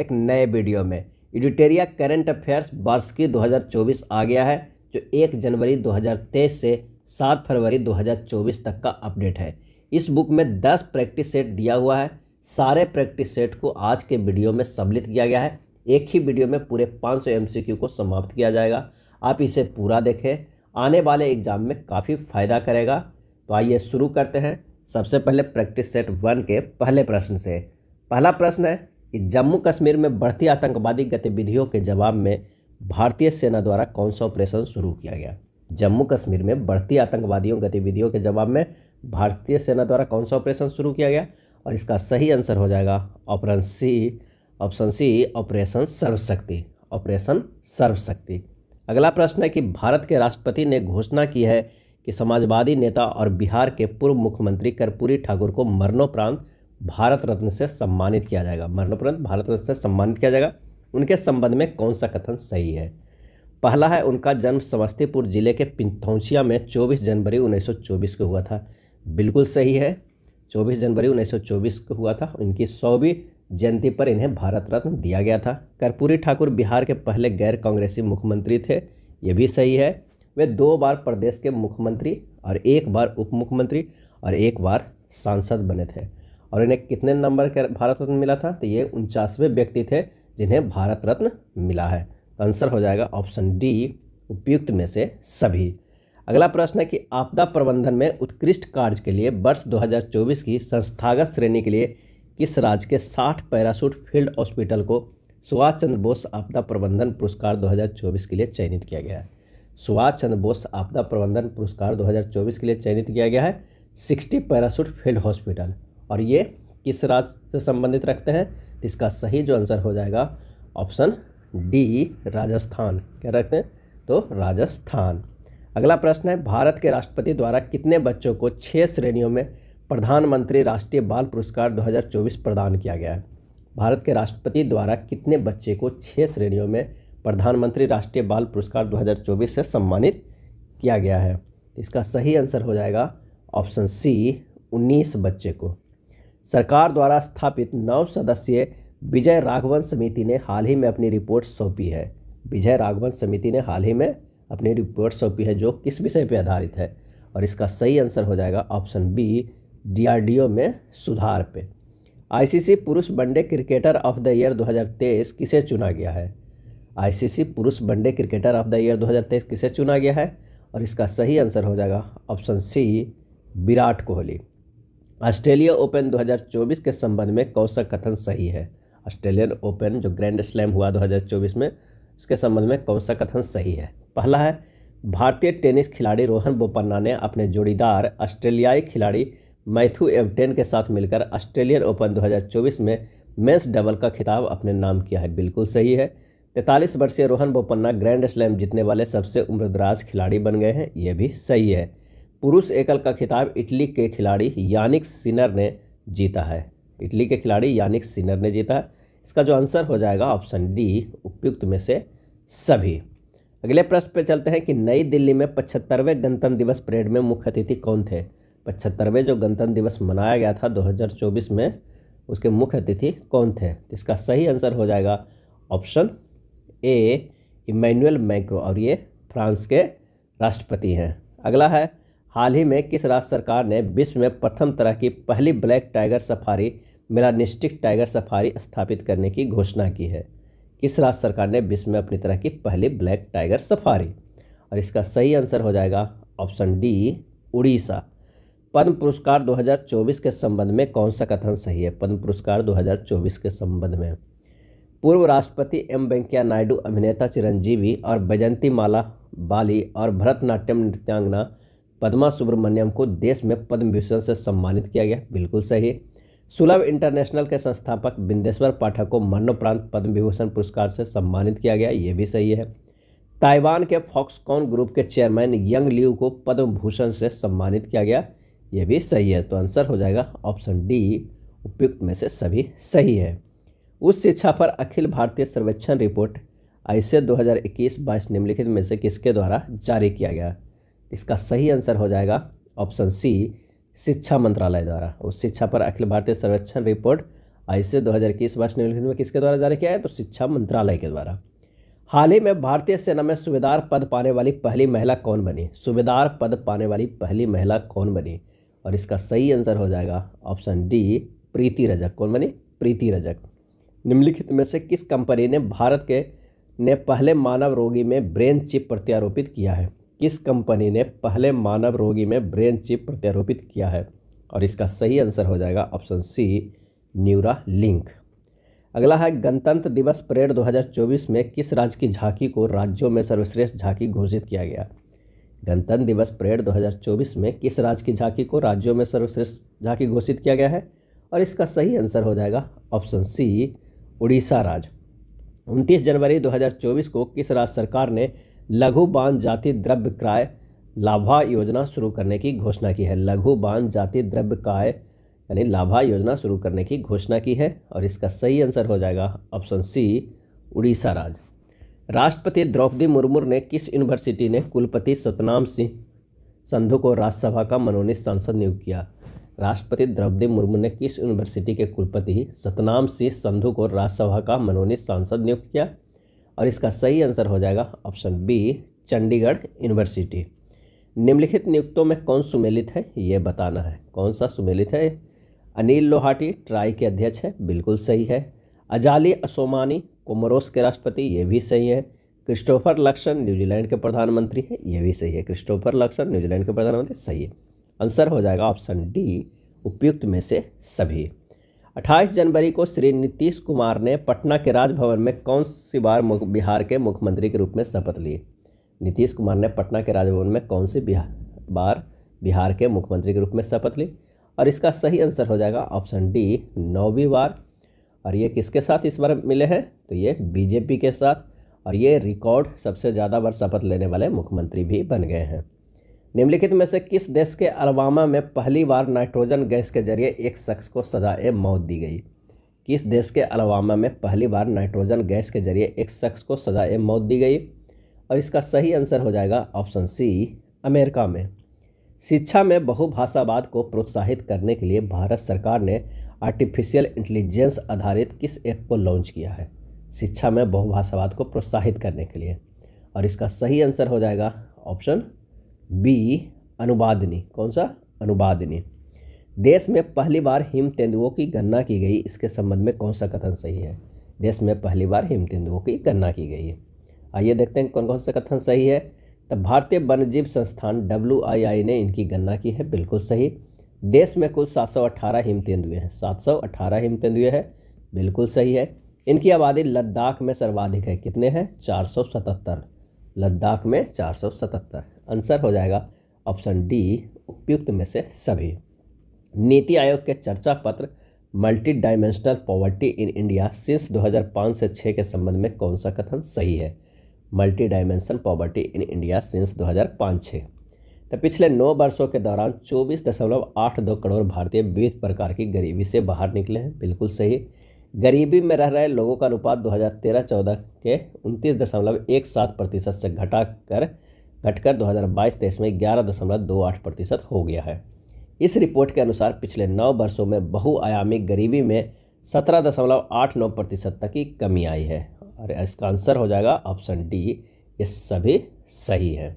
एक नए वीडियो में एडिटेरिया करंट अफेयर्स वर्ष की 2024 आ गया है जो 1 जनवरी 2023 से 7 फरवरी 2024 तक का अपडेट है इस बुक में 10 प्रैक्टिस सेट दिया हुआ है सारे प्रैक्टिस सेट को आज के वीडियो में सम्मिलित किया गया है एक ही वीडियो में पूरे 500 एमसीक्यू को समाप्त किया जाएगा आप इसे पूरा देखें आने वाले एग्जाम में काफ़ी फायदा करेगा तो आइए शुरू करते हैं सबसे पहले प्रैक्टिस सेट वन के पहले प्रश्न से पहला प्रश्न है कि जम्मू कश्मीर में बढ़ती आतंकवादी गतिविधियों के जवाब में भारतीय सेना द्वारा कौन सा ऑपरेशन शुरू किया गया जम्मू कश्मीर में बढ़ती आतंकवादियों गतिविधियों के जवाब में भारतीय सेना द्वारा कौन सा ऑपरेशन शुरू किया गया और इसका सही आंसर हो जाएगा operation C option C operation Sarvashakti operation Sarvashakti अगला प्रश्न है कि भारत के राष्ट्रपति ने घोषणा की है कि समाजवादी नेता और बिहार के पूर्व मुख्यमंत्री कर्पूरी ठाकुर को मरणोपरांत भारत रत्न से सम्मानित किया जाएगा मरणोपरांत भारत रत्न से सम्मानित किया जाएगा उनके संबंध में कौन सा कथन सही है पहला है उनका जन्म समस्तीपुर जिले के पिंथौछिया में 24 जनवरी 1924 को हुआ था बिल्कुल सही है 24 जनवरी 1924 को हुआ था उनकी सौवीं जयंती पर इन्हें भारत रत्न दिया गया था कर्पूरी ठाकुर बिहार के पहले गैर कांग्रेसी मुख्यमंत्री थे ये भी सही है वे दो बार प्रदेश के मुख्यमंत्री और एक बार उप मुख्यमंत्री और एक बार सांसद बने थे और इन्हें कितने नंबर के भारत रत्न मिला था तो ये उनचासवें व्यक्ति थे जिन्हें भारत रत्न मिला है तो आंसर हो जाएगा ऑप्शन डी उपयुक्त में से सभी अगला प्रश्न है कि आपदा प्रबंधन में उत्कृष्ट कार्य के लिए वर्ष 2024 की संस्थागत श्रेणी के लिए किस राज्य के 60 पैरासूट फील्ड हॉस्पिटल को सुभाष चंद्र बोस आपदा प्रबंधन पुरस्कार 2024 के लिए चयनित किया गया है सुभाष चंद्र बोस आपदा प्रबंधन पुरस्कार 2024 के लिए चयनित किया गया है 60 पैरासूट फील्ड हॉस्पिटल और ये किस राज से संबंधित रखते हैं तो इसका सही जो आंसर हो जाएगा ऑप्शन डी राजस्थान क्या रखते हैं तो राजस्थान अगला प्रश्न है भारत के राष्ट्रपति द्वारा कितने बच्चों को छः श्रेणियों में प्रधानमंत्री राष्ट्रीय बाल पुरस्कार 2024 प्रदान किया गया है भारत के राष्ट्रपति द्वारा कितने बच्चे को छः श्रेणियों में प्रधानमंत्री राष्ट्रीय बाल पुरस्कार 2024 से सम्मानित किया गया है इसका सही आंसर हो जाएगा ऑप्शन सी 19 बच्चे को सरकार द्वारा स्थापित नौ सदस्यीय विजय राघवन समिति ने हाल ही में अपनी रिपोर्ट सौंपी है विजय राघवन समिति ने हाल ही में अपनी रिपोर्ट सौंपी है जो किस विषय पर आधारित है और इसका सही आंसर हो जाएगा ऑप्शन बी डीआरडीओ में सुधार पे आईसीसी पुरुष one day cricketer of the year 2023 किसे चुना गया है आईसीसी पुरुष one day cricketer of the year 2023 किसे चुना गया है और इसका सही आंसर हो जाएगा option C Virat Kohli Australia Open 2024 के संबंध में कौन सा कथन सही है ऑस्ट्रेलियन ओपन जो ग्रैंड स्लैम हुआ 2024 में उसके संबंध में कौन सा कथन सही है पहला है भारतीय टेनिस खिलाड़ी रोहन बोपन्ना ने अपने जोड़ीदार ऑस्ट्रेलियाई खिलाड़ी मैथ्यू एवटेन के साथ मिलकर ऑस्ट्रेलियन ओपन 2024 में मेंस डबल का खिताब अपने नाम किया है बिल्कुल सही है तैंतालीस वर्षीय रोहन बोपन्ना ग्रैंड स्लैम जीतने वाले सबसे उम्रदराज खिलाड़ी बन गए हैं ये भी सही है पुरुष एकल का खिताब इटली के खिलाड़ी यानिक सिनर ने जीता है इटली के खिलाड़ी यानिक सिनर ने जीता है इसका जो आंसर हो जाएगा ऑप्शन डी उपयुक्त में से सभी अगले प्रश्न पे चलते हैं कि नई दिल्ली में पचहत्तरवें गणतंत्र दिवस परेड में मुख्य अतिथि कौन थे पचहत्तरवें जो गणतंत्र दिवस मनाया गया था 2024 में उसके मुख्य अतिथि कौन थे इसका सही आंसर हो जाएगा ऑप्शन ए इमैनुअल मैक्रो और ये फ्रांस के राष्ट्रपति हैं अगला है हाल ही में किस राज्य सरकार ने विश्व में प्रथम तरह की पहली black tiger safari melanistic tiger safari स्थापित करने की घोषणा की है किस राज्य सरकार ने विश्व में अपनी तरह की पहली ब्लैक टाइगर सफारी और इसका सही आंसर हो जाएगा ऑप्शन डी उड़ीसा पद्म पुरस्कार 2024 के संबंध में कौन सा कथन सही है पद्म पुरस्कार 2024 के संबंध में पूर्व राष्ट्रपति एम वेंकैया नायडू अभिनेता चिरंजीवी और बैजंती माला बाली और भरतनाट्यम नृत्यांगना पद्मा सुब्रमण्यम को देश में पद्म भूषण से सम्मानित किया गया बिल्कुल सही सुलभ इंटरनेशनल के संस्थापक बिंदेश्वर पाठक को मरणोपरांत पद्म विभूषण पुरस्कार से सम्मानित किया गया ये भी सही है ताइवान के फॉक्सकॉन ग्रुप के चेयरमैन यंग लियू को पद्म भूषण से सम्मानित किया गया ये भी सही है तो आंसर हो जाएगा ऑप्शन डी उपयुक्त में से सभी सही है उस शिक्षा पर अखिल भारतीय सर्वेक्षण रिपोर्ट ऐसे 2021-22 निम्नलिखित में से किसके द्वारा जारी किया गया इसका सही आंसर हो जाएगा ऑप्शन सी शिक्षा मंत्रालय द्वारा उस शिक्षा पर अखिल भारतीय सर्वेक्षण रिपोर्ट आई से दो हज़ार इक्कीस वर्ष निम्नलिखित में किसके द्वारा जारी किया है तो शिक्षा मंत्रालय के द्वारा हाल ही में भारतीय सेना में सुबेदार पद पाने वाली पहली महिला कौन बनी सुबेदार पद पाने वाली पहली महिला कौन बनी और इसका सही आंसर हो जाएगा ऑप्शन डी प्रीति रजक कौन बनी प्रीति रजक निम्नलिखित में से किस कंपनी ने भारत के ने पहले मानव रोगी में ब्रेन चिप प्रत्यारोपित किया है किस कंपनी ने पहले मानव रोगी में ब्रेन चिप प्रत्यारोपित किया है और इसका सही आंसर हो जाएगा ऑप्शन सी न्यूरा लिंक अगला है गणतंत्र दिवस परेड 2024 में किस राज्य की झांकी को राज्यों में सर्वश्रेष्ठ झांकी घोषित किया गया गणतंत्र दिवस परेड 2024 में किस राज्य की झांकी को राज्यों में सर्वश्रेष्ठ झांकी घोषित किया गया है और इसका सही आंसर हो जाएगा ऑप्शन सी उड़ीसा राज्य उनतीस जनवरी 2024 को किस राज्य सरकार ने लघु बांध जाति द्रव्य क्रय लाभा योजना शुरू करने की घोषणा की है लघु बांध जाति द्रव्य क्रय यानी लाभा योजना शुरू करने की घोषणा की है और इसका सही आंसर हो जाएगा ऑप्शन सी उड़ीसा राज्य राष्ट्रपति द्रौपदी मुर्मू ने किस यूनिवर्सिटी ने कुलपति सतनाम सिंह संधु को राज्यसभा का मनोनीत सांसद नियुक्त किया राष्ट्रपति द्रौपदी मुर्मू ने किस यूनिवर्सिटी के कुलपति सतनाम सिंह संधु को राज्यसभा का मनोनीत सांसद नियुक्त किया और इसका सही आंसर हो जाएगा ऑप्शन बी चंडीगढ़ यूनिवर्सिटी निम्नलिखित नियुक्तों में कौन सुमेलित है ये बताना है कौन सा सुमेलित है अनिल लोहाटी ट्राई के अध्यक्ष है बिल्कुल सही है अजाली असोमानी कोमरोस के राष्ट्रपति ये भी सही है क्रिस्टोफर लक्षण न्यूजीलैंड के प्रधानमंत्री है ये भी सही है क्रिस्टोफर लक्षण न्यूजीलैंड के प्रधानमंत्री सही है आंसर हो जाएगा ऑप्शन डी उपयुक्त में से सभी 28 जनवरी को श्री नीतीश कुमार ने पटना के राजभवन में कौन सी बार बिहार के मुख्यमंत्री के रूप में शपथ ली नीतीश कुमार ने पटना के राजभवन में कौन सी बिहार बार बिहार के मुख्यमंत्री के रूप में शपथ ली और इसका सही आंसर हो जाएगा ऑप्शन डी नौवीं बार और ये किसके साथ इस बार मिले हैं तो ये बीजेपी के साथ और ये रिकॉर्ड सबसे ज़्यादा बार शपथ लेने वाले मुख्यमंत्री भी बन गए हैं निम्नलिखित में से किस देश के अलबामा में पहली बार नाइट्रोजन गैस के जरिए एक शख्स को सजाए मौत दी गई किस देश के अलवामा में पहली बार नाइट्रोजन गैस के जरिए एक शख्स को सजाए मौत दी गई और इसका सही आंसर हो जाएगा ऑप्शन सी अमेरिका में शिक्षा में बहुभाषावाद को प्रोत्साहित करने के लिए भारत सरकार ने आर्टिफिशियल इंटेलिजेंस आधारित किस ऐप को लॉन्च किया है शिक्षा में बहुभाषावाद को प्रोत्साहित करने के लिए और इसका सही आंसर हो जाएगा ऑप्शन बी अनुवादनी कौन सा अनुवादनी देश में पहली बार हिम तेंदुओं की गणना की गई इसके संबंध में कौन सा कथन सही है देश में पहली बार हिम तेंदुओं की गणना की गई है आइए देखते हैं कौन कौन सा कथन सही है तब भारतीय वन्यजीव संस्थान डब्ल्यू ने इनकी गणना की है बिल्कुल सही देश में कुल 718 हिम तेंदुए हैं 718 हिम तेंदुए हैं बिल्कुल सही है इनकी आबादी लद्दाख में सर्वाधिक है कितने हैं 477 लद्दाख में चार सौ सतहत्तर आंसर हो जाएगा ऑप्शन डी उपयुक्त में से सभी नीति आयोग के चर्चा पत्र multidimensional poverty in India since 2005 से 6 के संबंध में कौन सा कथन सही है multi dimension poverty in India since 2005-6 तो पिछले नौ वर्षों के दौरान दो करोड़ भारतीय विविध प्रकार की गरीबी से बाहर निकले हैं बिल्कुल सही गरीबी में रह रहे लोगों का अनुपात 2013-14 के उनतीस दशमलव एक सात प्रतिशत से घटा कर घटकर 2022-23 में ग्यारह दशमलव दो आठ प्रतिशत हो गया है इस रिपोर्ट के अनुसार पिछले नौ वर्षों में बहुआयामी गरीबी में सत्रह दशमलव आठ नौ प्रतिशत तक की कमी आई है और इसका आंसर हो जाएगा ऑप्शन डी ये सभी सही है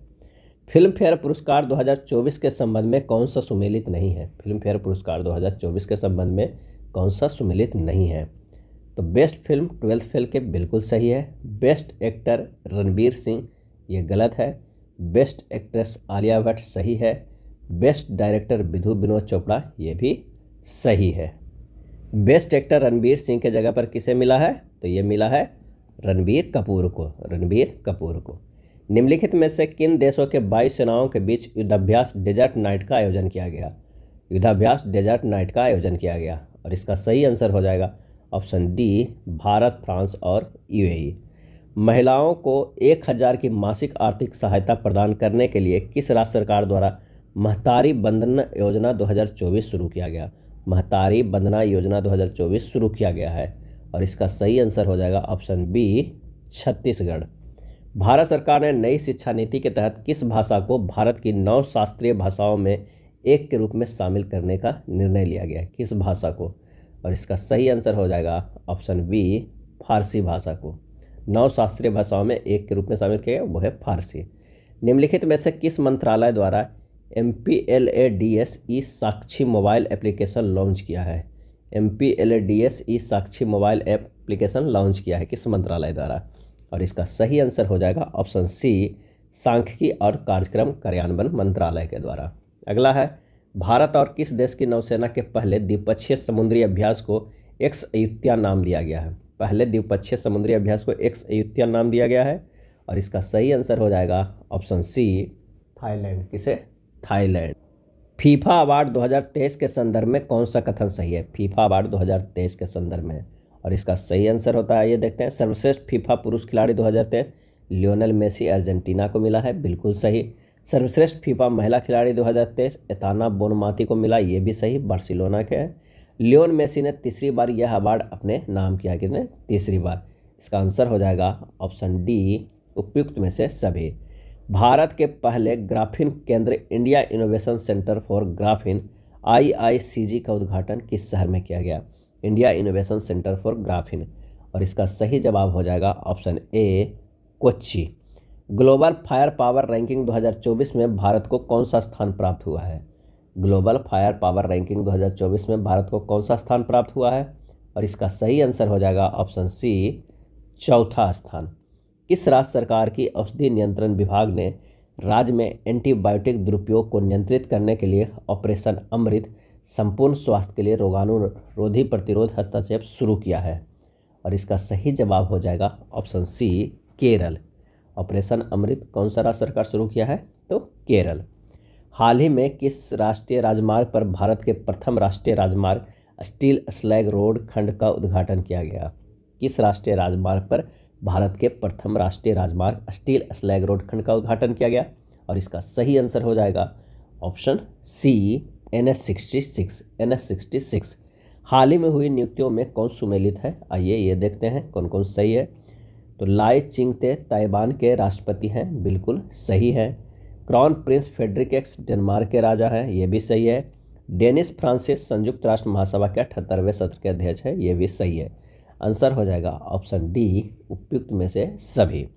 फिल्म फेयर पुरस्कार 2024 के संबंध में कौन सा सुमेलित नहीं है फिल्म फेयर पुरस्कार 2024 के संबंध में कौन सा सुमेलित नहीं है तो बेस्ट फिल्म ट्वेल्थ फेल के बिल्कुल सही है बेस्ट एक्टर रणबीर सिंह ये गलत है बेस्ट एक्ट्रेस आलिया भट्ट सही है बेस्ट डायरेक्टर विधु विनोद चोपड़ा ये भी सही है बेस्ट एक्टर रणबीर सिंह के जगह पर किसे मिला है तो ये मिला है रणबीर कपूर को रणबीर कपूर को निम्नलिखित में से किन देशों के बाईस सेनाओं के बीच युद्धाभ्यास डेजर्ट नाइट का आयोजन किया गया युद्धाभ्यास डेजर्ट नाइट का आयोजन किया गया और इसका सही आंसर हो जाएगा ऑप्शन डी भारत फ्रांस और यूएई महिलाओं को एक हज़ार की मासिक आर्थिक सहायता प्रदान करने के लिए किस राज्य सरकार द्वारा महतारी बंधन योजना 2024 शुरू किया गया महतारी बंदना योजना 2024 शुरू किया गया है और इसका सही आंसर हो जाएगा ऑप्शन बी छत्तीसगढ़ भारत सरकार ने नई शिक्षा नीति के तहत किस भाषा को भारत की नौ शास्त्रीय भाषाओं में एक के रूप में शामिल करने का निर्णय लिया गया है किस भाषा को और इसका सही आंसर हो जाएगा ऑप्शन बी फारसी भाषा को नौ शास्त्रीय भाषाओं में एक के रूप में शामिल किया गया वो है फारसी निम्नलिखित में से किस मंत्रालय द्वारा M P L A D S E Sakshi mobile application launch किया है M P L A D S E Sakshi mobile application launch किया है किस मंत्रालय द्वारा और इसका सही आंसर हो जाएगा ऑप्शन सी सांख्यिकी और कार्यक्रम कार्यान्वयन मंत्रालय के द्वारा अगला है भारत और किस देश की नौसेना के पहले द्विपक्षीय समुद्री अभ्यास को एक्स अयुत्या नाम दिया गया है पहले द्विपक्षीय समुद्री अभ्यास को एक्स अयुत्या नाम दिया गया है और इसका सही आंसर हो जाएगा ऑप्शन सी थाईलैंड किसे थाईलैंड फीफा अवार्ड 2023 के संदर्भ में कौन सा कथन सही है फीफा अवार्ड 2023 के संदर्भ में और इसका सही आंसर होता है ये देखते हैं सर्वश्रेष्ठ फीफा पुरुष खिलाड़ी 2023 लियोनल मेसी अर्जेंटीना को मिला है बिल्कुल सही सर्वश्रेष्ठ फीफा महिला खिलाड़ी 2023 एताना बोनमाती को मिला ये भी सही बार्सिलोना के लियोन मेसी ने तीसरी बार यह अवार्ड अपने नाम किया कितने तीसरी बार इसका आंसर हो जाएगा ऑप्शन डी उपयुक्त में से सभी भारत के पहले ग्राफिन केंद्र India innovation centre for graphene IICG का उद्घाटन किस शहर में किया गया India innovation centre for graphene और इसका सही जवाब हो जाएगा option A Kochi global fire power ranking 2024 में भारत को कौन सा स्थान प्राप्त हुआ है ग्लोबल फायर पावर रैंकिंग 2024 में भारत को कौन सा स्थान प्राप्त हुआ है और इसका सही आंसर हो जाएगा ऑप्शन सी चौथा स्थान किस राज्य सरकार की औषधि नियंत्रण विभाग ने राज्य में एंटीबायोटिक दुरुपयोग को नियंत्रित करने के लिए ऑपरेशन अमृत संपूर्ण स्वास्थ्य के लिए रोगाणुरोधी प्रतिरोध हस्तक्षेप शुरू किया है और इसका सही जवाब हो जाएगा option C Kerala operation Amrit कौन सा राज्य सरकार शुरू किया है तो केरल हाल ही में किस राष्ट्रीय राजमार्ग पर भारत के प्रथम राष्ट्रीय राजमार्ग स्टील स्लैग रोड खंड का उद्घाटन किया गया किस राष्ट्रीय राजमार्ग पर भारत के प्रथम राष्ट्रीय राजमार्ग स्टील स्लैग रोड खंड का उद्घाटन किया गया और इसका सही आंसर हो जाएगा option C N S sixty six N S sixty six हाल ही में हुई नियुक्तियों में कौन सुमेलित है आइए ये देखते हैं कौन कौन सही है तो लाई चिंगते ताइवान के राष्ट्रपति हैं बिल्कुल सही है crown prince Frederik X Denmark के राजा हैं ये भी सही है डेनिस फ्रांसिस संयुक्त राष्ट्र महासभा के अठहत्तरवें सत्र के अध्यक्ष है ये भी सही है आंसर हो जाएगा ऑप्शन डी उपयुक्त में से सभी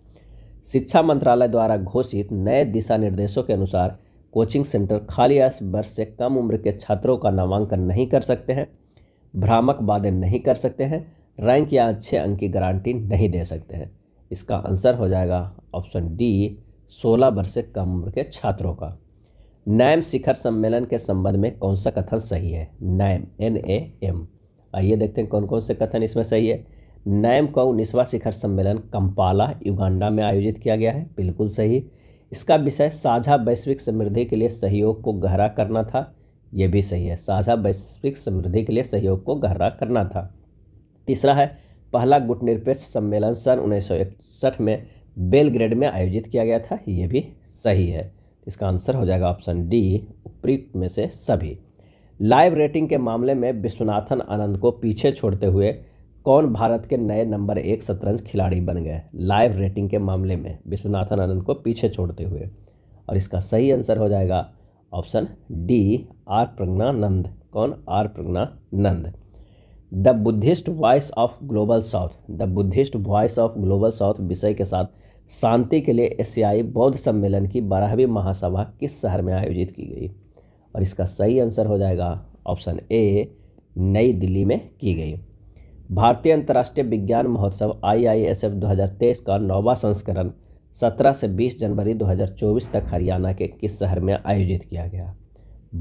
शिक्षा मंत्रालय द्वारा घोषित नए दिशा निर्देशों के अनुसार कोचिंग सेंटर खाली आस वर्ष से कम उम्र के छात्रों का नामांकन नहीं कर सकते हैं भ्रामक वादे नहीं कर सकते हैं रैंक या अच्छे अंक की गारंटी नहीं दे सकते हैं इसका आंसर हो जाएगा ऑप्शन डी सोलह वर्ष से कम उम्र के छात्रों का नैम शिखर सम्मेलन के संबंध में कौन सा कथन सही है नैम एन ए एम आइए देखते हैं कौन कौन से कथन इसमें सही है नैम का उन्नीसवा शिखर सम्मेलन कंपाला युगांडा में आयोजित किया गया है बिल्कुल सही इसका विषय साझा वैश्विक समृद्धि के लिए सहयोग को गहरा करना था यह भी सही है साझा वैश्विक समृद्धि के लिए सहयोग को गहरा करना था तीसरा है पहला गुटनिरपेक्ष सम्मेलन सन उन्नीस में बेलग्रेड में आयोजित किया गया था ये भी सही है इसका आंसर हो जाएगा ऑप्शन डी उपयुक्त में से सभी लाइव रेटिंग के मामले में विश्वनाथन आनंद को पीछे छोड़ते हुए कौन भारत के नए नंबर एक शतरंज खिलाड़ी बन गए लाइव रेटिंग के मामले में विश्वनाथन आनंद को पीछे छोड़ते हुए और इसका सही आंसर हो जाएगा ऑप्शन डी आर प्रज्ञानंद कौन R Praggnanandhaa the Buddhist voice of Global South the Buddhist voice of Global South विषय के साथ शांति के लिए एशियाई बौद्ध सम्मेलन की बारहवीं महासभा किस शहर में आयोजित की गई और इसका सही आंसर हो जाएगा ऑप्शन ए नई दिल्ली में की गई भारतीय अंतर्राष्ट्रीय विज्ञान महोत्सव आईआईएसएफ 2023 का नौवा संस्करण 17 से 20 जनवरी 2024 तक हरियाणा के किस शहर में आयोजित किया गया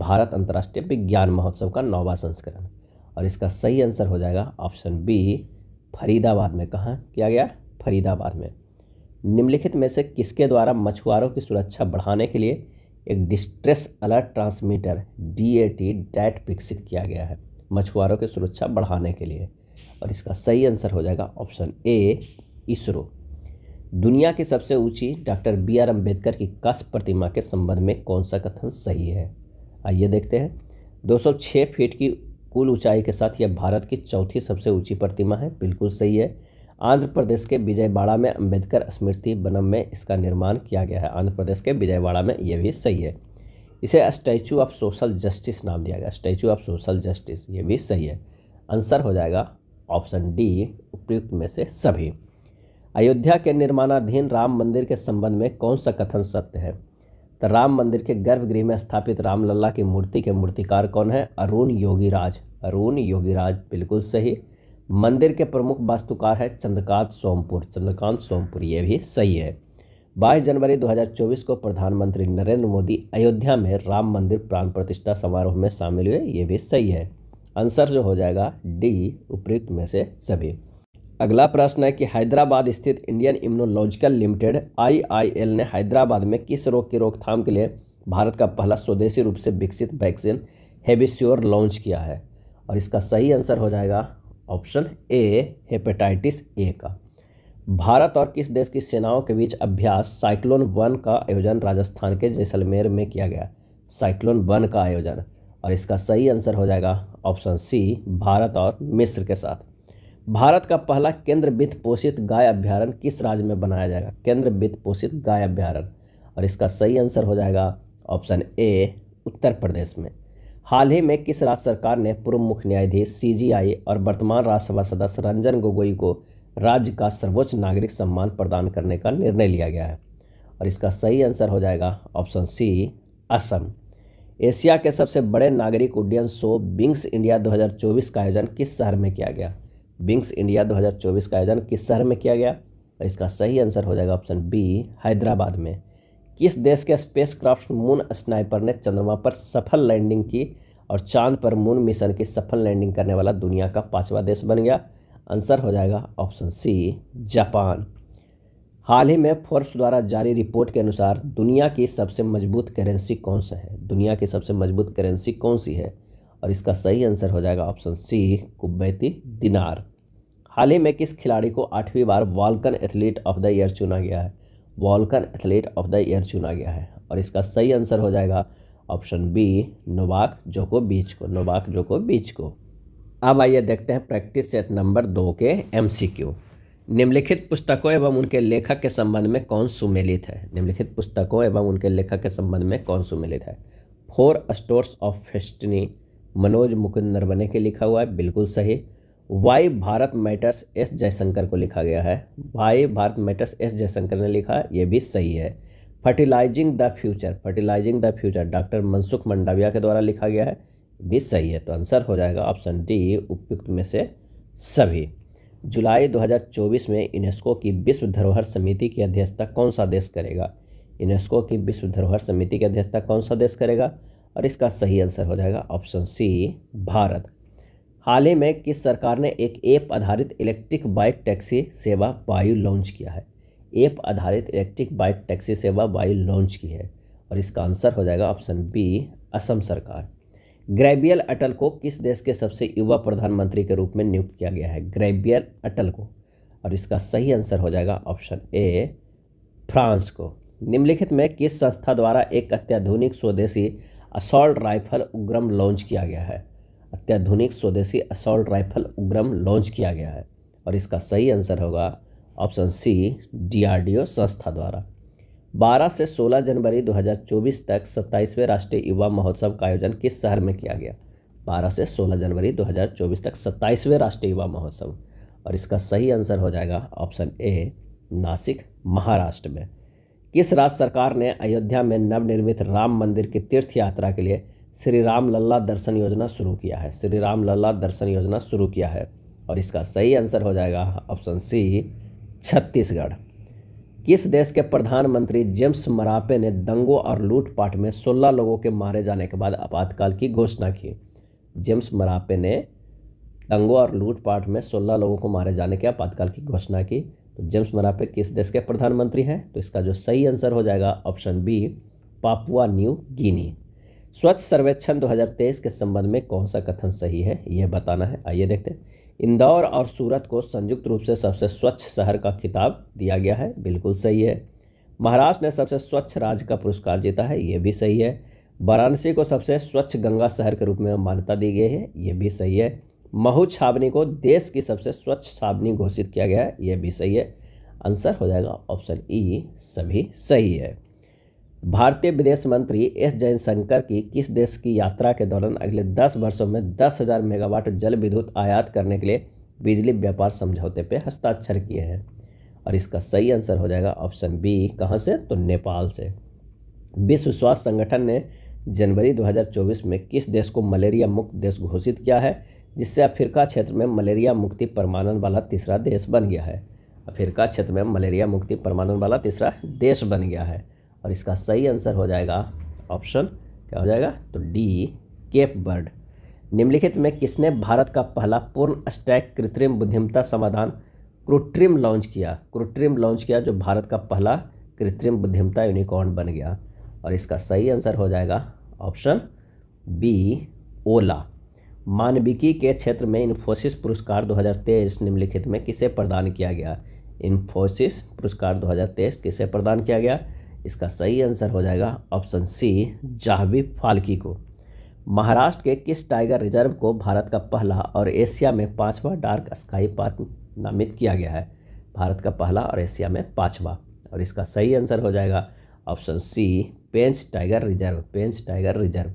भारत अंतर्राष्ट्रीय विज्ञान महोत्सव का नौवा संस्करण और इसका सही आंसर हो जाएगा ऑप्शन बी फरीदाबाद में कहाँ किया गया फरीदाबाद में निम्नलिखित में से किसके द्वारा मछुआरों की सुरक्षा बढ़ाने के लिए एक distress alert transmitter D A T DAT विकसित किया गया है मछुआरों की सुरक्षा बढ़ाने के लिए और इसका सही आंसर हो जाएगा ऑप्शन ए इसरो दुनिया की सबसे ऊंची डॉक्टर बी आर अम्बेडकर की कस प्रतिमा के संबंध में कौन सा कथन सही है आइए देखते हैं 206 फीट की कुल ऊंचाई के साथ यह भारत की चौथी सबसे ऊंची प्रतिमा है बिल्कुल सही है आंध्र प्रदेश के विजयवाड़ा में अंबेडकर स्मृति बनम में इसका निर्माण किया गया है आंध्र प्रदेश के विजयवाड़ा में यह भी सही है इसे स्टैचू ऑफ सोशल जस्टिस नाम दिया गया स्टैचू ऑफ सोशल जस्टिस ये भी सही है आंसर हो जाएगा ऑप्शन डी उपयुक्त में से सभी अयोध्या के निर्माणाधीन राम मंदिर के संबंध में कौन सा कथन सत्य है राम मंदिर के गर्भगृह में स्थापित रामलला की मूर्ति के मूर्तिकार कौन है अरुण योगीराज अरुण योगीराज बिल्कुल सही मंदिर के प्रमुख वास्तुकार है चंद्रकांत सोमपुर चंद्रकांत सोमपुर ये भी सही है 22 जनवरी 2024 को प्रधानमंत्री नरेंद्र मोदी अयोध्या में राम मंदिर प्राण प्रतिष्ठा समारोह में शामिल हुए ये भी सही है आंसर जो हो जाएगा डी उपयुक्त में से सभी अगला प्रश्न है कि हैदराबाद स्थित इंडियन इम्यूनोलॉजिकल लिमिटेड आईआईएल ने हैदराबाद में किस रोग की रोकथाम के लिए भारत का पहला स्वदेशी रूप से विकसित वैक्सीन हेबिस्योर लॉन्च किया है और इसका सही आंसर हो जाएगा ऑप्शन ए हेपेटाइटिस ए का भारत और किस देश की सेनाओं के बीच अभ्यास साइक्लोन वन का आयोजन राजस्थान के जैसलमेर में किया गया साइक्लोन वन का आयोजन और इसका सही आंसर हो जाएगा ऑप्शन सी भारत और मिस्र के साथ भारत का पहला केंद्र वित्त पोषित गाय अभ्यारण किस राज्य में बनाया जाएगा केंद्र वित्त पोषित गाय अभ्यारण और इसका सही आंसर हो जाएगा ऑप्शन ए उत्तर प्रदेश में हाल ही में किस राज्य सरकार ने पूर्व मुख्य न्यायाधीश सी और वर्तमान राज्यसभा सदस्य रंजन गोगोई को राज्य का सर्वोच्च नागरिक सम्मान प्रदान करने का निर्णय लिया गया है और इसका सही आंसर हो जाएगा ऑप्शन सी असम एशिया के सबसे बड़े नागरिक उड्डयन शो बिंग्स इंडिया 2024 का आयोजन किस शहर में किया गया बिंग्स इंडिया 2024 का आयोजन किस शहर में किया गया और इसका सही आंसर हो जाएगा ऑप्शन बी हैदराबाद में किस देश के स्पेस क्राफ्ट मून स्नाइपर ने चंद्रमा पर सफल लैंडिंग की और चांद पर मून मिशन की सफल लैंडिंग करने वाला दुनिया का पाँचवा देश बन गया आंसर हो जाएगा ऑप्शन सी जापान हाल ही में फोर्ब्स द्वारा जारी रिपोर्ट के अनुसार दुनिया की सबसे मजबूत करेंसी कौन सा है दुनिया की सबसे मजबूत करेंसी कौन सी है और इसका सही आंसर हो जाएगा ऑप्शन सी कुबैती दिनार हाल ही में किस खिलाड़ी को आठवीं बार वॉल्कन एथलीट ऑफ द ईयर चुना गया है वॉल्कन एथलीट ऑफ द ईयर चुना गया है और इसका सही आंसर हो जाएगा ऑप्शन बी नोबाक जोको बीच को नोबाक जोको बीच को अब आइए देखते हैं प्रैक्टिस सेट नंबर दो के एम निम्नलिखित पुस्तकों एवं उनके लेखक के संबंध में कौन सुमेलित है निम्नलिखित पुस्तकों एवं उनके लेखक के संबंध में कौन सुमेलित है four stars of destiny Manoj Mukund Naravane के लिखा हुआ है बिल्कुल सही why Bharat matters S Jaishankar को लिखा गया है why Bharat matters S Jaishankar ने लिखा ये भी सही है fertilising the future fertilising the future doctor Mansukh Mandaviya के द्वारा लिखा गया है भी सही है तो आंसर हो जाएगा ऑप्शन डी उपयुक्त में से सभी जुलाई 2024 में यूनेस्को की विश्व धरोहर समिति की अध्यक्षता कौन सा देश करेगा यूनेस्को की विश्व धरोहर समिति की अध्यक्षता कौन सा देश करेगा और इसका सही आंसर हो जाएगा ऑप्शन सी भारत हाल ही में किस सरकार ने एक ऐप आधारित इलेक्ट्रिक बाइक टैक्सी सेवा वायु लॉन्च किया है ऐप आधारित इलेक्ट्रिक बाइक टैक्सी सेवा वायु लॉन्च की है और इसका आंसर हो जाएगा ऑप्शन बी असम सरकार ग्रेबियल अटल को किस देश के सबसे युवा प्रधानमंत्री के रूप में नियुक्त किया गया है ग्रेबियल अटल को और इसका सही आंसर हो जाएगा ऑप्शन ए फ्रांस को निम्नलिखित में किस संस्था द्वारा एक अत्याधुनिक स्वदेशी असॉल्ट राइफल उग्रम लॉन्च किया गया है अत्याधुनिक स्वदेशी असॉल्ट राइफल उग्रम लॉन्च किया गया है और इसका सही आंसर होगा ऑप्शन सी डीआरडीओ संस्था द्वारा 12 से 16 जनवरी 2024 तक सत्ताईसवें राष्ट्रीय युवा महोत्सव का आयोजन किस शहर में किया गया 12 से 16 जनवरी 2024 तक सत्ताईसवें राष्ट्रीय युवा महोत्सव और इसका सही आंसर हो जाएगा ऑप्शन ए नासिक महाराष्ट्र में किस राज्य सरकार ने अयोध्या में नवनिर्मित राम मंदिर की तीर्थ यात्रा के लिए श्री राम लल्ला दर्शन योजना शुरू किया है श्री राम लल्ला दर्शन योजना शुरू किया है और इसका सही आंसर हो जाएगा ऑप्शन सी छत्तीसगढ़ किस देश के प्रधानमंत्री जेम्स मरापे ने दंगों और लूटपाट में 16 लोगों के मारे जाने के बाद आपातकाल की घोषणा की जेम्स मरापे ने दंगों और लूटपाट में 16 लोगों को मारे जाने के आपातकाल की घोषणा की तो जेम्स मरापे किस देश के प्रधानमंत्री हैं तो इसका जो सही आंसर हो जाएगा option B Papua New Guinea Swachh Survekshan 2023 के संबंध में कौन सा कथन सही है यह बताना है आइए देखते हैं इंदौर और सूरत को संयुक्त रूप से सबसे स्वच्छ शहर का खिताब दिया गया है बिल्कुल सही है महाराष्ट्र ने सबसे स्वच्छ राज्य का पुरस्कार जीता है ये भी सही है वाराणसी को सबसे स्वच्छ गंगा शहर के रूप में मान्यता दी गई है ये भी सही है महू छावनी को देश की सबसे स्वच्छ छावनी घोषित किया गया है यह भी सही है आंसर हो जाएगा ऑप्शन ई सभी सही है भारतीय विदेश मंत्री एस जयशंकर की किस देश की यात्रा के दौरान अगले दस वर्षों में दस हज़ार मेगावाट जल विद्युत आयात करने के लिए बिजली व्यापार समझौते पर हस्ताक्षर किए हैं और इसका सही आंसर हो जाएगा ऑप्शन बी कहाँ से तो नेपाल से विश्व स्वास्थ्य संगठन ने जनवरी 2024 में किस देश को मलेरिया मुक्त देश घोषित किया है जिससे अफ्रीका क्षेत्र में मलेरिया मुक्ति परमानन वाला तीसरा देश बन गया है अफ्रीका क्षेत्र में मलेरिया मुक्ति परमानन वाला तीसरा देश बन गया है और इसका सही आंसर हो जाएगा ऑप्शन क्या हो जाएगा तो डी केप बर्ड निम्नलिखित में किसने भारत का पहला पूर्ण स्टैक कृत्रिम बुद्धिमता समाधान क्रूट्रिम लॉन्च किया क्रूट्रिम लॉन्च किया जो भारत का पहला कृत्रिम बुद्धिमता यूनिकॉर्न बन गया और इसका सही आंसर हो जाएगा ऑप्शन बी ओला मानविकी के क्षेत्र में इन्फोसिस पुरस्कार 2023 निम्नलिखित में किसे प्रदान किया गया इन्फोसिस पुरस्कार 2023 किसे प्रदान किया गया इसका सही आंसर हो जाएगा ऑप्शन सी जाहवी फाल्की को महाराष्ट्र के किस टाइगर रिजर्व को भारत का पहला और एशिया में पांचवा डार्क स्काई पार्क नामित किया गया है भारत का पहला और एशिया में पांचवा और इसका सही आंसर हो जाएगा option C Pench tiger reserve Pench tiger reserve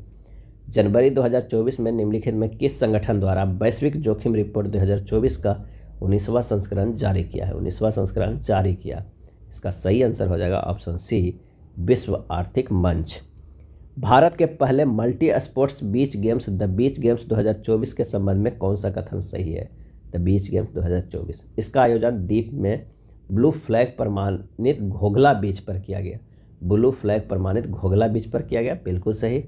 जनवरी 2024 में निम्नलिखित में किस संगठन द्वारा वैश्विक जोखिम रिपोर्ट 2024 का उन्नीसवां संस्करण जारी किया है उन्नीसवां संस्करण जारी किया इसका सही आंसर हो जाएगा ऑप्शन सी विश्व आर्थिक मंच भारत के पहले multi sports beach games the beach games 2024 के संबंध में कौन सा कथन सही है द बीच गेम्स 2024 इसका आयोजन द्वीप में ब्लू फ्लैग प्रमाणित घोघला बीच पर किया गया ब्लू फ्लैग प्रमाणित घोघला बीच पर किया गया बिल्कुल सही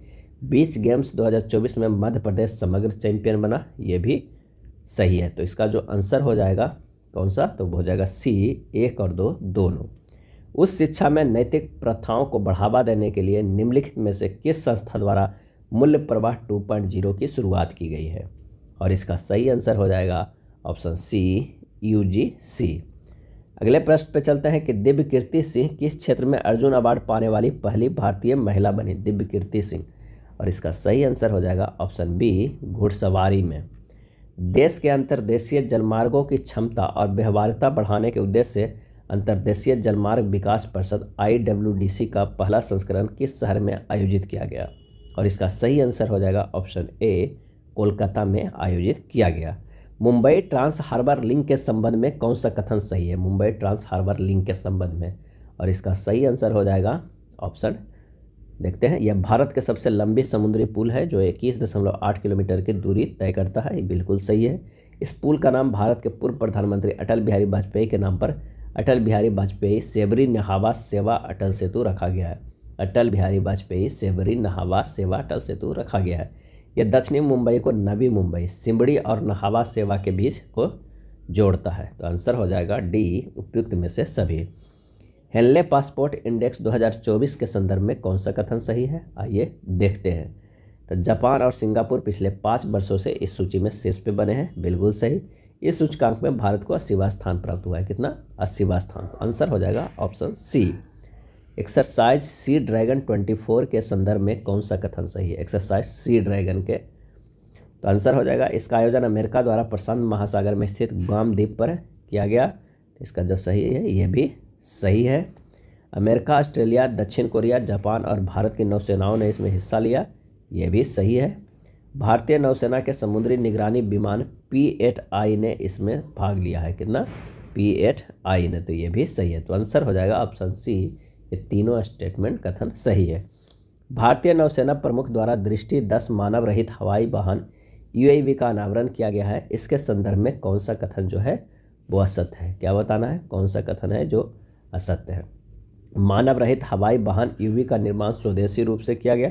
बीच गेम्स 2024 में मध्य प्रदेश समग्र चैंपियन बना ये भी सही है तो इसका जो आंसर हो जाएगा कौन सा तो हो जाएगा सी एक और दो दोनों उस शिक्षा में नैतिक प्रथाओं को बढ़ावा देने के लिए निम्नलिखित में से किस संस्था द्वारा मूल्य प्रवाह 2.0 की शुरुआत की गई है और इसका सही आंसर हो जाएगा ऑप्शन सी यू जी सी अगले प्रश्न पे चलते हैं कि दिव्य कीर्ति सिंह किस क्षेत्र में अर्जुन अवार्ड पाने वाली पहली भारतीय महिला बनी दिव्य कीर्ति सिंह और इसका सही आंसर हो जाएगा ऑप्शन बी घुड़सवारी में देश के अंतर्देशीय जलमार्गों की क्षमता और व्यवहारता बढ़ाने के उद्देश्य से अंतर्देशीय जलमार्ग विकास परिषद आई का पहला संस्करण किस शहर में आयोजित किया गया और इसका सही आंसर हो जाएगा ऑप्शन ए कोलकाता में आयोजित किया गया मुंबई ट्रांस हार्बर लिंक के संबंध में कौन सा कथन सही है मुंबई ट्रांस हार्बर लिंक के संबंध में और इसका सही आंसर हो जाएगा ऑप्शन देखते हैं यह भारत के सबसे लंबी समुद्री पुल है जो इक्कीस दशमलव आठ किलोमीटर की दूरी तय करता है ये बिल्कुल सही है इस पुल का नाम भारत के पूर्व प्रधानमंत्री अटल बिहारी वाजपेयी के नाम पर अटल बिहारी वाजपेयी सेबरी नहावा सेवा अटल सेतु रखा गया है अटल बिहारी वाजपेयी सेबरी नहावा सेवा अटल सेतु रखा गया है यह दक्षिणी मुंबई को नवी मुंबई सिमड़ी और नहावा सेवा के बीच को जोड़ता है तो आंसर हो जाएगा डी उपयुक्त में से सभी हेल्ले पासपोर्ट इंडेक्स 2024 के संदर्भ में कौन सा कथन सही है आइए देखते हैं तो जापान और सिंगापुर पिछले पाँच वर्षों से इस सूची में शीर्ष पे बने हैं बिल्कुल सही इस सूचकांक में भारत को अस्सीवा स्थान प्राप्त हुआ है कितना अस्सीवा स्थान आंसर हो जाएगा option C exercise sea dragon twenty के संदर्भ में कौन सा कथन सही है एक्सरसाइज सी ड्रैगन के तो आंसर हो जाएगा इसका आयोजन अमेरिका द्वारा प्रशांत महासागर में स्थित गाम द्वीप पर किया गया इसका जो सही है ये भी सही है अमेरिका ऑस्ट्रेलिया दक्षिण कोरिया जापान और भारत की नौसेनाओं ने इसमें हिस्सा लिया ये भी सही है भारतीय नौसेना के समुद्री निगरानी विमान पी एट आई ने इसमें भाग लिया है कितना पी एट आई ने तो ये भी सही है तो आंसर हो जाएगा ऑप्शन सी ये तीनों स्टेटमेंट कथन सही है भारतीय नौसेना प्रमुख द्वारा दृष्टि दस मानव रहित हवाई वाहन यू का अनावरण किया गया है इसके संदर्भ में कौन सा कथन जो है वो असत है क्या बताना है कौन सा कथन है जो असत्य है मानव रहित हवाई वाहन यूवी का निर्माण स्वदेशी रूप से किया गया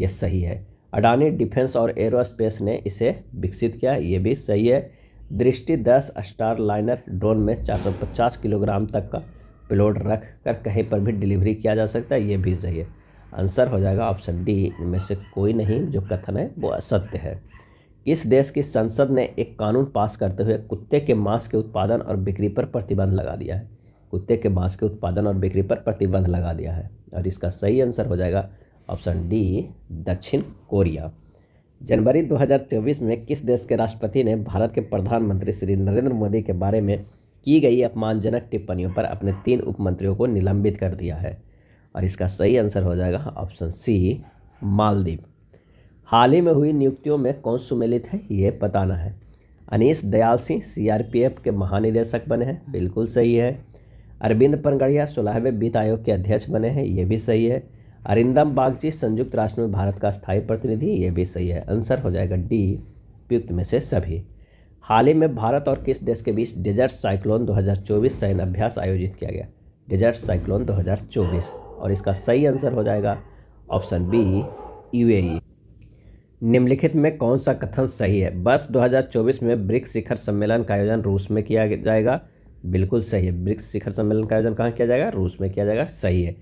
यह सही है अडानी डिफेंस और एरोस्पेस ने इसे विकसित किया ये भी सही है दृष्टि दस स्टार लाइनर ड्रोन में 450 किलोग्राम तक का पिलोड रख कर कहीं पर भी डिलीवरी किया जा सकता है ये भी सही है आंसर हो जाएगा ऑप्शन डी इनमें से कोई नहीं जो कथन है वो असत्य है किस देश की संसद ने एक कानून पास करते हुए कुत्ते के मांस के उत्पादन और बिक्री पर प्रतिबंध लगा दिया है कुत्ते के मांस के उत्पादन और बिक्री पर प्रतिबंध लगा दिया है और इसका सही आंसर हो जाएगा ऑप्शन डी दक्षिण कोरिया जनवरी 2024 में किस देश के राष्ट्रपति ने भारत के प्रधानमंत्री श्री नरेंद्र मोदी के बारे में की गई अपमानजनक टिप्पणियों पर अपने तीन उपमंत्रियों को निलंबित कर दिया है और इसका सही आंसर हो जाएगा ऑप्शन सी मालदीव हाल ही में हुई नियुक्तियों में कौन सुमेलित है ये बताना है अनीस दयाल सिंह सी के महानिदेशक बने हैं बिल्कुल सही है अरविंद पनगड़िया सोलहवें वित्त आयोग के अध्यक्ष बने हैं ये भी सही है अरिंदम बागची संयुक्त राष्ट्र में भारत का स्थायी प्रतिनिधि ये भी सही है आंसर हो जाएगा डी उपयुक्त में से सभी हाल ही में भारत और किस देश के बीच डेजर्ट साइक्लोन 2024 सैन अभ्यास आयोजित किया गया डेजर्ट साइक्लोन 2024 और इसका सही आंसर हो जाएगा ऑप्शन बी यूएई निम्नलिखित में कौन सा कथन सही है बस 2024 में ब्रिक्स शिखर सम्मेलन का आयोजन रूस में किया जाएगा बिल्कुल सही है ब्रिक्स शिखर सम्मेलन का आयोजन कहाँ किया जाएगा रूस में किया जाएगा सही है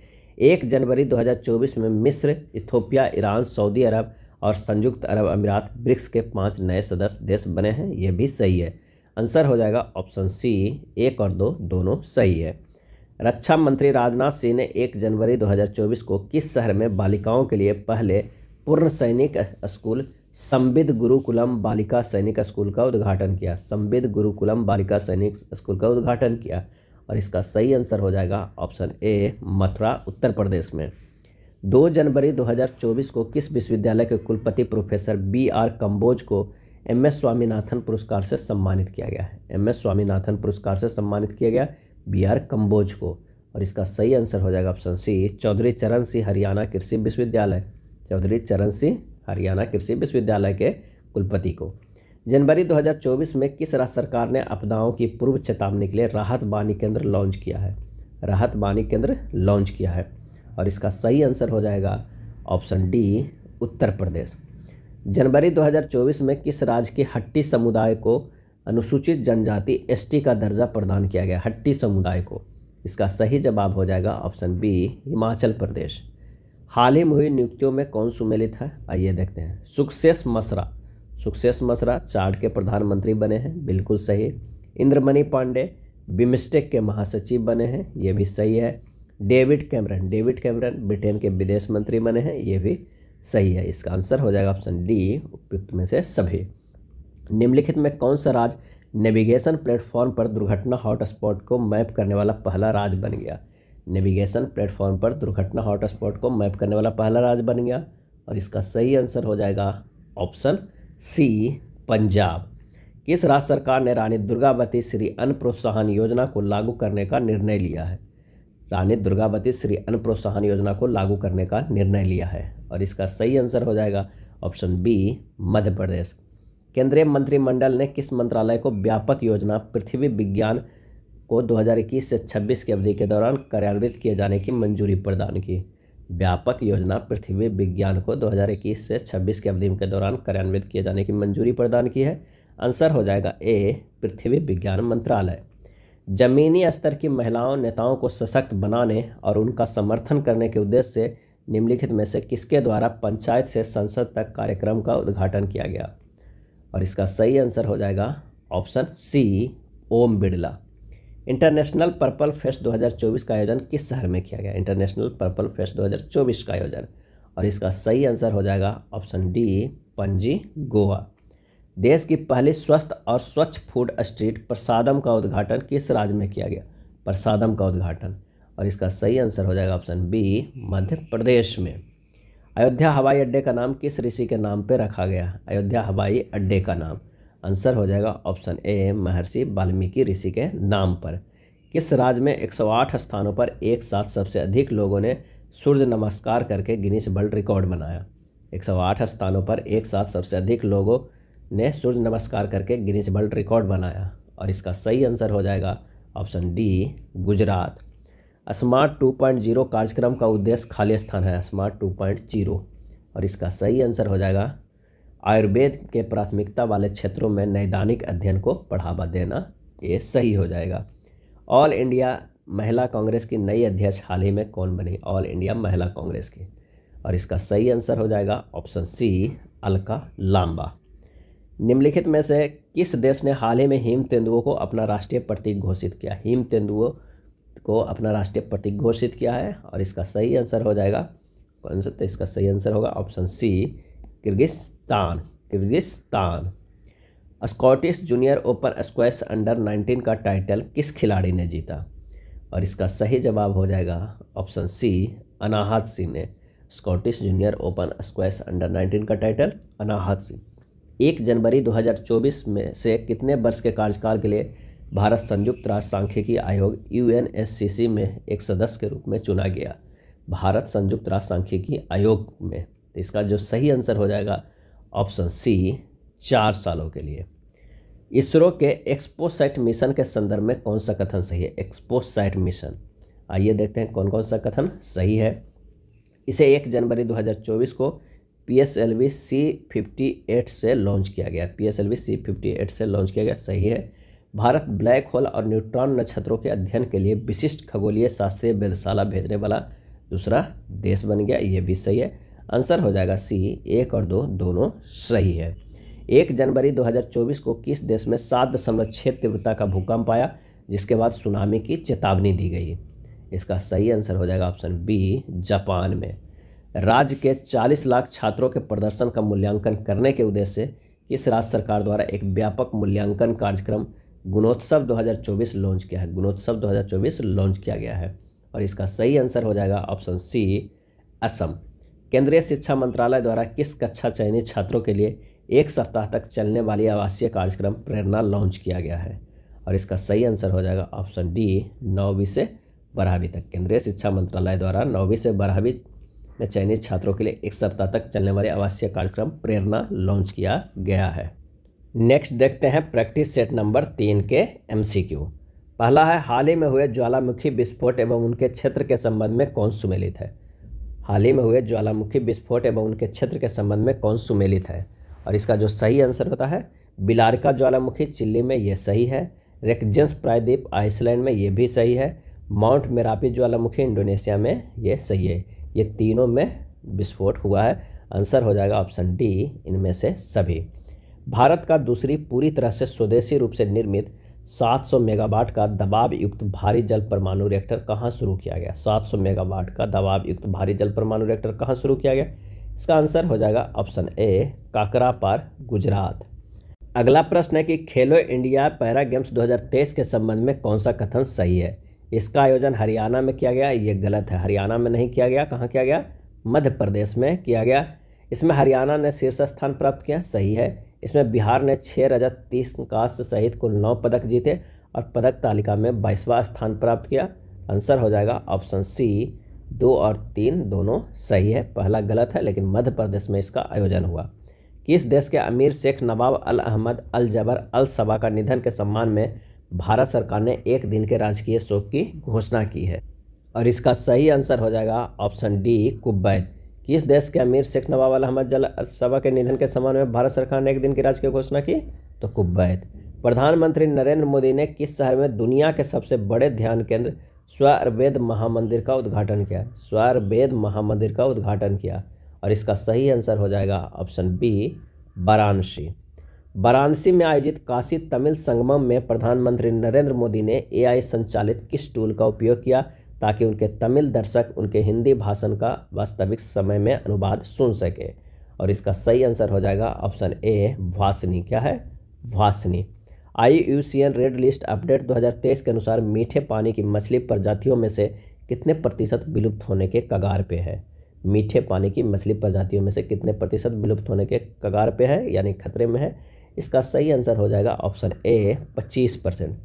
एक जनवरी 2024 में मिस्र इथोपिया ईरान सऊदी अरब और संयुक्त अरब अमीरात ब्रिक्स के पांच नए सदस्य देश बने हैं यह भी सही है आंसर हो जाएगा ऑप्शन सी एक और दो दोनों सही है रक्षा मंत्री राजनाथ सिंह ने एक जनवरी 2024 को किस शहर में बालिकाओं के लिए पहले पूर्ण सैनिक स्कूल संबिद गुरुकुलम बालिका सैनिक स्कूल का उद्घाटन किया संबिद गुरुकुलम बालिका सैनिक स्कूल का उद्घाटन किया और इसका सही आंसर हो जाएगा ऑप्शन ए मथुरा उत्तर प्रदेश में दो जनवरी 2024 को किस विश्वविद्यालय के कुलपति प्रोफेसर बी आर कम्बोज को एम एस स्वामीनाथन पुरस्कार से सम्मानित किया गया है एम एस स्वामीनाथन पुरस्कार से सम्मानित किया गया बी आर कम्बोज को और इसका सही आंसर हो जाएगा ऑप्शन सी चौधरी चरण सिंह हरियाणा कृषि विश्वविद्यालय चौधरी चरण सिंह हरियाणा कृषि विश्वविद्यालय के कुलपति को जनवरी 2024 में किस राज्य सरकार ने आपदाओं की पूर्व चेतावनी के लिए राहत बानी केंद्र लॉन्च किया है राहत बानी केंद्र लॉन्च किया है और इसका सही आंसर हो जाएगा ऑप्शन डी उत्तर प्रदेश जनवरी 2024 में किस राज्य के हट्टी समुदाय को अनुसूचित जनजाति एसटी का दर्जा प्रदान किया गया हट्टी समुदाय को इसका सही जवाब हो जाएगा ऑप्शन बी हिमाचल प्रदेश हाल ही में हुई नियुक्तियों में कौन सुमेलित है आइए देखते हैं सुक्सेस मसरा सुक्सेस मसरा चार्ड के प्रधानमंत्री बने हैं बिल्कुल सही इंद्रमणि पांडे बिमस्टेक के महासचिव बने हैं ये भी सही है David Cameron David Cameron Britain के विदेश मंत्री बने हैं ये भी सही है इसका आंसर हो जाएगा ऑप्शन डी उपयुक्त में से सभी निम्नलिखित में कौन सा राज्य नेविगेशन प्लेटफॉर्म पर दुर्घटना हॉटस्पॉट को मैप करने वाला पहला राज्य बन गया नेविगेशन प्लेटफॉर्म पर दुर्घटना हॉटस्पॉट को मैप करने वाला पहला राज्य बन गया और इसका सही आंसर हो जाएगा ऑप्शन सी पंजाब किस राज्य सरकार ने रानी दुर्गावती श्री अन्न प्रोत्साहन योजना को लागू करने का निर्णय लिया है रानी दुर्गावती श्री अन्न प्रोत्साहन योजना को लागू करने का निर्णय लिया है और इसका सही आंसर हो जाएगा ऑप्शन बी मध्य प्रदेश केंद्रीय मंत्रिमंडल ने किस मंत्रालय को व्यापक योजना पृथ्वी विज्ञान को 2021 से 26 की अवधि के दौरान कार्यान्वित किए जाने की मंजूरी प्रदान की व्यापक योजना पृथ्वी विज्ञान को 2021 से 26 की अवधि के दौरान कार्यान्वित किए जाने की मंजूरी प्रदान की है आंसर हो जाएगा ए पृथ्वी विज्ञान मंत्रालय जमीनी स्तर की महिलाओं नेताओं को सशक्त बनाने और उनका समर्थन करने के उद्देश्य से निम्नलिखित में से किसके द्वारा पंचायत से संसद तक कार्यक्रम का उद्घाटन किया गया और इसका सही आंसर हो जाएगा option C Om Birla international purple fest 2024 का आयोजन किस शहर में किया गया इंटरनेशनल पर्पल फेस्ट 2024 का आयोजन और इसका सही आंसर हो जाएगा ऑप्शन डी पंजी गोवा देश की पहली स्वस्थ और स्वच्छ फूड स्ट्रीट प्रसादम का उद्घाटन किस राज्य में किया गया प्रसादम का उद्घाटन और इसका सही आंसर हो जाएगा ऑप्शन बी मध्य प्रदेश में अयोध्या हवाई अड्डे का नाम किस ऋषि के नाम पर रखा गया अयोध्या हवाई अड्डे का नाम आंसर हो जाएगा ऑप्शन ए महर्षि वाल्मीकि ऋषि के नाम पर किस राज्य में 108 स्थानों पर एक साथ सबसे अधिक लोगों ने सूर्य नमस्कार करके गिनीस वर्ल्ड रिकॉर्ड बनाया 108 स्थानों पर एक साथ सबसे अधिक लोगों ने सूर्य नमस्कार करके गिनीस वर्ल्ड रिकॉर्ड बनाया और इसका सही आंसर हो जाएगा option D Gujarat smart two कार्यक्रम का उद्देश्य खाली स्थान है स्मार्ट टू और इसका सही आंसर हो जाएगा आयुर्वेद के प्राथमिकता वाले क्षेत्रों में नैदानिक अध्ययन को बढ़ावा देना ये सही हो जाएगा ऑल इंडिया महिला कांग्रेस की नई अध्यक्ष हाल ही में कौन बनी ऑल इंडिया महिला कांग्रेस की और इसका सही आंसर हो जाएगा ऑप्शन सी अलका लांबा निम्नलिखित में से किस देश ने हाल ही में हिम तेंदुओं को अपना राष्ट्रीय प्रतीक घोषित किया हिम तेंदुओं को अपना राष्ट्रीय प्रतीक घोषित किया है और इसका सही आंसर हो जाएगा कौन सा तो इसका सही आंसर होगा option C Kyrgyz Kyrgyzstan Kyrgyzstan Scottish junior open squash under 19 का टाइटल किस खिलाड़ी ने जीता और इसका सही जवाब हो जाएगा ऑप्शन सी अनाहत सिंह ने Scottish junior open squash under 19 का टाइटल अनाहत सिंह एक जनवरी 2024 में से कितने वर्ष के कार्यकाल के लिए भारत संयुक्त राष्ट्र सांख्यिकी आयोग यू में एक सदस्य के रूप में चुना गया भारत संयुक्त राष्ट्र सांख्यिकी आयोग में तो इसका जो सही आंसर हो जाएगा ऑप्शन सी चार सालों के लिए इसरो के एक्सपोसाइट मिशन के संदर्भ में कौन सा कथन सही है एक्सपोसाइट मिशन आइए देखते हैं कौन कौन सा कथन सही है इसे एक जनवरी 2024 को P S L V C fifty eight से लॉन्च किया गया P S L V C fifty eight से लॉन्च किया गया सही है भारत ब्लैक होल और न्यूट्रॉन नक्षत्रों के अध्ययन के लिए विशिष्ट खगोलीय शास्त्रीय वेधशाला भेजने वाला दूसरा देश बन गया ये भी सही है आंसर हो जाएगा सी एक और दो दोनों सही है एक जनवरी 2024 को किस देश में सात दशमलव छः तीव्रता का भूकंप आया जिसके बाद सुनामी की चेतावनी दी गई इसका सही आंसर हो जाएगा ऑप्शन बी जापान में राज्य के 40 लाख छात्रों के प्रदर्शन का मूल्यांकन करने के उद्देश्य से किस राज्य सरकार द्वारा एक व्यापक मूल्यांकन कार्यक्रम गुणोत्सव 2024 लॉन्च किया है गुणोत्सव 2024 लॉन्च किया गया है और इसका सही आंसर हो जाएगा ऑप्शन सी असम केंद्रीय शिक्षा मंत्रालय द्वारा किस कक्षा चयनित छात्रों के लिए एक सप्ताह तक चलने वाली आवासीय कार्यक्रम प्रेरणा लॉन्च किया गया है और इसका सही आंसर हो जाएगा ऑप्शन डी नौवीं से बारहवीं तक केंद्रीय शिक्षा मंत्रालय द्वारा नौवीं से बारहवीं में चयनित छात्रों के लिए एक सप्ताह तक चलने वाले आवासीय कार्यक्रम प्रेरणा लॉन्च किया गया है नेक्स्ट देखते हैं प्रैक्टिस सेट नंबर तीन के एम पहला है हाल ही में हुए ज्वालामुखी विस्फोट एवं उनके क्षेत्र के संबंध में कौन सुमेलित है हाल ही में हुए ज्वालामुखी विस्फोट एवं उनके क्षेत्र के संबंध में कौन सुमेलित है और इसका जो सही आंसर होता है बिलारका ज्वालामुखी चिल्ली में यह सही है रेक्जेंस प्रायद्वीप आइसलैंड में ये भी सही है माउंट मेरापी ज्वालामुखी इंडोनेशिया में ये सही है ये तीनों में विस्फोट हुआ है आंसर हो जाएगा ऑप्शन डी इनमें से सभी भारत का दूसरी पूरी तरह से स्वदेशी रूप से निर्मित 700 मेगावाट का दबाव युक्त भारी जल परमाणु रिएक्टर कहाँ शुरू किया गया 700 मेगावाट का दबाव युक्त भारी जल परमाणु रिएक्टर कहाँ शुरू किया गया इसका आंसर हो जाएगा ऑप्शन ए काकरापार गुजरात अगला प्रश्न है कि खेलो इंडिया पैरा गेम्स 2023 के संबंध में कौन सा कथन सही है इसका आयोजन हरियाणा में किया गया ये गलत है हरियाणा में नहीं किया गया कहाँ किया गया मध्य प्रदेश में किया गया इसमें हरियाणा ने शीर्ष स्थान प्राप्त किया सही है इसमें बिहार ने छः रजत तीस कांस्य सहित कुल नौ पदक जीते और पदक तालिका में बाईसवां स्थान प्राप्त किया आंसर हो जाएगा ऑप्शन सी दो और तीन दोनों सही है पहला गलत है लेकिन मध्य प्रदेश में इसका आयोजन हुआ किस देश के अमीर शेख नवाब अल अहमद अल जबर अल सबा का निधन के सम्मान में भारत सरकार ने एक दिन के राजकीय शोक की घोषणा की है और इसका सही आंसर हो जाएगा ऑप्शन डी कुबैत किस देश के अमीर शेख नवाब अल अहमद जल सभा के निधन के समान में भारत सरकार ने एक दिन के राज की घोषणा की तो कुवैत प्रधानमंत्री नरेंद्र मोदी ने किस शहर में दुनिया के सबसे बड़े ध्यान केंद्र स्वरवेद महामंदिर का उद्घाटन किया स्वरवेद महामंदिर का उद्घाटन किया और इसका सही आंसर हो जाएगा ऑप्शन बी वाराणसी वाराणसी में आयोजित काशी तमिल संगमम में प्रधानमंत्री नरेंद्र मोदी ने एआई संचालित किस टूल का उपयोग किया ताकि उनके तमिल दर्शक उनके हिंदी भाषण का वास्तविक समय में अनुवाद सुन सके और इसका सही आंसर हो जाएगा ऑप्शन ए वासनी क्या है वासनी I U C N red list update 2023 के अनुसार मीठे पानी की मछली प्रजातियों में से कितने प्रतिशत विलुप्त होने के कगार पे है मीठे पानी की मछली प्रजातियों में से कितने प्रतिशत विलुप्त होने के कगार पे है यानी खतरे में है इसका सही आंसर हो जाएगा ऑप्शन ए पच्चीस परसेंट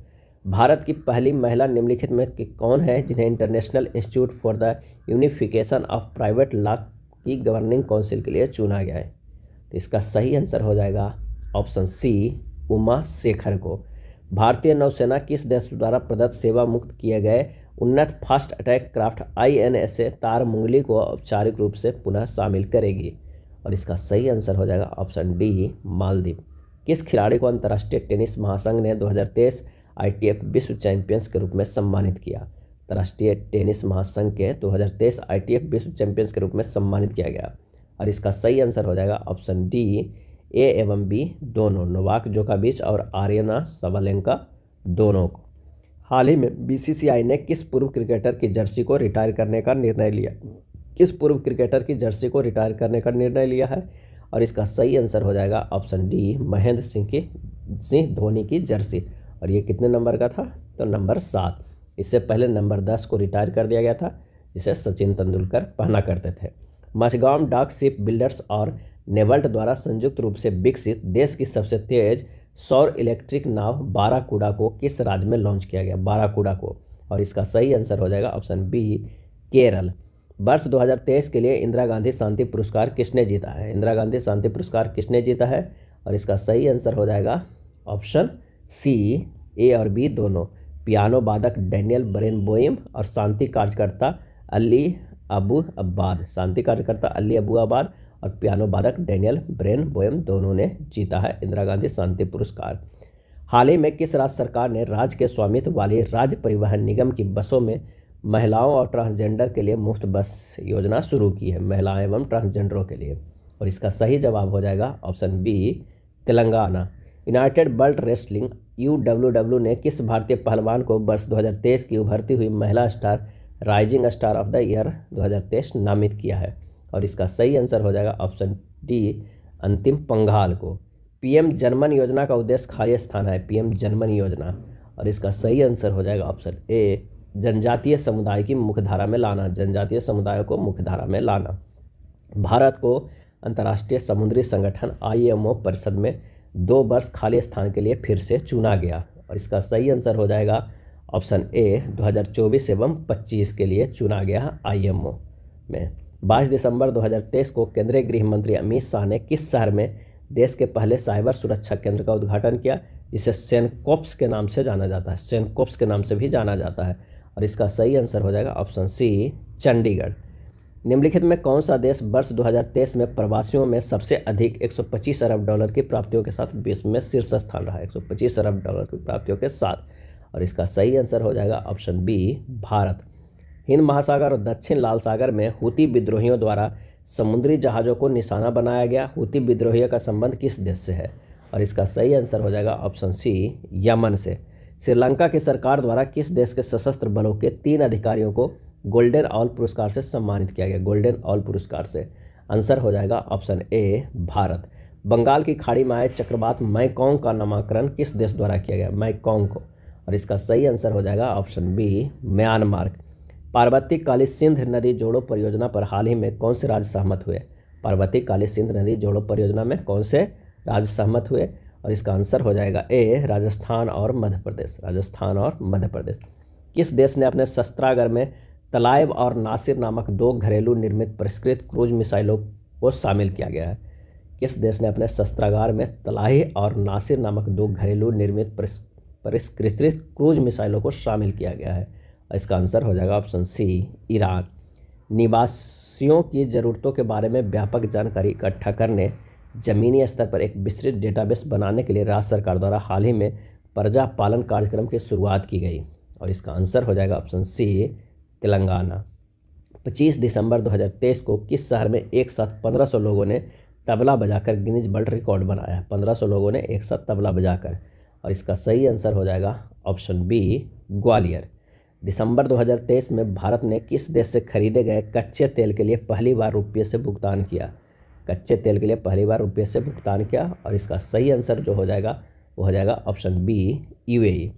भारत की पहली महिला निम्नलिखित में कौन है जिन्हें international institute for the unification of private law की गवर्निंग काउंसिल के लिए चुना गया है तो इसका सही आंसर हो जाएगा ऑप्शन सी उमा शेखर को भारतीय नौसेना किस देश द्वारा प्रदत्त सेवा मुक्त किए गए उन्नत fast attack craft I N S A Tarmugli को औपचारिक रूप से पुनः शामिल करेगी और इसका सही आंसर हो जाएगा ऑप्शन डी मालदीव किस खिलाड़ी को अंतर्राष्ट्रीय टेनिस महासंघ ने दो आईटीएफ विश्व चैंपियंस के रूप में सम्मानित किया राष्ट्रीय टेनिस महासंघ के 2023 आईटीएफ विश्व चैंपियंस के रूप में सम्मानित किया गया और इसका सही आंसर हो जाएगा ऑप्शन डी ए एवं बी दोनों नोवाक बीच और आर्यना सवालेंका दोनों को हाल ही में बीसीसीआई ने किस पूर्व क्रिकेटर की जर्सी को रिटायर करने का निर्णय लिया किस पूर्व क्रिकेटर की जर्सी को रिटायर करने का निर्णय लिया है और इसका सही आंसर हो जाएगा ऑप्शन डी महेंद्र सिंह की सिंह धोनी की जर्सी और ये कितने नंबर का था तो नंबर सात इससे पहले नंबर दस को रिटायर कर दिया गया था जिसे सचिन तेंदुलकर पहना करते थे मछगांव डाक शिप बिल्डर्स और नेवल्ट द्वारा संयुक्त रूप से विकसित देश की सबसे तेज सौर इलेक्ट्रिक नाव बाराकूड़ा को किस राज्य में लॉन्च किया गया बाराकूड़ा को और इसका सही आंसर हो जाएगा ऑप्शन बी केरल वर्ष 2023 के लिए इंदिरा गांधी शांति पुरस्कार किसने जीता है इंदिरा गांधी शांति पुरस्कार किसने जीता है और इसका सही आंसर हो जाएगा ऑप्शन सी ए और बी दोनों पियानो वादक डैनियल ब्रेन बोइम और शांति कार्यकर्ता अली अबू अब्बाद शांति कार्यकर्ता अली अबू अब्बाद और पियानो वादक डैनियल ब्रेन बोयम दोनों ने जीता है इंदिरा गांधी शांति पुरस्कार हाल ही में किस राज्य सरकार ने राज्य के स्वामित्व वाली राज्य परिवहन निगम की बसों में महिलाओं और ट्रांसजेंडर के लिए मुफ्त बस योजना शुरू की है महिलाएं एवं ट्रांसजेंडरों के लिए और इसका सही जवाब हो जाएगा option B Telangana united world wrestling U ने किस भारतीय पहलवान को वर्ष 2023 की उभरती हुई महिला star rising star of the year 2023 नामित किया है और इसका सही आंसर हो जाएगा ऑप्शन डी अंतिम पंघाल को पीएम जनमन योजना का उद्देश्य खाली स्थान है पीएम जनमन योजना और इसका सही आंसर हो जाएगा ऑप्शन ए जनजातीय समुदाय की मुख्यधारा में लाना जनजातीय समुदायों को मुख्यधारा में लाना भारत को अंतर्राष्ट्रीय समुद्री संगठन आईएमओ परिषद में दो वर्ष खाली स्थान के लिए फिर से चुना गया और इसका सही आंसर हो जाएगा ऑप्शन ए 2024 एवं 25 के लिए चुना गया आईएमओ में 22 दिसंबर 2023 को केंद्रीय गृह मंत्री अमित शाह ने किस शहर में देश के पहले साइबर सुरक्षा केंद्र का उद्घाटन किया इसे सेनकोप्स के नाम से जाना जाता है सेनकोप्स के नाम से भी जाना जाता है और इसका सही आंसर हो जाएगा ऑप्शन सी चंडीगढ़ निम्नलिखित में कौन सा देश वर्ष 2023 में प्रवासियों में सबसे अधिक 125 अरब डॉलर की प्राप्तियों के साथ विश्व में शीर्ष स्थान रहा 125 अरब डॉलर की प्राप्तियों के साथ और इसका सही आंसर हो जाएगा ऑप्शन बी भारत हिंद महासागर और दक्षिण लाल सागर में हुती विद्रोहियों द्वारा समुद्री जहाज़ों को निशाना बनाया गया हुती विद्रोहियों का संबंध किस देश से है और इसका सही आंसर हो जाएगा ऑप्शन सी यमन से श्रीलंका की सरकार द्वारा किस देश के सशस्त्र बलों के तीन अधिकारियों को गोल्डन ऑल पुरस्कार से सम्मानित किया गया गोल्डन ऑल पुरस्कार से आंसर हो जाएगा ऑप्शन ए भारत बंगाल की खाड़ी में आए चक्रवात मैकोंग का नामाकरण किस देश द्वारा किया गया मैकोंग को और इसका सही आंसर हो जाएगा option B Myanmar Parvati Kali Sindh नदी जोड़ो परियोजना पर हाल ही में कौन से राज्य सहमत हुए पार्वती काली सिंध नदी जोड़ो परियोजना में कौन से राज्य सहमत हुए और इसका आंसर हो जाएगा ए राजस्थान और मध्य प्रदेश राजस्थान और मध्य प्रदेश किस देश ने अपने शस्त्रागर में तलाइब और नासिर नामक दो घरेलू निर्मित परिष्कृत क्रूज मिसाइलों को शामिल किया गया है किस देश ने अपने शस्त्रागार में तलाही और नासिर नामक दो घरेलू निर्मित परिष्कृत क्रूज मिसाइलों को शामिल किया गया है इसका आंसर हो जाएगा ऑप्शन सी ईरान निवासियों की ज़रूरतों के बारे में व्यापक जानकारी इकट्ठा करने जमीनी स्तर पर एक विस्तृत डेटाबेस बनाने के लिए राज्य सरकार द्वारा हाल ही में प्रजा पालन कार्यक्रम की शुरुआत की गई और इसका आंसर हो जाएगा ऑप्शन सी तेलंगाना 25 दिसंबर 2023 को किस शहर में एक साथ 1500 लोगों ने तबला बजाकर गिनीज वर्ल्ड रिकॉर्ड बनाया 1500 लोगों ने एक साथ तबला बजाकर और इसका सही आंसर हो जाएगा ऑप्शन बी ग्वालियर दिसंबर 2023 में भारत ने किस देश से खरीदे गए कच्चे तेल के लिए पहली बार रुपये से भुगतान किया कच्चे तेल के लिए पहली बार रुपये से भुगतान किया और इसका सही आंसर जो हो जाएगा वो हो जाएगा ऑप्शन बी ए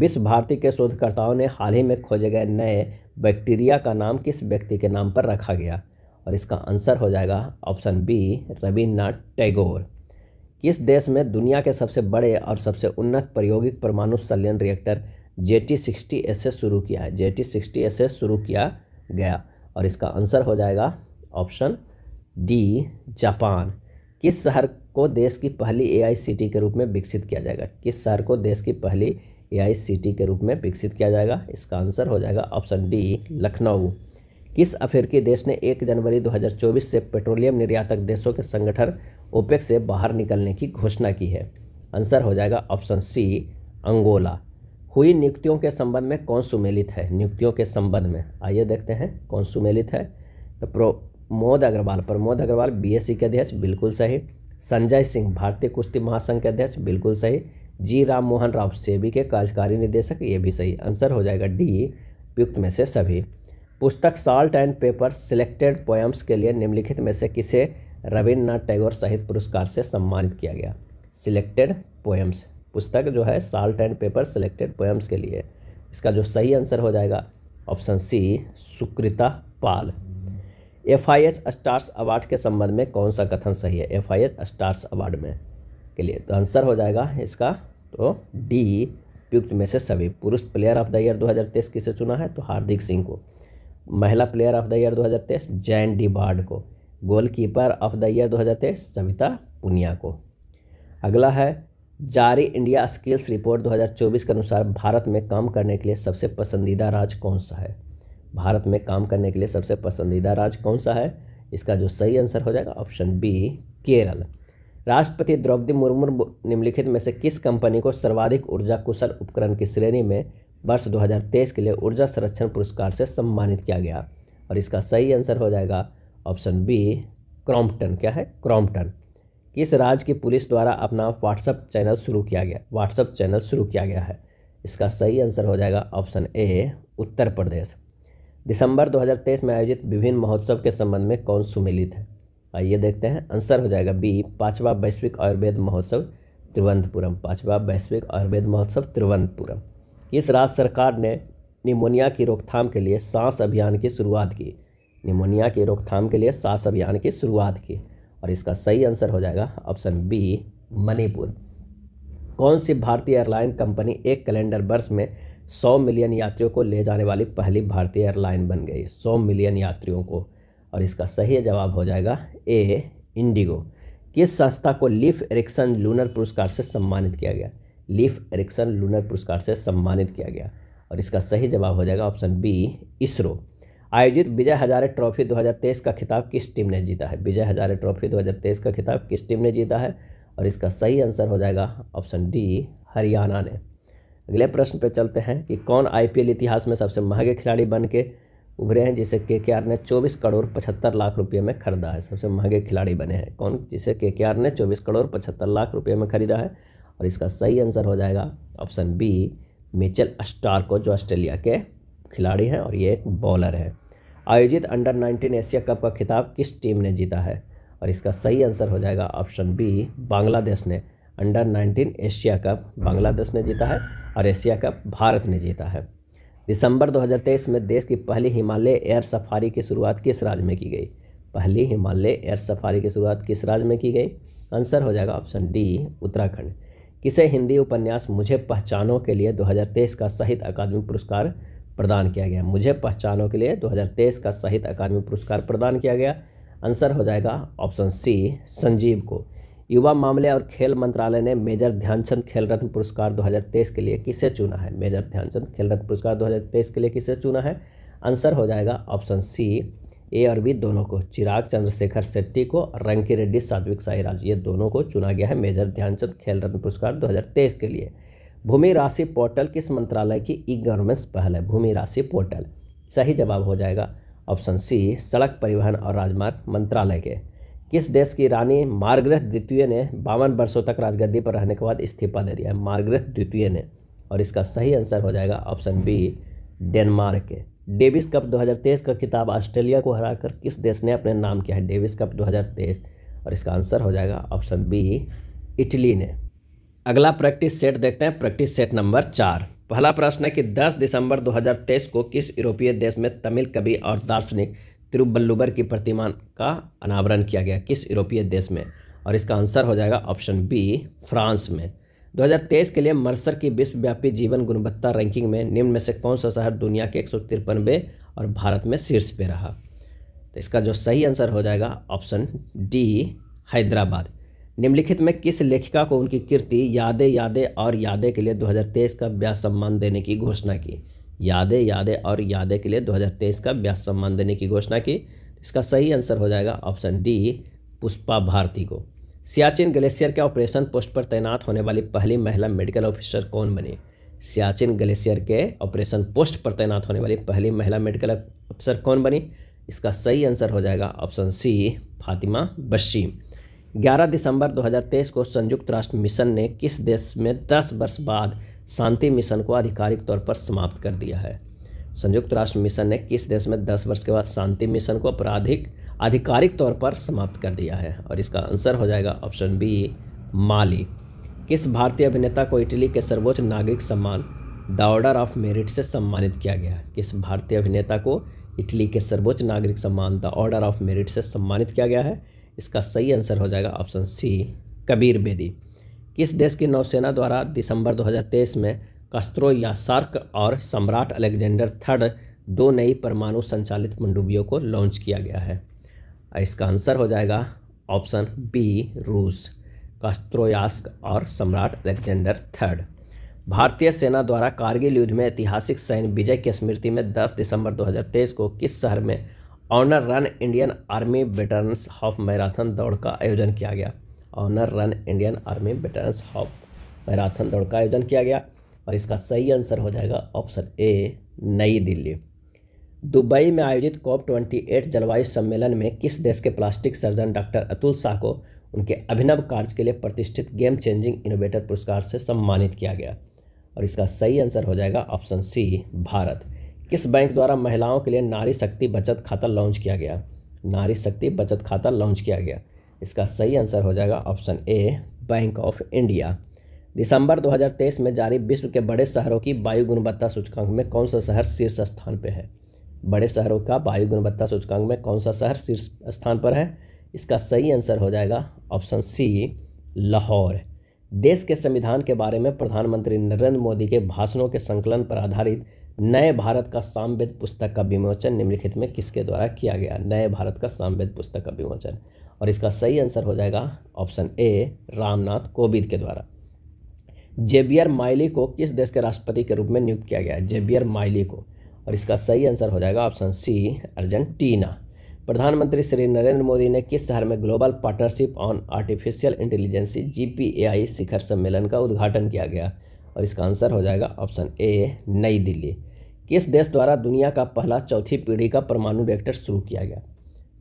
विश्व भारती के शोधकर्ताओं ने हाल ही में खोजे गए नए बैक्टीरिया का नाम किस व्यक्ति के नाम पर रखा गया और इसका आंसर हो जाएगा ऑप्शन बी रविन्द्रनाथ टैगोर किस देश में दुनिया के सबसे बड़े और सबसे उन्नत प्रायोगिक परमाणु संलयन reactor J T sixty S से शुरू किया है जे टी सिक्सटी एस से शुरू किया गया और इसका आंसर हो जाएगा ऑप्शन डी जापान किस शहर को देश की पहली एआईसीटी के रूप में विकसित किया जाएगा किस शहर को देश की पहली ए सिटी के रूप में विकसित किया जाएगा इसका आंसर हो जाएगा ऑप्शन डी लखनऊ किस अफ्रीकी देश ने 1 जनवरी 2024 से पेट्रोलियम निर्यातक देशों के संगठन ओपेक से बाहर निकलने की घोषणा की है आंसर हो जाएगा ऑप्शन सी अंगोला हुई नियुक्तियों के संबंध में कौन सुमेलित है नियुक्तियों के संबंध में आइए देखते हैं कौन सुमेलित है तो प्रमोद अग्रवाल प्रमोद अग्रवाल बी e के अध्यक्ष बिल्कुल सही संजय सिंह भारतीय कुश्ती महासंघ के अध्यक्ष बिल्कुल सही जी राम मोहन राव सेबी के कार्यकारी निदेशक ये भी सही आंसर हो जाएगा डी उपयुक्त में से सभी पुस्तक salt and pepper selected poems के लिए निम्नलिखित में से किसे रविन्द्रनाथ टैगोर साहित्य पुरस्कार से सम्मानित किया गया सिलेक्टेड पोएम्स पुस्तक जो है salt and pepper selected poems के लिए इसका जो सही आंसर हो जाएगा option C Sukrita Paul F I H stars award के संबंध में कौन सा कथन सही है F I H stars award में के लिए तो आंसर हो जाएगा इसका तो डी उपयुक्त में से सभी पुरुष प्लेयर ऑफ द ईयर 2023 किसे चुना है तो हार्दिक सिंह को महिला प्लेयर ऑफ द ईयर 2023 जैन डी बार्ड को goalkeeper of the year 2023 Savita Punia को अगला है जारी इंडिया स्किल्स रिपोर्ट 2024 के अनुसार भारत में काम करने के लिए सबसे पसंदीदा राज्य कौन सा है भारत में काम करने के लिए सबसे पसंदीदा राज्य कौन सा है इसका जो सही आंसर हो जाएगा ऑप्शन बी केरल राष्ट्रपति द्रौपदी मुर्मू निम्नलिखित में से किस कंपनी को सर्वाधिक ऊर्जा कुशल उपकरण की श्रेणी में वर्ष 2023 के लिए ऊर्जा संरक्षण पुरस्कार से सम्मानित किया गया और इसका सही आंसर हो जाएगा ऑप्शन बी क्रॉम्पटन क्या है क्रॉम्पटन किस राज्य की पुलिस द्वारा अपना व्हाट्सअप चैनल शुरू किया गया व्हाट्सअप चैनल शुरू किया गया है इसका सही आंसर हो जाएगा ऑप्शन ए उत्तर प्रदेश दिसंबर 2023 में आयोजित विभिन्न महोत्सव के संबंध में कौन सुमिलित है आइए देखते हैं आंसर हो जाएगा बी पाँचवा वैश्विक आयुर्वेद महोत्सव तिरुवनंतपुरम पाँचवा वैश्विक आयुर्वेद महोत्सव तिरुवनंतपुरम किस राज्य सरकार ने निमोनिया की रोकथाम के लिए सांस अभियान की शुरुआत की निमोनिया की रोकथाम के लिए सांस अभियान की शुरुआत की और इसका सही आंसर हो जाएगा ऑप्शन बी मणिपुर कौन सी भारतीय एयरलाइन कंपनी एक कैलेंडर वर्ष में 100 मिलियन यात्रियों को ले जाने वाली पहली भारतीय एयरलाइन बन गई 100 मिलियन यात्रियों को और इसका सही जवाब हो जाएगा ए इंडिगो किस संस्था को लिफ एरिक्सन लूनर पुरस्कार से सम्मानित किया गया लिफ एरिक्सन लूनर पुरस्कार से सम्मानित किया गया और इसका सही जवाब हो जाएगा ऑप्शन बी इसरो आयोजित विजय हजारे ट्रॉफी 2023 का खिताब किस टीम ने जीता है विजय हजारे ट्रॉफी 2023 का खिताब किस टीम ने जीता है और इसका सही आंसर हो जाएगा ऑप्शन डी हरियाणा ने अगले प्रश्न पर चलते हैं कि कौन आईपीएल इतिहास में सबसे महंगे खिलाड़ी बन के उभरे हैं जिसे के के आर ने चौबीस करोड़ पचहत्तर लाख रुपये में खरीदा है सबसे महंगे खिलाड़ी बने हैं कौन जिसे के के आर ने चौबीस करोड़ पचहत्तर लाख रुपये में खरीदा है और इसका सही आंसर हो जाएगा ऑप्शन बी मिचेल स्टार को जो ऑस्ट्रेलिया के खिलाड़ी हैं और ये एक बॉलर है आयोजित अंडर नाइनटीन एशिया कप का खिताब किस टीम ने जीता है और इसका सही आंसर हो जाएगा ऑप्शन बी बांग्लादेश ने अंडर 19 एशिया कप बांग्लादेश ने जीता है और एशिया कप भारत ने जीता है दिसंबर 2023 में देश की पहली हिमालय एयर सफारी की शुरुआत किस राज्य में की गई पहली हिमालय एयर सफारी की शुरुआत किस राज्य में की गई आंसर हो जाएगा ऑप्शन डी उत्तराखंड किसे हिंदी उपन्यास मुझे पहचानों के लिए 2023 का साहित्य अकादमी पुरस्कार प्रदान किया गया मुझे पहचानों के लिए 2023 का साहित्य अकादमी पुरस्कार प्रदान किया गया आंसर हो जाएगा ऑप्शन सी संजीव को युवा मामले और खेल मंत्रालय ने मेजर ध्यानचंद खेल रत्न पुरस्कार 2023 के लिए किसे चुना है मेजर ध्यानचंद खेल रत्न पुरस्कार 2023 के लिए किसे चुना है आंसर हो जाएगा ऑप्शन सी ए और बी दोनों को चिराग चंद्रशेखर शेट्टी को रंकी रेड्डी सात्विक साईराज ये दोनों को चुना गया है मेजर ध्यानचंद खेल रत्न पुरस्कार 2023 के लिए भूमि राशि पोर्टल किस मंत्रालय की ई गवर्नेंस पहल है भूमि राशि पोर्टल सही जवाब हो जाएगा ऑप्शन सी सड़क परिवहन और राजमार्ग मंत्रालय के किस देश की रानी मार्गरेथ द्वितीय ने बावन वर्षों तक राजगद्दी पर रहने के बाद इस्तीफा दे दिया है मार्गरेथ द्वितीय ने और इसका सही आंसर हो जाएगा ऑप्शन बी डेनमार्क के डेविस कप 2023 का खिताब ऑस्ट्रेलिया को हराकर किस देश ने अपने नाम किया है डेविस कप 2023 और इसका आंसर हो जाएगा ऑप्शन बी इटली ने अगला प्रैक्टिस सेट देखते हैं प्रैक्टिस सेट नंबर चार पहला प्रश्न है कि 10 दिसंबर 2023 को किस यूरोपीय देश में तमिल कवि और दार्शनिक तिरुबल्लुबर की प्रतिमा का अनावरण किया गया किस यूरोपीय देश में और इसका आंसर हो जाएगा ऑप्शन बी फ्रांस में 2023 के लिए मर्सर की विश्वव्यापी जीवन गुणवत्ता रैंकिंग में निम्न में से कौन सा शहर दुनिया के एक और भारत में शीर्ष पे रहा तो इसका जो सही आंसर हो जाएगा ऑप्शन डी हैदराबाद निम्नलिखित में किस लेखिका को उनकी कीर्ति यादें यादें और यादें के लिए 2023 का व्यास सम्मान देने की घोषणा की यादें यादें और यादें के लिए 2023 का व्यास सम्मान देने की घोषणा की इसका सही आंसर हो जाएगा ऑप्शन डी पुष्पा भारती को सियाचिन ग्लेशियर के ऑपरेशन पोस्ट पर तैनात होने वाली पहली महिला मेडिकल ऑफिसर कौन बनी सियाचिन ग्लेशियर के ऑपरेशन पोस्ट पर तैनात होने वाली पहली महिला मेडिकल ऑफ़िसर कौन बनी इसका सही आंसर हो जाएगा ऑप्शन सी फातिमा बशी 11 दिसंबर 2023 को संयुक्त राष्ट्र मिशन ने किस देश में 10 वर्ष बाद शांति मिशन को आधिकारिक तौर पर समाप्त कर दिया है संयुक्त राष्ट्र मिशन ने किस देश में 10 वर्ष के बाद शांति मिशन को अपराधिक आधिकारिक तौर पर समाप्त कर दिया है और इसका आंसर हो जाएगा ऑप्शन बी माली किस भारतीय अभिनेता को इटली के सर्वोच्च नागरिक सम्मान द ऑर्डर ऑफ मेरिट से सम्मानित किया गया किस भारतीय अभिनेता को इटली के सर्वोच्च नागरिक सम्मान द ऑर्डर ऑफ मेरिट से सम्मानित किया गया है इसका सही आंसर हो जाएगा ऑप्शन सी कबीर बेदी किस देश की नौसेना द्वारा दिसंबर 2023 में या यासार्क और सम्राट अलेक्जेंडर थर्ड दो नई परमाणु संचालित मंडूबियों को लॉन्च किया गया है इसका आंसर हो जाएगा ऑप्शन बी रूस कास्त्रोयास्क और सम्राट अलेक्जेंडर थर्ड भारतीय सेना द्वारा कारगिल युद्ध में ऐतिहासिक सैन्य विजय की स्मृति में 10 दिसंबर 2023 को किस शहर में honour run Indian army veterans half marathon दौड़ का आयोजन किया गया honour run Indian army veterans half marathon दौड़ का आयोजन किया गया और इसका सही आंसर हो जाएगा ऑप्शन ए नई दिल्ली दुबई में आयोजित कॉप ट्वेंटी एट जलवायु सम्मेलन में किस देश के plastic surgeon doctor Atul Shah को उनके अभिनव कार्य के लिए प्रतिष्ठित गेम चेंजिंग इनोवेटर पुरस्कार से सम्मानित किया गया और इसका सही आंसर हो जाएगा ऑप्शन सी भारत किस बैंक द्वारा महिलाओं के लिए नारी शक्ति बचत खाता लॉन्च किया गया नारी शक्ति बचत खाता लॉन्च किया गया इसका सही आंसर हो जाएगा option A bank of India दिसंबर 2023 में जारी विश्व के बड़े शहरों की वायु गुणवत्ता सूचकांक में कौन सा शहर शीर्ष स्थान पर है बड़े शहरों का वायु गुणवत्ता सूचकांक में कौन सा शहर शीर्ष स्थान पर है इसका सही आंसर हो जाएगा ऑप्शन सी लाहौर देश के संविधान के बारे में प्रधानमंत्री नरेंद्र मोदी के भाषणों के संकलन पर आधारित नए भारत का सामवेद पुस्तक का विमोचन निम्नलिखित में किसके द्वारा किया गया नए भारत का सामवेद पुस्तक का विमोचन और इसका सही आंसर हो जाएगा ऑप्शन ए रामनाथ कोविंद के द्वारा जेबियर माइली को किस देश के राष्ट्रपति के रूप में नियुक्त किया गया जेबियर माइली को और इसका सही आंसर हो जाएगा ऑप्शन सी अर्जेंटीना प्रधानमंत्री श्री नरेंद्र मोदी ने किस शहर में global partnership on artificial intelligence जी शिखर सम्मेलन का उद्घाटन किया गया और इसका आंसर हो जाएगा ऑप्शन ए नई दिल्ली किस देश द्वारा दुनिया का पहला चौथी पीढ़ी का परमाणु रिएक्टर शुरू किया गया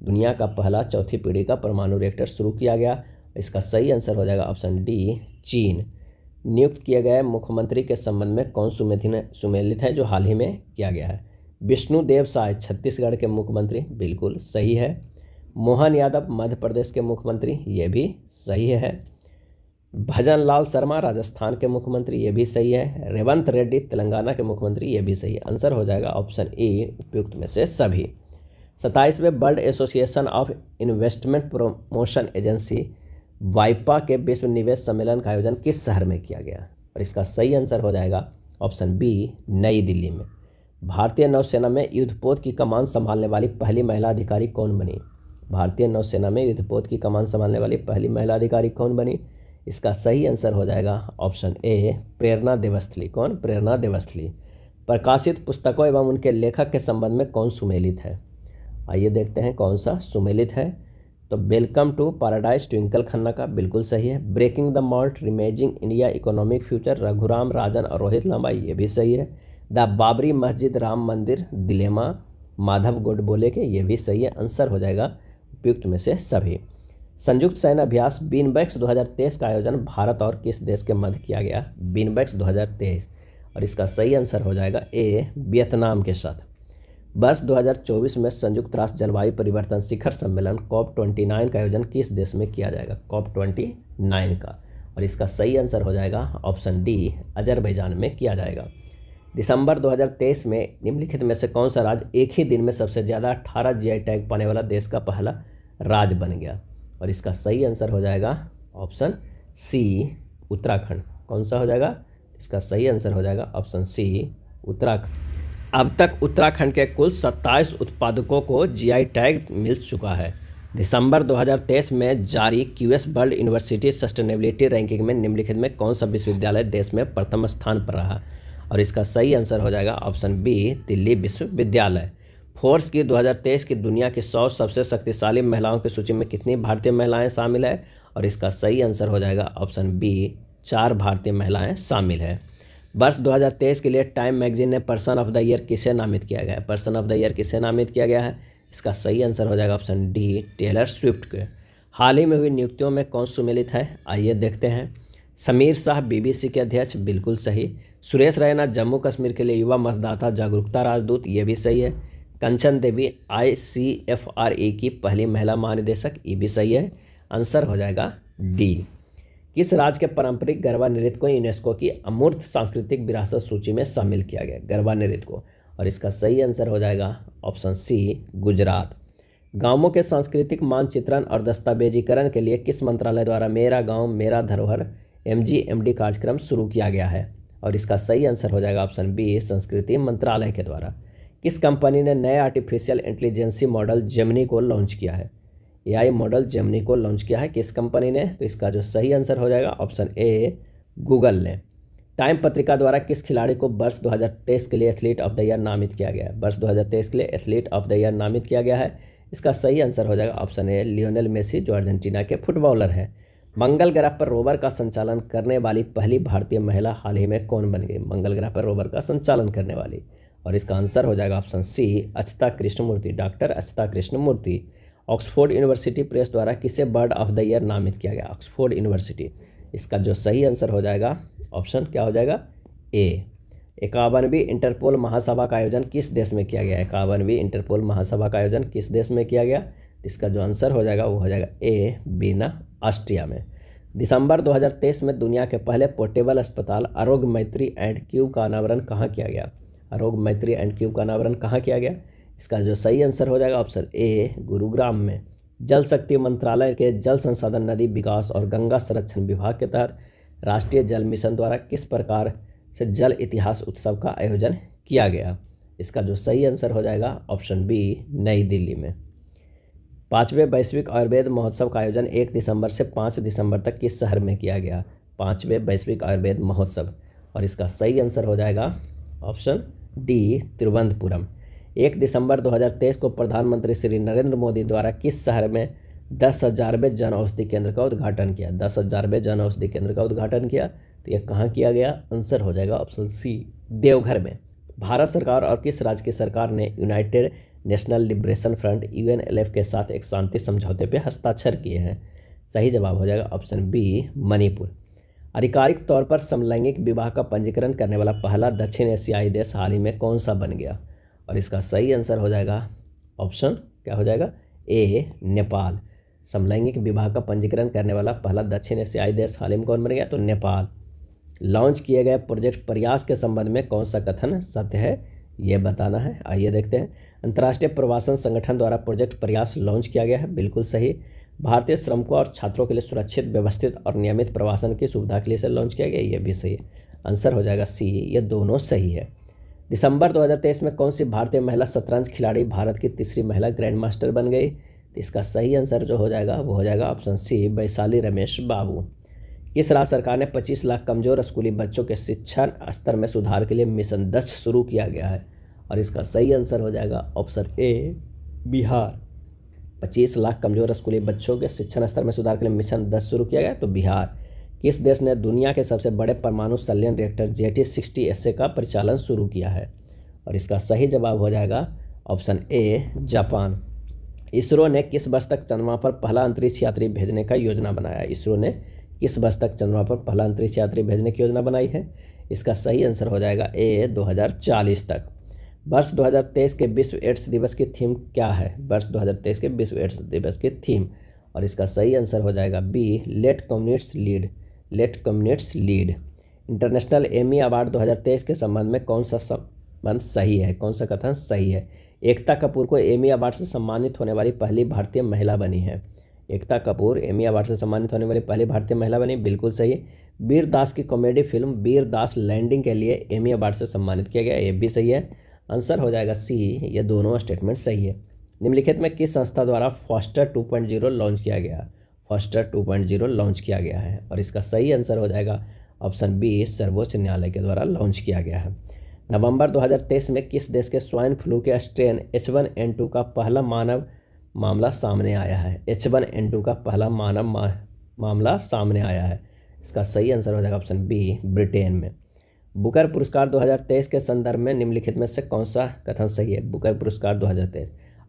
दुनिया का पहला चौथी पीढ़ी का परमाणु रिएक्टर शुरू किया गया इसका सही आंसर हो जाएगा ऑप्शन डी चीन नियुक्त किए गए मुख्यमंत्री के संबंध में कौन सुमेधि सुमेलित है जो हाल ही में किया गया है विष्णुदेव साय छत्तीसगढ़ के मुख्यमंत्री बिल्कुल सही है मोहन यादव मध्य प्रदेश के मुख्यमंत्री ये भी सही है भजन लाल शर्मा राजस्थान के मुख्यमंत्री ये भी सही है रेवंत रेड्डी तेलंगाना के मुख्यमंत्री ये भी सही है आंसर हो जाएगा ऑप्शन ए उपयुक्त में से सभी सत्ताईसवें world association of investment promotion agency वाइपा के विश्व निवेश सम्मेलन का आयोजन किस शहर में किया गया और इसका सही आंसर हो जाएगा ऑप्शन बी नई दिल्ली में भारतीय नौसेना में युद्धपोत की कमान संभालने वाली पहली महिला अधिकारी कौन बनी भारतीय नौसेना में युद्धपोत की कमान संभालने वाली पहली महिला अधिकारी कौन बनी इसका सही आंसर हो जाएगा ऑप्शन ए प्रेरणा देवस्थली कौन प्रेरणा देवस्थली प्रकाशित पुस्तकों एवं उनके लेखक के संबंध में कौन सुमेलित है आइए देखते हैं कौन सा सुमेलित है तो welcome to paradise Twinkle Khanna का बिल्कुल सही है breaking the mould reimagining India economic future Raghuram Rajan और रोहित लंबा ये भी सही है द बाबरी मस्जिद राम मंदिर दिलेमा माधव गोड बोले के ये भी सही है आंसर हो जाएगा उपयुक्त में से सभी संयुक्त सैन्य अभ्यास बीनबैक्स 2023 का आयोजन भारत और किस देश के मध्य किया गया बीनबैक्स 2023 और इसका सही आंसर हो जाएगा ए वियतनाम के साथ वर्ष 2024 में संयुक्त राष्ट्र जलवायु परिवर्तन शिखर सम्मेलन कॉप 29 का आयोजन किस देश में किया जाएगा कॉप 29 का और इसका सही आंसर हो जाएगा ऑप्शन डी अजरबैजान में किया जाएगा दिसंबर 2023 में निम्नलिखित में से कौन सा राज्य एक ही दिन में सबसे ज़्यादा अठारह जी टैग पाने वाला देश का पहला राज्य बन गया और इसका सही आंसर हो जाएगा ऑप्शन सी उत्तराखंड कौन सा हो जाएगा इसका सही आंसर हो जाएगा ऑप्शन सी उत्तराखंड अब तक उत्तराखंड के कुल 27 उत्पादकों को जीआई टैग मिल चुका है दिसंबर 2023 में जारी QS world university sustainability ranking में निम्नलिखित में कौन सा विश्वविद्यालय देश में प्रथम स्थान पर रहा और इसका सही आंसर हो जाएगा ऑप्शन बी दिल्ली विश्वविद्यालय फोर्स की 2023 की दुनिया की सौ सबसे शक्तिशाली महिलाओं की सूची में कितनी भारतीय महिलाएं शामिल है और इसका सही आंसर हो जाएगा ऑप्शन बी चार भारतीय महिलाएं शामिल है वर्ष 2023 के लिए टाइम मैगजीन ने पर्सन ऑफ द ईयर किसे नामित किया गया है पर्सन ऑफ द ईयर किसे नामित किया गया है इसका सही आंसर हो जाएगा ऑप्शन डी टेलर स्विफ्ट के हाल ही में हुई नियुक्तियों में कौन सुमिलित है आइए देखते हैं समीर शाह बीबीसी के अध्यक्ष बिल्कुल सही सुरेश रैना जम्मू कश्मीर के लिए युवा मतदाता जागरूकता राजदूत ये भी सही है कंचन देवी आई सी एफ आर ई की पहली महिला महानिदेशक ये भी सही है आंसर हो जाएगा डी किस राज्य के पारंपरिक गरबा नृत्य को यूनेस्को की अमूर्त सांस्कृतिक विरासत सूची में शामिल किया गया गरबा नृत्य को और इसका सही आंसर हो जाएगा ऑप्शन सी गुजरात गांवों के सांस्कृतिक मानचित्रण और दस्तावेजीकरण के लिए किस मंत्रालय द्वारा मेरा गांव मेरा धरोहर एम जी एम डी कार्यक्रम शुरू किया गया है और इसका सही आंसर हो जाएगा ऑप्शन बी संस्कृति मंत्रालय के द्वारा किस कंपनी ने नए आर्टिफिशियल इंटेलिजेंसी मॉडल जेमनी को लॉन्च किया है एआई मॉडल जेमनी को लॉन्च किया है किस कंपनी ने तो इसका जो सही आंसर हो जाएगा ऑप्शन ए गूगल ने टाइम पत्रिका द्वारा किस खिलाड़ी को वर्ष 2023 के लिए एथलीट ऑफ द ईयर नामित किया गया है वर्ष 2023 के लिए एथलीट ऑफ द ईयर नामित किया गया है इसका सही आंसर हो जाएगा ऑप्शन ए लियोनेल मेसी जो अर्जेंटीना के फुटबॉलर हैं मंगल ग्रह पर रोवर का संचालन करने वाली पहली भारतीय महिला हाल ही में कौन बन गई मंगल ग्रह पर रोवर का संचालन करने वाली और इसका आंसर हो जाएगा ऑप्शन सी अचता कृष्णमूर्ति डॉक्टर अचता कृष्णमूर्ति ऑक्सफोर्ड यूनिवर्सिटी प्रेस द्वारा किसे बर्ड ऑफ द ईयर नामित किया गया ऑक्सफोर्ड यूनिवर्सिटी इसका जो सही आंसर हो जाएगा ऑप्शन क्या हो जाएगा ए इक्यावनवीं इंटरपोल महासभा का आयोजन किस देश में किया गया इक्यावनवीं इंटरपोल महासभा का आयोजन किस देश में किया गया इसका जो आंसर हो जाएगा वो हो जाएगा ए बीना ऑस्ट्रिया में दिसंबर 2023 में दुनिया के पहले पोर्टेबल अस्पताल आरोग्य मैत्री एंड क्यू का अनावरण कहाँ किया गया आरोग्य मैत्री एंड क्यू का अनावरण कहाँ किया गया इसका जो सही आंसर हो जाएगा ऑप्शन ए गुरुग्राम में जल शक्ति मंत्रालय के जल संसाधन नदी विकास और गंगा संरक्षण विभाग के तहत राष्ट्रीय जल मिशन द्वारा किस प्रकार से जल इतिहास उत्सव का आयोजन किया गया इसका जो सही आंसर हो जाएगा ऑप्शन बी नई दिल्ली में पाँचवें वैश्विक आयुर्वेद महोत्सव का आयोजन एक दिसंबर से पाँच दिसंबर तक किस शहर में किया गया पाँचवें वैश्विक आयुर्वेद महोत्सव और इसका सही आंसर हो जाएगा ऑप्शन डी तिरुवनंतपुरम एक दिसंबर 2023 को प्रधानमंत्री श्री नरेंद्र मोदी द्वारा किस शहर में दस हजारवें जन औषधि केंद्र का उद्घाटन किया दस हजारवें जन औषधि केंद्र का उद्घाटन किया तो यह कहाँ किया गया आंसर हो जाएगा ऑप्शन सी देवघर में भारत सरकार और किस राज्य की सरकार ने united national liberation front U के साथ एक शांति समझौते पर हस्ताक्षर किए हैं सही जवाब हो जाएगा ऑप्शन बी मणिपुर आधिकारिक तौर पर समलैंगिक विवाह का पंजीकरण करने वाला पहला दक्षिण एशियाई देश हाल ही में कौन सा बन गया और इसका सही आंसर हो जाएगा ऑप्शन क्या हो जाएगा ए नेपाल समलैंगिक विभाग का पंजीकरण करने वाला पहला दक्षिण एशियाई देश हाल ही में कौन बन गया तो नेपाल लॉन्च किए गए प्रोजेक्ट प्रयास के संबंध में कौन सा कथन सत्य है ये बताना है आइए देखते हैं अंतर्राष्ट्रीय प्रवासन संगठन द्वारा प्रोजेक्ट प्रयास लॉन्च किया गया है बिल्कुल सही भारतीय श्रमिकों और छात्रों के लिए सुरक्षित व्यवस्थित और नियमित प्रवासन की सुविधा के लिए से लॉन्च किया गया ये भी सही है आंसर हो जाएगा सी ये दोनों सही है दिसंबर 2023 में कौन सी भारतीय महिला शतरंज खिलाड़ी भारत की तीसरी महिला ग्रैंड मास्टर बन गई तो इसका सही आंसर जो हो जाएगा वो हो जाएगा ऑप्शन सी वैशाली रमेश बाबू किस राज्य सरकार ने 25 लाख कमजोर स्कूली बच्चों के शिक्षण स्तर में सुधार के लिए मिशन दस शुरू किया गया है और इसका सही आंसर हो जाएगा ऑप्शन ए बिहार पच्चीस लाख कमजोर स्कूली बच्चों के शिक्षण स्तर में सुधार के लिए मिशन दस शुरू किया गया तो बिहार किस देश ने दुनिया के सबसे बड़े परमाणु सल्यन reactor J T sixty S A का परिचालन शुरू किया है और इसका सही जवाब हो जाएगा ऑप्शन ए जापान इसरो ने किस वर्ष तक चंद्रमा पर पहला अंतरिक्ष यात्री भेजने का योजना बनाया इसरो ने किस वर्ष तक चंद्रमा पर पहला अंतरिक्ष यात्री भेजने की योजना बनाई है इसका सही आंसर हो जाएगा ए 2040 तक वर्ष 2023 के विश्व एड्स दिवस की थीम क्या है वर्ष 2023 के विश्व एड्स दिवस की थीम और इसका सही आंसर हो जाएगा बी लेट कम्युनिस्ट लीड लेट कम्युनिट्स लीड इंटरनेशनल एमी अवार्ड 2023 के संबंध में कौन सा संबंध सही है कौन सा कथन सही है एकता कपूर को एमी अवार्ड से सम्मानित होने वाली पहली भारतीय महिला बनी है एकता कपूर एमी अवार्ड से सम्मानित होने वाली पहली भारतीय महिला बनी बिल्कुल सही है वीरदास की कॉमेडी फिल्म वीरदास लैंडिंग के लिए एमी अवार्ड से सम्मानित किया गया ये भी सही है आंसर हो जाएगा सी ये दोनों स्टेटमेंट सही है निम्नलिखित में किस संस्था द्वारा फॉस्टर 2.0 लॉन्च किया गया हॉस्टर 2.0 लॉन्च किया गया है और इसका सही आंसर हो जाएगा ऑप्शन बी सर्वोच्च न्यायालय के द्वारा लॉन्च किया गया है नवंबर 2023 में किस देश के स्वाइन फ्लू के strain H one N two का पहला मानव मामला सामने आया है एच वन एन टू का पहला मानव मा, मामला सामने आया है इसका सही आंसर हो जाएगा ऑप्शन बी ब्रिटेन में बुकर पुरस्कार 2023 के संदर्भ में निम्नलिखित में से कौन सा कथन सही है बुकर पुरस्कार दो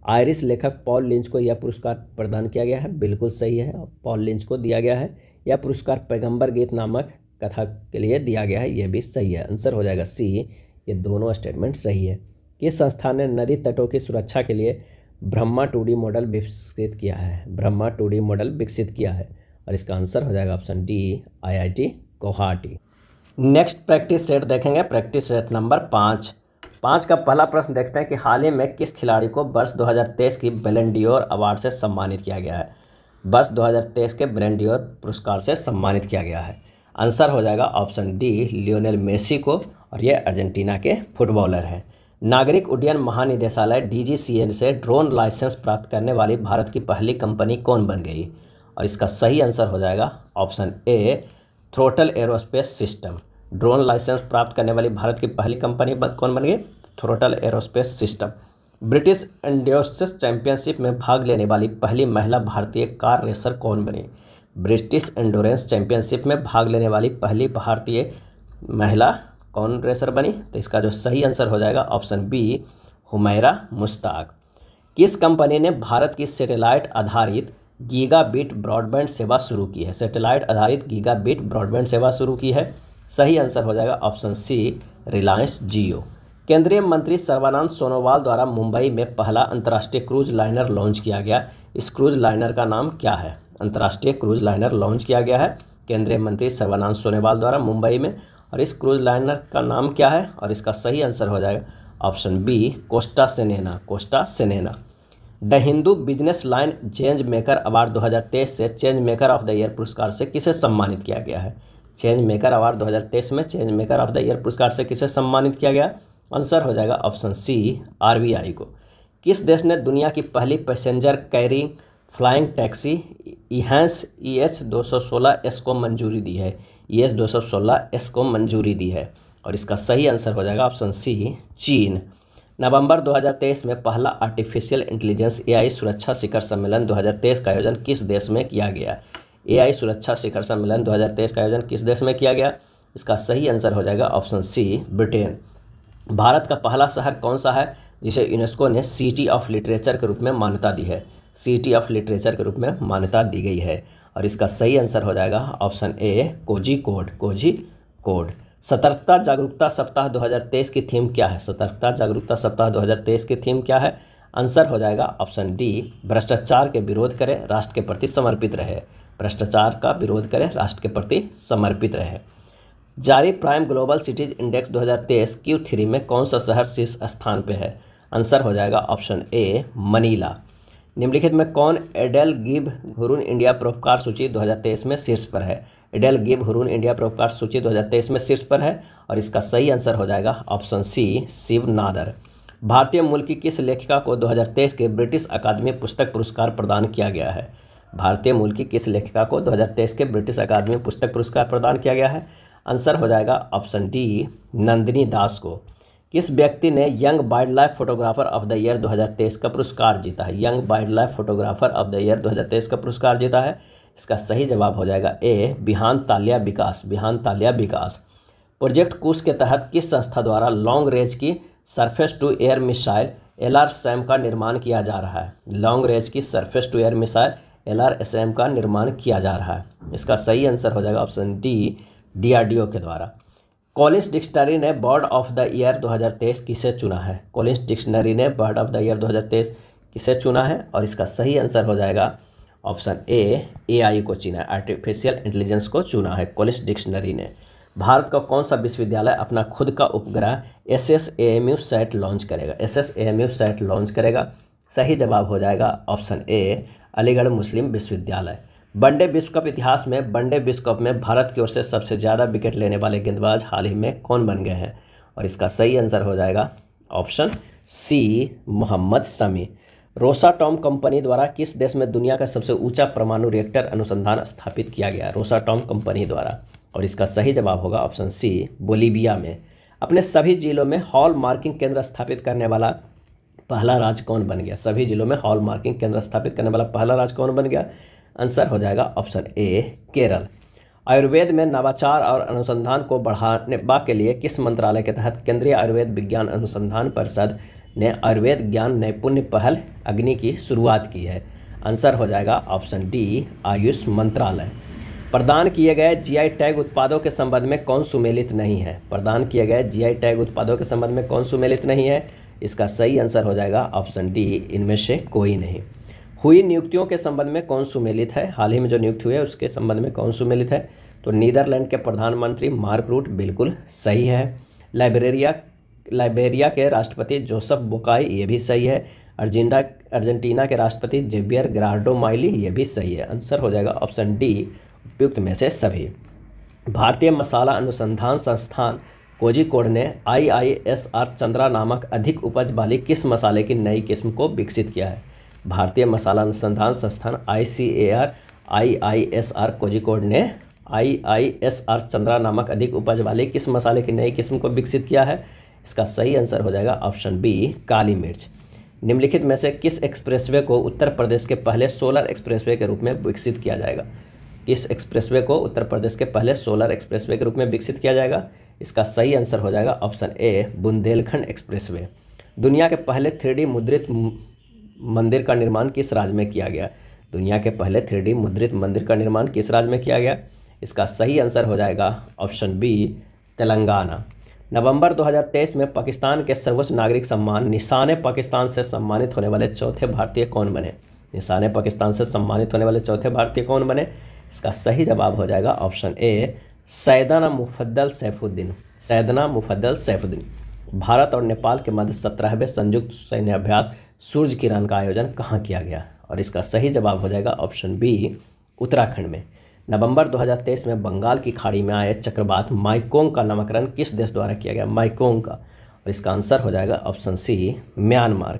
आयरिश लेखक पॉल लिंच को यह पुरस्कार प्रदान किया गया है बिल्कुल सही है पॉल लिंच को दिया गया है यह पुरस्कार पैगंबर गीत नामक कथा के लिए दिया गया है यह भी सही है आंसर हो जाएगा सी ये दोनों स्टेटमेंट सही है किस संस्था ने नदी तटों की सुरक्षा के लिए ब्रह्मा टू मॉडल विकसित किया है ब्रह्मा टू मॉडल विकसित किया है और इसका आंसर हो जाएगा option D I I Guwahati next practice set देखेंगे प्रैक्टिस सेट नंबर पाँच पाँच का पहला प्रश्न देखते हैं कि हाल ही में किस खिलाड़ी को वर्ष 2023 की बेलेंडियोर अवार्ड से सम्मानित किया गया है वर्ष 2023 के बेलेंडियोर पुरस्कार से सम्मानित किया गया है आंसर हो जाएगा ऑप्शन डी लियोनेल मेसी को और ये अर्जेंटीना के फुटबॉलर हैं नागरिक उड्डयन महानिदेशालय डी से ड्रोन लाइसेंस प्राप्त करने वाली भारत की पहली कंपनी कौन बन गई और इसका सही आंसर हो जाएगा option A throttle aerospace system drone licence प्राप्त करने वाली भारत की पहली कंपनी कौन बन गई throttle aerospace system British endurance championship में भाग लेने वाली पहली महिला भारतीय कार रेसर कौन बनी ब्रिटिश एंडोरेंस चैंपियनशिप में भाग लेने वाली पहली भारतीय महिला कौन रेसर बनी तो इसका जो सही आंसर हो जाएगा ऑप्शन बी हुमैरा मुश्ताक किस कंपनी ने भारत की सैटेलाइट आधारित गीगाबिट ब्रॉडबैंड सेवा शुरू की है सैटेलाइट आधारित गीगाबिट ब्रॉडबैंड सेवा शुरू की है सही आंसर हो जाएगा ऑप्शन सी रिलायंस जियो केंद्रीय मंत्री सर्वानंद सोनोवाल द्वारा मुंबई में पहला अंतर्राष्ट्रीय क्रूज लाइनर लॉन्च किया गया इस क्रूज लाइनर का नाम क्या है अंतर्राष्ट्रीय क्रूज लाइनर लॉन्च किया गया है केंद्रीय मंत्री सर्वानंद सोनोवाल द्वारा मुंबई में और इस क्रूज लाइनर का नाम क्या है और इसका सही आंसर हो जाएगा ऑप्शन बी कोस्टा सेनेना कोस्टा सेनेना the Hindu business line change maker award 2023 से change maker of the year पुरस्कार से किसे सम्मानित किया गया है चेंज मेकर अवार्ड 2023 में change maker of the year पुरस्कार से किसे सम्मानित किया गया आंसर हो जाएगा ऑप्शन सी आरबीआई को किस देश ने दुनिया की पहली पैसेंजर कैरी फ्लाइंग टैक्सी इहेंस ई एच दो एस को मंजूरी दी है ई एच दो एस को मंजूरी दी है और इसका सही आंसर हो जाएगा ऑप्शन सी चीन नवंबर 2023 में पहला आर्टिफिशियल इंटेलिजेंस एआई सुरक्षा शिखर सम्मेलन 2023 का आयोजन किस देश में किया गया एआई सुरक्षा शिखर सम्मेलन 2023 का आयोजन किस देश में किया गया इसका सही आंसर हो जाएगा ऑप्शन सी ब्रिटेन भारत का पहला शहर कौन सा है जिसे यूनेस्को ने सिटी ऑफ लिटरेचर के रूप में मान्यता दी है सिटी ऑफ लिटरेचर के रूप में मान्यता दी गई है और इसका सही आंसर हो जाएगा option A Kozhikode Kozhikode सतर्कता जागरूकता सप्ताह 2023 की थीम क्या है सतर्कता जागरूकता सप्ताह 2023 की थीम क्या है आंसर हो जाएगा ऑप्शन डी भ्रष्टाचार के विरोध करें राष्ट्र के प्रति समर्पित रहे भ्रष्टाचार का विरोध करें राष्ट्र के प्रति समर्पित रहे जारी prime global cities index 2023 Q three में कौन सा शहर शीर्ष स्थान पर है आंसर हो जाएगा ऑप्शन ए मनीला निम्नलिखित में कौन एडेल गिब हुरून इंडिया परोपकार सूची 2023 में शीर्ष पर है एडेल गिब हुरून इंडिया परोपकार सूची 2023 में शीर्ष पर है और इसका सही आंसर हो जाएगा ऑप्शन सी शिव नादर भारतीय मूल की किस लेखिका को 2023 के ब्रिटिश अकादमी पुस्तक पुरस्कार प्रदान किया गया है भारतीय मूल की किस लेखिका को 2023 के ब्रिटिश अकादमी पुस्तक पुरस्कार प्रदान किया गया है आंसर हो जाएगा ऑप्शन डी नंदिनी दास को किस व्यक्ति ने young wildlife photographer of the year 2023 का पुरस्कार जीता है young wildlife photographer of the year 2023 का पुरस्कार जीता है इसका सही जवाब हो जाएगा ए बिहान तालिया विकास बिहान तालिया विकास प्रोजेक्ट कुश के तहत किस संस्था द्वारा लॉन्ग रेंज की surface to air missile L R SAM का निर्माण किया जा रहा है लॉन्ग रेंज की surface to air missile L R S M का निर्माण किया जा रहा है इसका सही आंसर हो जाएगा ऑप्शन डी डीआरडीओ के द्वारा कॉलिंस डिक्शनरी ने बर्ड ऑफ द ईयर 2023 किसे चुना है कॉलिंस डिक्शनरी ने बर्ड ऑफ द ईयर 2023 किसे चुना है और इसका सही आंसर हो जाएगा ऑप्शन ए आई को चुना है आर्टिफिशियल इंटेलिजेंस को चुना है कॉलिंस डिक्शनरी ने भारत का कौन सा विश्वविद्यालय अपना खुद का उपग्रह S S A M U sat launch करेगा S S A M U sat launch करेगा सही जवाब हो जाएगा ऑप्शन ए अलीगढ़ मुस्लिम विश्वविद्यालय वनडे विश्व कप इतिहास में वनडे विश्व कप में भारत की ओर से सबसे ज़्यादा विकेट लेने वाले गेंदबाज हाल ही में कौन बन गए हैं और इसका सही आंसर हो जाएगा option C Mohammed Shami Rosatom company द्वारा किस देश में दुनिया का सबसे ऊंचा परमाणु रिएक्टर अनुसंधान स्थापित किया गया रोसाटॉम कंपनी द्वारा और इसका सही जवाब होगा ऑप्शन सी बोलीबिया में अपने सभी जिलों में हॉल मार्किंग केंद्र स्थापित करने वाला पहला राज्य कौन बन गया सभी जिलों में हॉल मार्किंग केंद्र स्थापित करने वाला पहला राज्य कौन बन गया आंसर हो जाएगा ऑप्शन ए केरल आयुर्वेद में नवाचार और अनुसंधान को बढ़ाने के लिए किस मंत्रालय के तहत केंद्रीय आयुर्वेद विज्ञान अनुसंधान परिषद ने आयुर्वेद ज्ञान नैपुण्य पहल अग्नि की शुरुआत की है आंसर हो जाएगा ऑप्शन डी आयुष मंत्रालय प्रदान किए गए जीआई टैग उत्पादों के संबंध में कौन सुमेलित नहीं है प्रदान किए गए जीआई टैग उत्पादों के संबंध में कौन सुमेलित नहीं है इसका सही आंसर हो जाएगा ऑप्शन डी इनमें से कोई नहीं हुई नियुक्तियों के संबंध में कौन सुमेलित है हाल ही में जो नियुक्ति हुई है उसके संबंध में कौन सुमेलित है तो नीदरलैंड के प्रधानमंत्री मार्क रूट बिल्कुल सही है लाइब्रेरिया लाइब्रेरिया के राष्ट्रपति जोसफ बोकाई ये भी सही है अर्जेंटा अर्जेंटीना के राष्ट्रपति जेबियर ग्रार्डो माइली ये भी सही है आंसर हो जाएगा ऑप्शन डी उपयुक्त में से सभी भारतीय मसाला अनुसंधान संस्थान कोजिकोड ने I I S R Chandra नामक अधिक उपज वाली किस मसाले की नई किस्म को विकसित किया है भारतीय मसाला अनुसंधान संस्थान I C A R I I S R Kozhikode ने I I S R Chandra नामक अधिक उपज वाले किस मसाले की नई किस्म को विकसित किया है इसका सही आंसर हो जाएगा ऑप्शन बी काली मिर्च निम्नलिखित में से किस एक्सप्रेसवे को उत्तर प्रदेश के पहले सोलर एक्सप्रेसवे के रूप में विकसित किया जाएगा इस एक्सप्रेसवे को उत्तर प्रदेश के पहले सोलर एक्सप्रेसवे के रूप में विकसित किया जाएगा इसका सही आंसर हो जाएगा ऑप्शन ए बुंदेलखंड एक्सप्रेसवे दुनिया के पहले थ्री मुद्रित मंदिर का निर्माण किस राज्य में किया गया दुनिया के पहले थ्री मुद्रित मंदिर का निर्माण किस राज्य में किया गया इसका सही आंसर हो जाएगा ऑप्शन बी तेलंगाना नवंबर 2023 में पाकिस्तान के सर्वोच्च नागरिक सम्मान निशान पाकिस्तान से सम्मानित होने वाले चौथे भारतीय कौन बने निशान पाकिस्तान से सम्मानित होने वाले चौथे भारतीय कौन बने इसका सही जवाब हो जाएगा ऑप्शन ए सैदाना मुफद्दल सैफुद्दीन सैदना मुफद्दल सैफुद्दीन भारत और नेपाल के मध्य सत्रहवें संयुक्त सैन्य अभ्यास सूर्य किरण का आयोजन कहाँ किया गया और इसका सही जवाब हो जाएगा ऑप्शन बी उत्तराखंड में नवंबर 2023 में बंगाल की खाड़ी में आए चक्रवात माइकोंग का नामकरण किस देश द्वारा किया गया माइकोंग का और इसका आंसर हो जाएगा ऑप्शन सी म्यांमार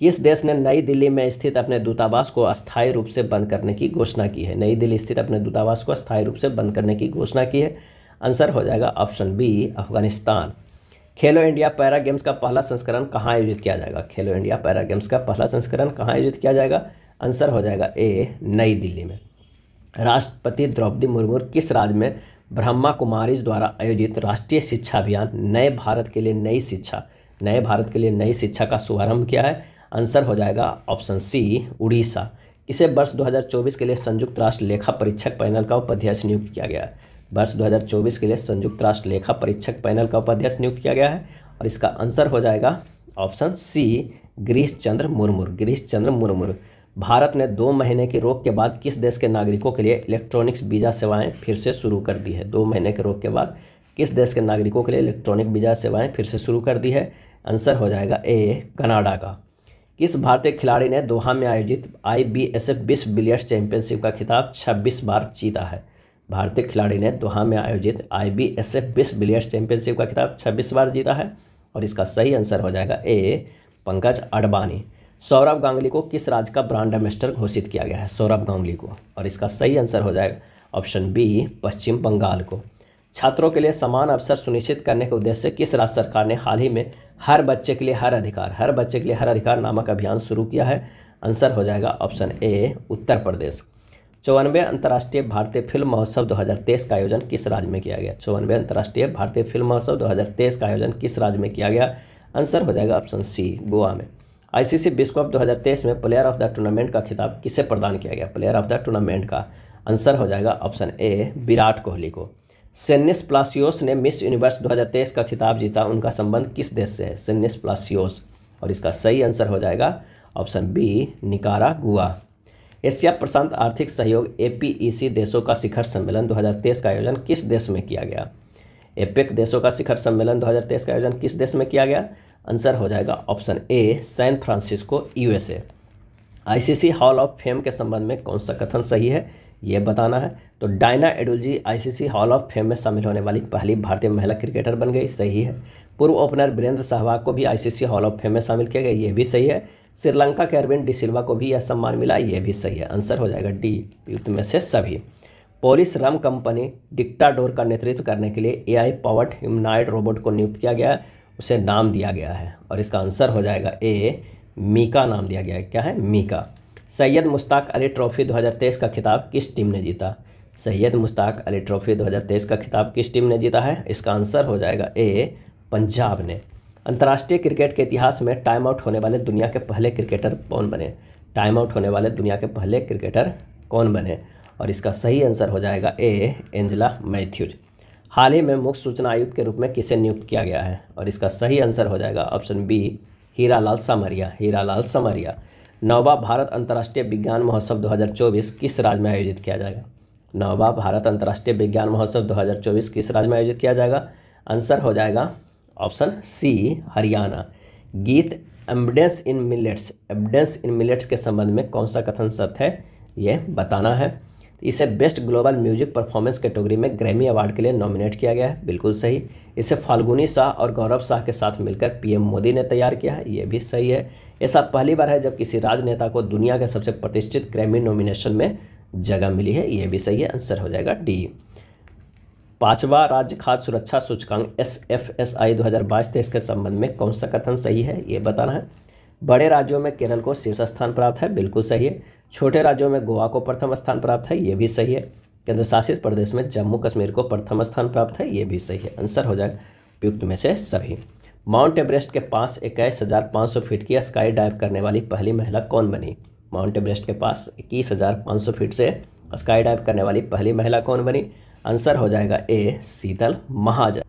किस देश ने नई दिल्ली में स्थित अपने दूतावास को अस्थायी रूप से बंद करने की घोषणा की है नई दिल्ली स्थित अपने दूतावास को अस्थायी रूप से बंद करने की घोषणा की है आंसर हो जाएगा ऑप्शन बी अफगानिस्तान खेलो इंडिया पैरा गेम्स का पहला संस्करण कहाँ आयोजित किया जाएगा खेलो इंडिया पैरा गेम्स का पहला संस्करण कहाँ आयोजित किया जाएगा आंसर हो जाएगा ए नई दिल्ली में राष्ट्रपति द्रौपदी मुर्मू किस राज्य में ब्रह्मा कुमारी द्वारा आयोजित राष्ट्रीय शिक्षा अभियान नए भारत के लिए नई शिक्षा नए भारत के लिए नई शिक्षा का शुभारंभ किया है आंसर हो जाएगा ऑप्शन सी उड़ीसा इसे वर्ष 2024 के लिए संयुक्त राष्ट्र लेखा परीक्षक पैनल का उपाध्यक्ष नियुक्त किया गया है वर्ष 2024 के लिए संयुक्त राष्ट्र लेखा परीक्षक पैनल का उपाध्यक्ष नियुक्त किया गया है और इसका आंसर हो जाएगा ऑप्शन सी गिरीश चंद्र मुर्मुर गिरीश चंद्र मुर्मुर भारत ने दो महीने की रोक के बाद किस देश के नागरिकों के लिए इलेक्ट्रॉनिक्स वीज़ा सेवाएँ फिर से शुरू कर दी है दो महीने के रोक के बाद किस देश के नागरिकों के लिए इलेक्ट्रॉनिक वीज़ा सेवाएँ फिर से शुरू कर दी है आंसर हो जाएगा ए कनाडा का किस भारतीय खिलाड़ी ने दोहा में आयोजित आई बी एस एफ विश्व बिलियर्ड्स चैंपियनशिप का खिताब 26 बार जीता है भारतीय खिलाड़ी ने दोहा में आयोजित आई बी एस एफ विश्व बिलियर्ड्स चैंपियनशिप का खिताब 26 बार जीता है और इसका सही आंसर हो जाएगा ए पंकज अडवाणी सौरभ गांगुली को किस राज्य का ब्रांड एम्बेसडर घोषित किया गया है सौरभ गांगुली को और इसका सही आंसर हो जाएगा ऑप्शन बी पश्चिम बंगाल को छात्रों के लिए समान अवसर सुनिश्चित करने के उद्देश्य से किस राज्य सरकार ने हाल ही में हर बच्चे के लिए हर अधिकार हर बच्चे के लिए हर अधिकार नामक अभियान शुरू किया है आंसर हो जाएगा ऑप्शन ए उत्तर प्रदेश चौवनवे अंतर्राष्ट्रीय भारतीय फिल्म महोत्सव 2023 का आयोजन किस राज्य में किया गया चौवनवे अंतर्राष्ट्रीय भारतीय फिल्म महोत्सव 2023 का आयोजन किस राज्य में किया गया आंसर हो जाएगा ऑप्शन सी गोवा में आईसीसी विश्व कप 2023 में प्लेयर ऑफ द टूर्नामेंट का खिताब किसे प्रदान किया गया प्लेयर ऑफ द टूर्नामेंट का आंसर हो जाएगा ऑप्शन ए विराट कोहली को सेनिस प्लासियोस ने मिस यूनिवर्स 2023 का खिताब जीता उनका संबंध किस देश से है सेनिस प्लासियोस और इसका सही आंसर हो जाएगा ऑप्शन बी निकारा गुआ एशिया प्रशांत आर्थिक सहयोग एपीईसी देशों का शिखर सम्मेलन 2023 का आयोजन किस देश में किया गया एपेक देशों का शिखर सम्मेलन 2023 का आयोजन किस देश में किया गया आंसर हो जाएगा option A San Francisco USA ICC hall of fame के संबंध में कौन सा कथन सही है ये बताना है तो Diana Edulji ICC hall of fame में शामिल होने वाली पहली भारतीय महिला क्रिकेटर बन गई सही है पूर्व ओपनर वीरेंद्र सहवाग को भी आईसीसी हॉल ऑफ फेम में शामिल किया गया यह भी सही है श्रीलंका के अरविंद डिसिल्वा को भी यह सम्मान मिला यह भी सही है आंसर हो जाएगा डी युक्त में से सभी पोलिस रम कंपनी डिक्टाडोर का नेतृत्व करने के लिए A I powered humanoid robot को नियुक्त किया गया उसे नाम दिया गया है और इसका आंसर हो जाएगा ए मीका नाम दिया गया है क्या है मीका सैयद मुश्ताक अली ट्रॉफी 2023 का खिताब किस टीम ने जीता सैयद मुश्ताक अली ट्रॉफी 2023 का खिताब किस टीम ने जीता है इसका आंसर हो जाएगा ए पंजाब ने अंतर्राष्ट्रीय क्रिकेट के इतिहास में टाइम आउट होने वाले दुनिया के पहले क्रिकेटर कौन बने टाइम आउट होने वाले दुनिया के पहले क्रिकेटर कौन बने और इसका सही आंसर हो जाएगा ए एंजला मैथ्यूज हाल ही में मुख्य सूचना आयुक्त के रूप में किसे नियुक्त किया गया है और इसका सही आंसर हो जाएगा ऑप्शन बी हीरा समरिया सामरिया लाल सामरिया नौवा भारत अंतर्राष्ट्रीय विज्ञान महोत्सव 2024 किस राज्य में आयोजित किया जाएगा नौवा भारत अंतर्राष्ट्रीय विज्ञान महोत्सव 2024 किस राज्य में आयोजित किया जाएगा आंसर हो जाएगा ऑप्शन सी हरियाणा गीत एम्बडेंस इन मिलेट्स एम्बडेंस इन मिलेट्स के संबंध में कौन सा कथन सत्य है ये बताना है इसे best global music performance category में ग्रैमी अवार्ड के लिए नॉमिनेट किया गया है बिल्कुल सही इसे फाल्गुनी शाह और गौरव शाह के साथ मिलकर पीएम मोदी ने तैयार किया है ये भी सही है ऐसा पहली बार है जब किसी राजनेता को दुनिया के सबसे प्रतिष्ठित क्रेमी नॉमिनेशन में जगह मिली है यह भी सही है आंसर हो जाएगा डी पांचवा राज्य खाद्य सुरक्षा सूचकांक एस एफ एस आई दो हज़ार बाईस तेईस के संबंध में कौन सा कथन सही है ये बताना है बड़े राज्यों में केरल को शीर्ष स्थान प्राप्त है बिल्कुल सही है छोटे राज्यों में गोवा को प्रथम स्थान प्राप्त है ये भी सही है केंद्र शासित प्रदेश में जम्मू कश्मीर को प्रथम स्थान प्राप्त है ये भी सही है आंसर हो जाएगा उपयुक्त में से सभी माउंट एवरेस्ट के पास इक्कीस हज़ार पाँच सौ फीट की स्काई डाइव करने वाली पहली महिला कौन बनी माउंट एवरेस्ट के पास इक्कीस हज़ार पाँच सौ फीट से स्काई डाइव करने वाली पहली महिला कौन बनी आंसर हो जाएगा ए शीतल महाजन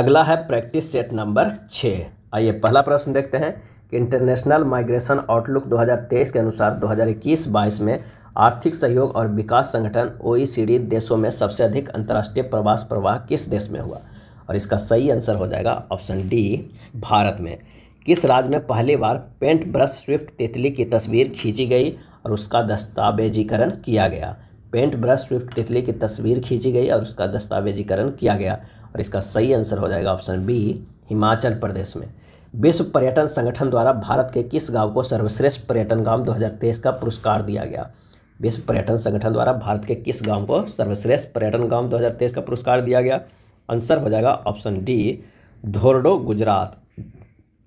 अगला है प्रैक्टिस सेट नंबर छः आइए पहला प्रश्न देखते हैं कि इंटरनेशनल माइग्रेशन आउटलुक 2023 के अनुसार 2021-22 में आर्थिक सहयोग और विकास संगठन ओ देशों में सबसे अधिक अंतर्राष्ट्रीय प्रवास प्रवाह किस देश में हुआ और इसका सही आंसर हो जाएगा ऑप्शन डी भारत में किस राज्य में पहली बार पेंट ब्रश स्विफ्ट तितली की तस्वीर खींची गई और उसका दस्तावेजीकरण किया गया पेंट ब्रश स्विफ्ट तितली की तस्वीर खींची गई और उसका दस्तावेजीकरण किया गया और इसका सही आंसर हो जाएगा ऑप्शन बी हिमाचल प्रदेश में विश्व पर्यटन संगठन द्वारा भारत के किस गांव को सर्वश्रेष्ठ पर्यटन गांव 2023 का पुरस्कार दिया गया विश्व पर्यटन संगठन द्वारा भारत के किस गांव को सर्वश्रेष्ठ पर्यटन गांव 2023 का पुरस्कार दिया गया आंसर हो जाएगा ऑप्शन डी धोरडो गुजरात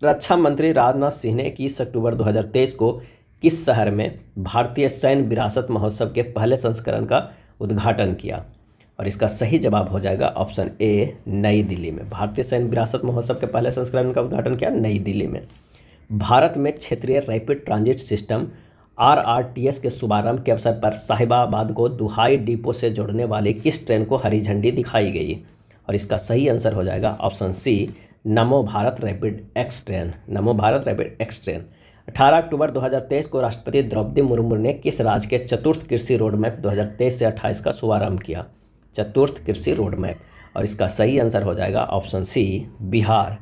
रक्षा मंत्री राजनाथ सिंह ने इक्कीस अक्टूबर 2023 को किस शहर में भारतीय सैन्य विरासत महोत्सव के पहले संस्करण का उद्घाटन किया और इसका सही जवाब हो जाएगा ऑप्शन ए नई दिल्ली में भारतीय सैन्य विरासत महोत्सव के पहले संस्करण का उद्घाटन किया नई दिल्ली में भारत में क्षेत्रीय रैपिड ट्रांजिट सिस्टम आर के शुभारंभ के अवसर पर साहिबाबाद को दुहाई डिपो से जोड़ने वाली किस ट्रेन को हरी झंडी दिखाई गई और इसका सही आंसर हो जाएगा ऑप्शन सी नमो Bharat rapid X train Namo Bharat rapid X train 18 अक्टूबर 2023 को राष्ट्रपति द्रौपदी मुर्मू ने किस राज्य के चतुर्थ कृषि रोड मैप 2023 से 28 का शुभारंभ किया चतुर्थ कृषि रोड मैप और इसका सही आंसर हो जाएगा option C Bihar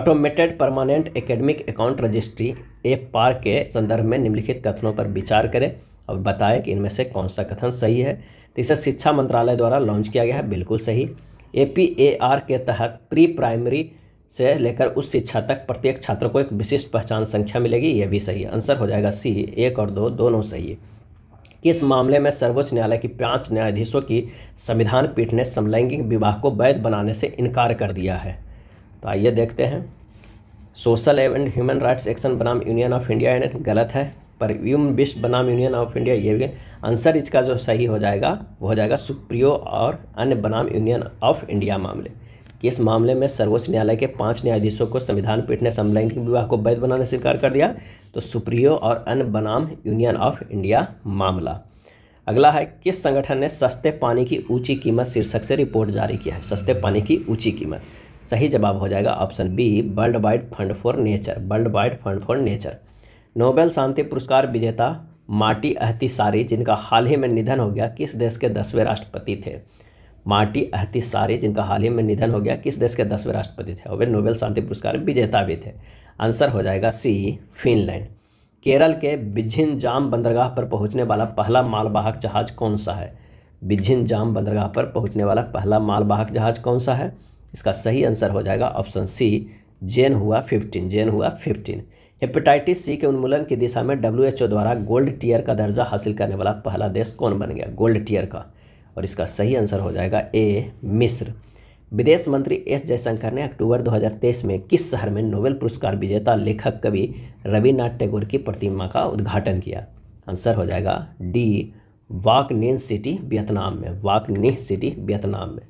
automated permanent academic account registry APAAR के संदर्भ में निम्नलिखित कथनों पर विचार करें और बताएं कि इनमें से कौन सा कथन सही है तो इसे शिक्षा मंत्रालय द्वारा लॉन्च किया गया है बिल्कुल सही ए पी ए आर के तहत प्री प्राइमरी से लेकर उस शिक्षा तक प्रत्येक छात्र को एक विशिष्ट पहचान संख्या मिलेगी यह भी सही आंसर हो जाएगा सी एक और दो दोनों सही है इस मामले में सर्वोच्च न्यायालय की पांच न्यायाधीशों की संविधान पीठ ने समलैंगिक विवाह को वैध बनाने से इनकार कर दिया है तो आइए देखते हैं सोशल एवं ह्यूमन राइट्स एक्शन बनाम यूनियन ऑफ इंडिया गलत है पर परव्यूम बेस्ट बनाम यूनियन ऑफ इंडिया ये भी आंसर इसका जो सही हो जाएगा वो हो जाएगा सुप्रियो और अन्य बनाम यूनियन ऑफ इंडिया मामले इस मामले में सर्वोच्च न्यायालय के पांच न्यायाधीशों को संविधान पीठ ने समलैंगिक विवाह को वैध बनाने स्वीकार कर दिया तो सुप्रियो और अन्य बनाम यूनियन ऑफ इंडिया मामला अगला है किस संगठन ने सस्ते पानी की ऊंची कीमत शीर्षक से रिपोर्ट जारी किया है सस्ते पानी की ऊंची कीमत सही जवाब हो जाएगा option B world wide fund for nature world wide fund for nature Nobel शांति पुरस्कार विजेता माटी अहतिसारी जिनका हाल ही में निधन हो गया किस देश के दसवें राष्ट्रपति थे माटी अहतिसारी जिनका हाल ही में निधन हो गया किस देश के दसवें राष्ट्रपति थे और वे नोबेल शांति पुरस्कार विजेता भी थे आंसर हो जाएगा सी फिनलैंड केरल के बिझिन जाम बंदरगाह पर पहुंचने वाला पहला मालवाहक जहाज कौन सा है बिझिन जाम बंदरगाह पर पहुंचने वाला पहला मालवाहक जहाज कौन सा है इसका सही आंसर हो जाएगा ऑप्शन सी जेन हुआ फिफ्टीन जेन हुआ फिफ्टीन हेपेटाइटिस सी के उन्मूलन की दिशा में डब्ल्यू द्वारा गोल्ड टीयर का दर्जा हासिल करने वाला पहला देश कौन बन गया गोल्ड टीयर का और इसका सही आंसर हो जाएगा ए मिस्र विदेश मंत्री एस जयशंकर ने अक्टूबर 2023 में किस शहर में नोबेल पुरस्कार विजेता लेखक कवि रविन्द्रनाथ टैगोर की प्रतिमा का उद्घाटन किया आंसर हो जाएगा डी वाक वाकनिन सिटी वियतनाम में वाक ने सिटी वियतनाम में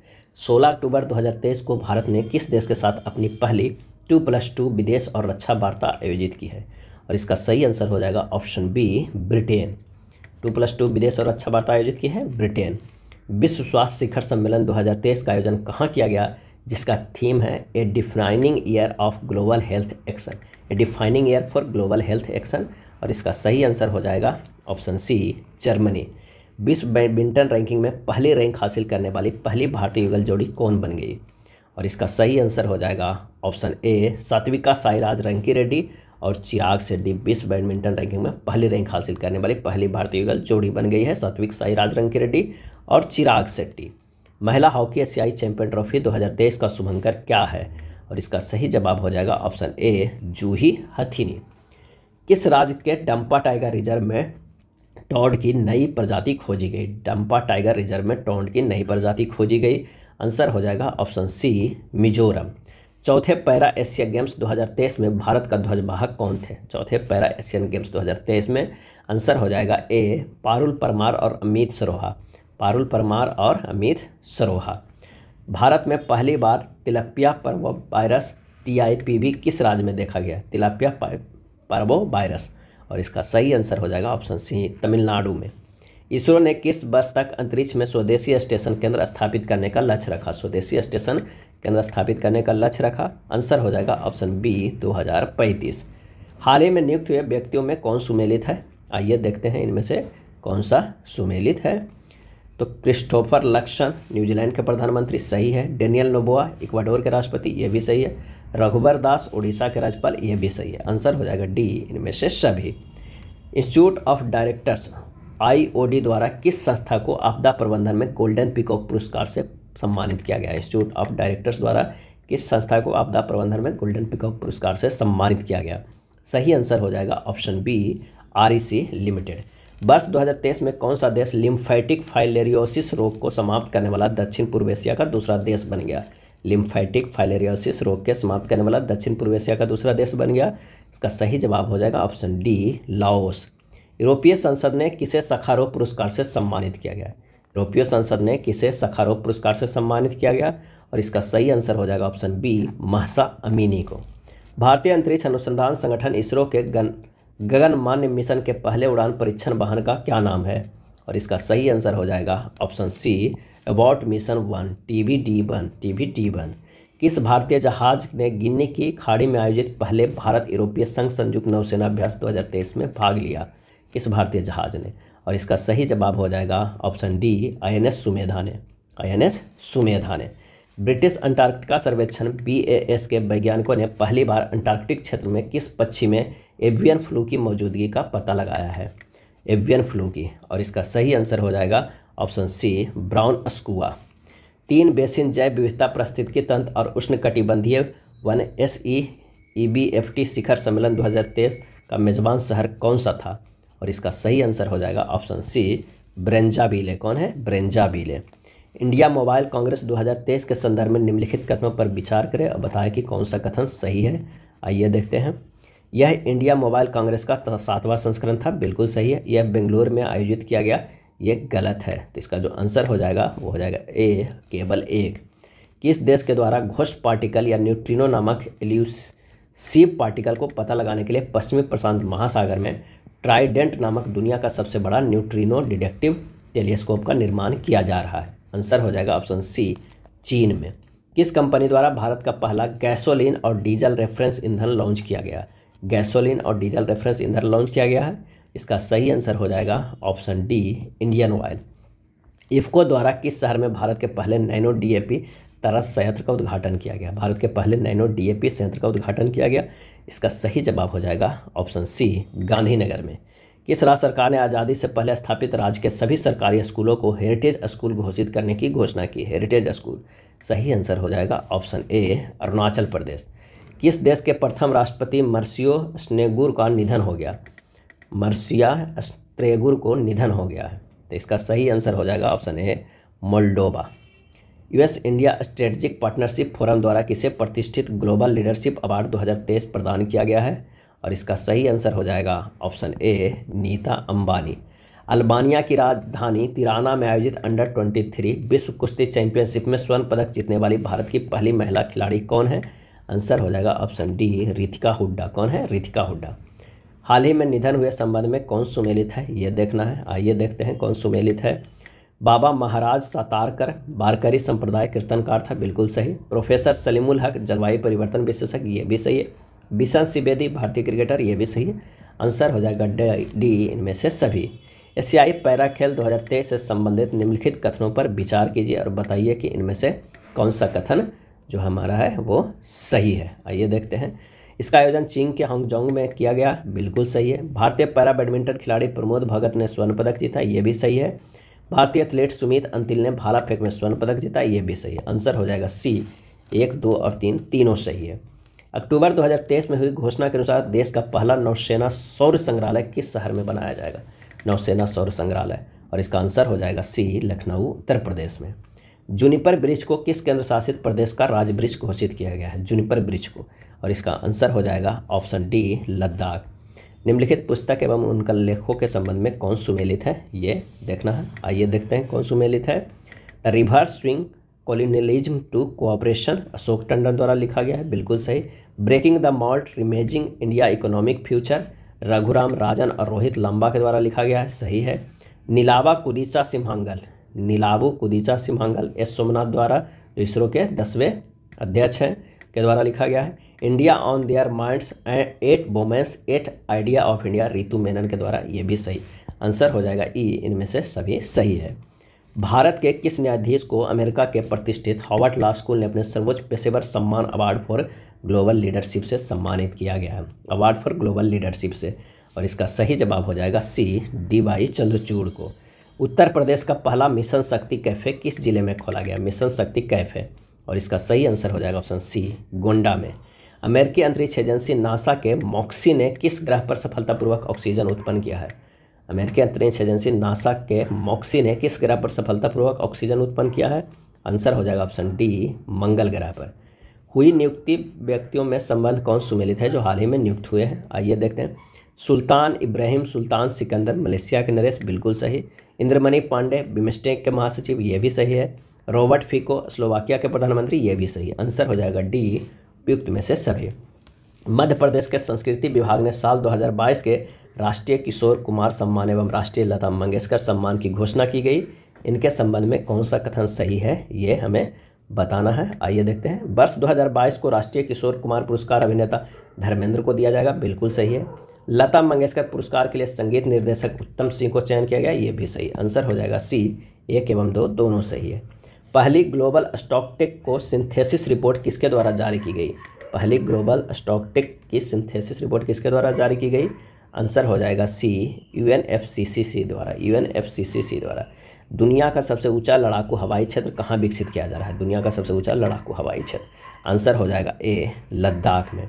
16 अक्टूबर 2023 को भारत ने किस देश के साथ अपनी पहली टू प्लस टू विदेश और रक्षा वार्ता आयोजित की है और इसका सही आंसर हो जाएगा option B Britain two plus two विदेश और रक्षा वार्ता आयोजित की है ब्रिटेन विश्व स्वास्थ्य शिखर सम्मेलन 2023 का आयोजन कहाँ किया गया जिसका थीम है a defining year of global health action a defining year for global health action और इसका सही आंसर हो जाएगा ऑप्शन सी जर्मनी विश्व बैडमिंटन रैंकिंग में पहली रैंक हासिल करने वाली पहली भारतीय युगल जोड़ी कौन बन गई और इसका सही आंसर हो जाएगा option A Satwik Sairaj Rankireddy और चिराग शेड्डी विश्व बैडमिंटन रैंकिंग में पहली रैंक हासिल करने वाली पहली भारतीय युगल जोड़ी बन गई है सात्विक साईराज रंकी रेड्डी और चिराग शेट्टी महिला हॉकी एशियाई चैंपियन ट्रॉफी दो का शुभंकर क्या है और इसका सही जवाब हो जाएगा ऑप्शन ए जूही हथिनी किस राज्य के डंपा टाइगर रिजर्व में टोंड की नई प्रजाति खोजी गई डंपा टाइगर रिजर्व में टोंड की नई प्रजाति खोजी गई आंसर हो जाएगा ऑप्शन सी मिजोरम चौथे पैरा एशिया गेम्स 2023 में भारत का ध्वजवाहक कौन थे चौथे पैरा एशियन गेम्स 2023 में आंसर हो जाएगा ए पारुल परमार और अमित सरोहा पारुल परमार और अमित सरोहा भारत में पहली बार तिलपिया पर्व वायरस टी किस राज्य में देखा गया तिलपिया पर्वो वायरस और इसका सही आंसर हो जाएगा ऑप्शन सी तमिलनाडु में इसरो ने किस वर्ष तक अंतरिक्ष में स्वदेशी स्टेशन केंद्र स्थापित करने का लक्ष्य रखा स्वदेशी स्टेशन केंद्र स्थापित करने का लक्ष्य रखा आंसर हो जाएगा ऑप्शन बी 2035 हाल ही में नियुक्त हुए व्यक्तियों में कौन सुमेलित है आइए देखते हैं इनमें से कौन सा सुमेलित है तो क्रिस्टोफर लक्षण न्यूजीलैंड के प्रधानमंत्री सही है डेनियल नोबोआ इक्वाडोर के राष्ट्रपति ये भी सही है रघुबर दास उड़ीसा के राज्यपाल ये भी सही है आंसर हो जाएगा डी इनमें से सभी इंस्टीट्यूट ऑफ डायरेक्टर्स आईओडी द्वारा किस संस्था को आपदा प्रबंधन में गोल्डन पिकॉक पुरस्कार से सम्मानित किया गया इंस्टीट्यूट ऑफ डायरेक्टर्स द्वारा किस संस्था को आपदा प्रबंधन में गोल्डन पिकअप पुरस्कार से सम्मानित किया गया सही आंसर हो जाएगा ऑप्शन बी आर लिमिटेड वर्ष 2023 में कौन सा देश लिम्फाइटिक फाइलेरियोसिस रोग को समाप्त करने वाला दक्षिण पूर्व एशिया का दूसरा देश बन गया लिम्फाइटिक फाइलेरियोसिस रोग के समाप्त करने वाला दक्षिण पूर्व एशिया का दूसरा देश बन गया इसका सही जवाब हो जाएगा ऑप्शन डी लाओस यूरोपीय संसद ने किसे सखारोह पुरस्कार से सम्मानित किया गया है यूरोपीय संसद ने किसे सखारोव पुरस्कार से सम्मानित किया गया और इसका सही आंसर हो जाएगा ऑप्शन बी महसा अमीनी को भारतीय अंतरिक्ष अनुसंधान संगठन इसरो के गन गगनमान्य मिशन के पहले उड़ान परीक्षण वाहन का क्या नाम है और इसका सही आंसर हो जाएगा option C about mission one T V D one T V D one किस भारतीय जहाज ने गिन्नी की खाड़ी में आयोजित पहले भारत यूरोपीय संघ संयुक्त नौसेना अभ्यास 2023 में भाग लिया किस भारतीय जहाज ने और इसका सही जवाब हो जाएगा option D I N S Sumedha ने आई एन एस सुमेधा ने ब्रिटिश अंटार्कटिका सर्वेक्षण बी ए एस के वैज्ञानिकों ने पहली बार अंटार्कटिक क्षेत्र में किस पक्षी में एवियन फ्लू की मौजूदगी का पता लगाया है एवियन फ्लू की और इसका सही आंसर हो जाएगा ऑप्शन सी ब्राउन स्कूआ तीन बेसिन जैव विविधता प्रस्थितिकी तंत्र और उष्ण कटिबंधीय वन S E E B F T शिखर सम्मेलन 2023 का मेज़बान शहर कौन सा था और इसका सही आंसर हो जाएगा ऑप्शन सी ब्रेंजा बीले कौन है ब्रेंजा बीले इंडिया मोबाइल कांग्रेस 2023 के संदर्भ में निम्नलिखित कथनों पर विचार करें और बताएं कि कौन सा कथन सही है आइए देखते हैं यह इंडिया मोबाइल कांग्रेस का सातवां संस्करण था बिल्कुल सही है यह बेंगलोर में आयोजित किया गया ये गलत है तो इसका जो आंसर हो जाएगा वो हो जाएगा ए केवल एक किस देश के द्वारा घोष्ट पार्टिकल या न्यूट्रिनो नामक एल्यूसिव पार्टिकल को पता लगाने के लिए पश्चिमी प्रशांत महासागर में ट्राइडेंट नामक दुनिया का सबसे बड़ा न्यूट्रिनो डिडेक्टिव टेलीस्कोप का निर्माण किया जा रहा है आंसर हो जाएगा ऑप्शन सी चीन में किस कंपनी द्वारा भारत का पहला गैसोलीन और डीजल रेफरेंस ईंधन लॉन्च किया गया गैसोलीन और डीजल रेफरेंस ईंधन लॉन्च किया गया है इसका सही आंसर हो जाएगा option D Indian oil IFFCO द्वारा किस शहर में भारत के पहले नैनो डीएपी तरस संयंत्र का उद्घाटन किया गया भारत के पहले नैनो डीएपी संयंत्र का उद्घाटन किया गया इसका सही जवाब हो जाएगा ऑप्शन सी गांधीनगर में किस राज्य सरकार ने आज़ादी से पहले स्थापित राज्य के सभी सरकारी स्कूलों को हेरिटेज स्कूल घोषित करने की घोषणा की हेरिटेज स्कूल सही आंसर हो जाएगा ऑप्शन ए अरुणाचल प्रदेश किस देश के प्रथम राष्ट्रपति मर्सियो स्नेगुर का निधन हो गया मर्सिया स्ट्रेगुर को निधन हो गया है तो इसका सही आंसर हो जाएगा option A Moldova US India strategic partnership forum द्वारा किसे प्रतिष्ठित ग्लोबल लीडरशिप अवार्ड 2023 प्रदान किया गया है और इसका सही आंसर हो जाएगा option A Nita Ambani Albania की राजधानी तिराना में आयोजित अंडर 23 विश्व कुश्ती चैंपियनशिप में स्वर्ण पदक जीतने वाली भारत की पहली महिला खिलाड़ी कौन है आंसर हो जाएगा ऑप्शन डी रितिका हुड्डा कौन है रितिका हुड्डा हाल ही में निधन हुए संबंध में कौन सुमेलित है ये देखना है आइए देखते हैं कौन सुमेलित है बाबा महाराज सातारकर बारकरी संप्रदाय कीर्तनकार था बिल्कुल सही प्रोफेसर सलीमुल हक जलवायु परिवर्तन विशेषज्ञ ये भी सही है बिशन सिबेदी भारतीय क्रिकेटर ये भी सही है आंसर हो जाएगा डी इनमें से सभी एशियाई पैरा खेल 2023 से संबंधित निम्नलिखित कथनों पर विचार कीजिए और बताइए कि इनमें से कौन सा कथन जो हमारा है वो सही है आइए देखते हैं इसका आयोजन चीन के हांगजोंग में किया गया बिल्कुल सही है भारतीय पैरा बैडमिंटन खिलाड़ी प्रमोद भगत ने स्वर्ण पदक जीता ये भी सही है भारतीय एथलीट सुमित अंतिल ने भाला फेंक में स्वर्ण पदक जीता यह भी सही है आंसर हो जाएगा सी एक दो और तीन तीनों सही है अक्टूबर 2023 में हुई घोषणा के अनुसार देश का पहला नौसेना सौर संग्रहालय किस शहर में बनाया जाएगा नौसेना सौर संग्रहालय और इसका आंसर हो जाएगा सी लखनऊ उत्तर प्रदेश में जूनिपर ब्रिज को किस केंद्र शासित प्रदेश का राज ब्रिज घोषित किया गया है जूनिपर ब्रिज को और इसका आंसर हो जाएगा ऑप्शन डी लद्दाख निम्नलिखित पुस्तक एवं उनका लेखों के संबंध में कौन सुमेलित है ये देखना है आइए देखते हैं कौन सुमेलित है the swing colonialism to cooperation Ashok Tandon द्वारा लिखा गया है बिल्कुल सही breaking the mould reimagining India economic future Raghuram Rajan और रोहित लंबा के द्वारा लिखा गया है सही है नीलावा कुदीचा सिम्हांगल नीलावू कुदीचा सिम्हांगल एस सोमनाथ द्वारा जो इसरो के दसवें अध्यक्ष हैं के द्वारा लिखा गया है India on their minds and at women's at idea of India Ritu Menon के द्वारा ये भी सही आंसर हो जाएगा ई इनमें से सभी सही है भारत के किस न्यायाधीश को अमेरिका के प्रतिष्ठित हॉवर्ट लॉ स्कूल ने अपने सर्वोच्च पेशेवर सम्मान अवार्ड फॉर ग्लोबल लीडरशिप से सम्मानित किया गया है अवार्ड फॉर ग्लोबल लीडरशिप से और इसका सही जवाब हो जाएगा सी डी वाई चंद्रचूड़ को उत्तर प्रदेश का पहला मिशन शक्ति कैफे किस जिले में खोला गया मिशन शक्ति कैफे और इसका सही आंसर हो जाएगा ऑप्शन सी गोंडा में अमेरिकी अंतरिक्ष एजेंसी नासा के मॉक्सी ने किस ग्रह पर सफलतापूर्वक ऑक्सीजन उत्पन्न किया है अमेरिकी अंतरिक्ष एजेंसी नासा के मॉक्सी ने किस ग्रह पर सफलतापूर्वक ऑक्सीजन उत्पन्न किया है आंसर हो जाएगा ऑप्शन डी मंगल ग्रह पर हुई नियुक्ति व्यक्तियों में संबंध कौन सुमेलित है जो हाल ही में नियुक्त हुए हैं आइए देखते हैं Sultan Ibrahim Sultan Iskandar Malaysia के नरेश बिल्कुल सही इंद्रमणि पांडे बिमस्टेक के महासचिव ये भी सही है रॉबर्ट फिको स्लोवाकिया के प्रधानमंत्री ये भी सही आंसर हो जाएगा डी उपयुक्त में से सभी मध्य प्रदेश के संस्कृति विभाग ने साल 2022 के राष्ट्रीय किशोर कुमार सम्मान एवं राष्ट्रीय लता मंगेशकर सम्मान की घोषणा की गई इनके संबंध में कौन सा कथन सही है ये हमें बताना है आइए देखते हैं वर्ष 2022 को राष्ट्रीय किशोर कुमार पुरस्कार अभिनेता धर्मेंद्र को दिया जाएगा बिल्कुल सही है लता मंगेशकर पुरस्कार के लिए संगीत निर्देशक उत्तम सिंह को चयन किया गया ये भी सही आंसर हो जाएगा सी एक एवं दो दोनों सही है पहली ग्लोबल स्टॉक टेक को सिंथेसिस रिपोर्ट किसके द्वारा जारी की गई पहली ग्लोबल स्टॉक टेक की सिंथेसिस रिपोर्ट किसके द्वारा जारी की गई आंसर हो जाएगा C U N F C C C द्वारा U N F C C C द्वारा दुनिया का सबसे ऊंचा लड़ाकू हवाई क्षेत्र कहाँ विकसित किया जा रहा है दुनिया का सबसे ऊंचा लड़ाकू हवाई क्षेत्र आंसर हो जाएगा ए लद्दाख में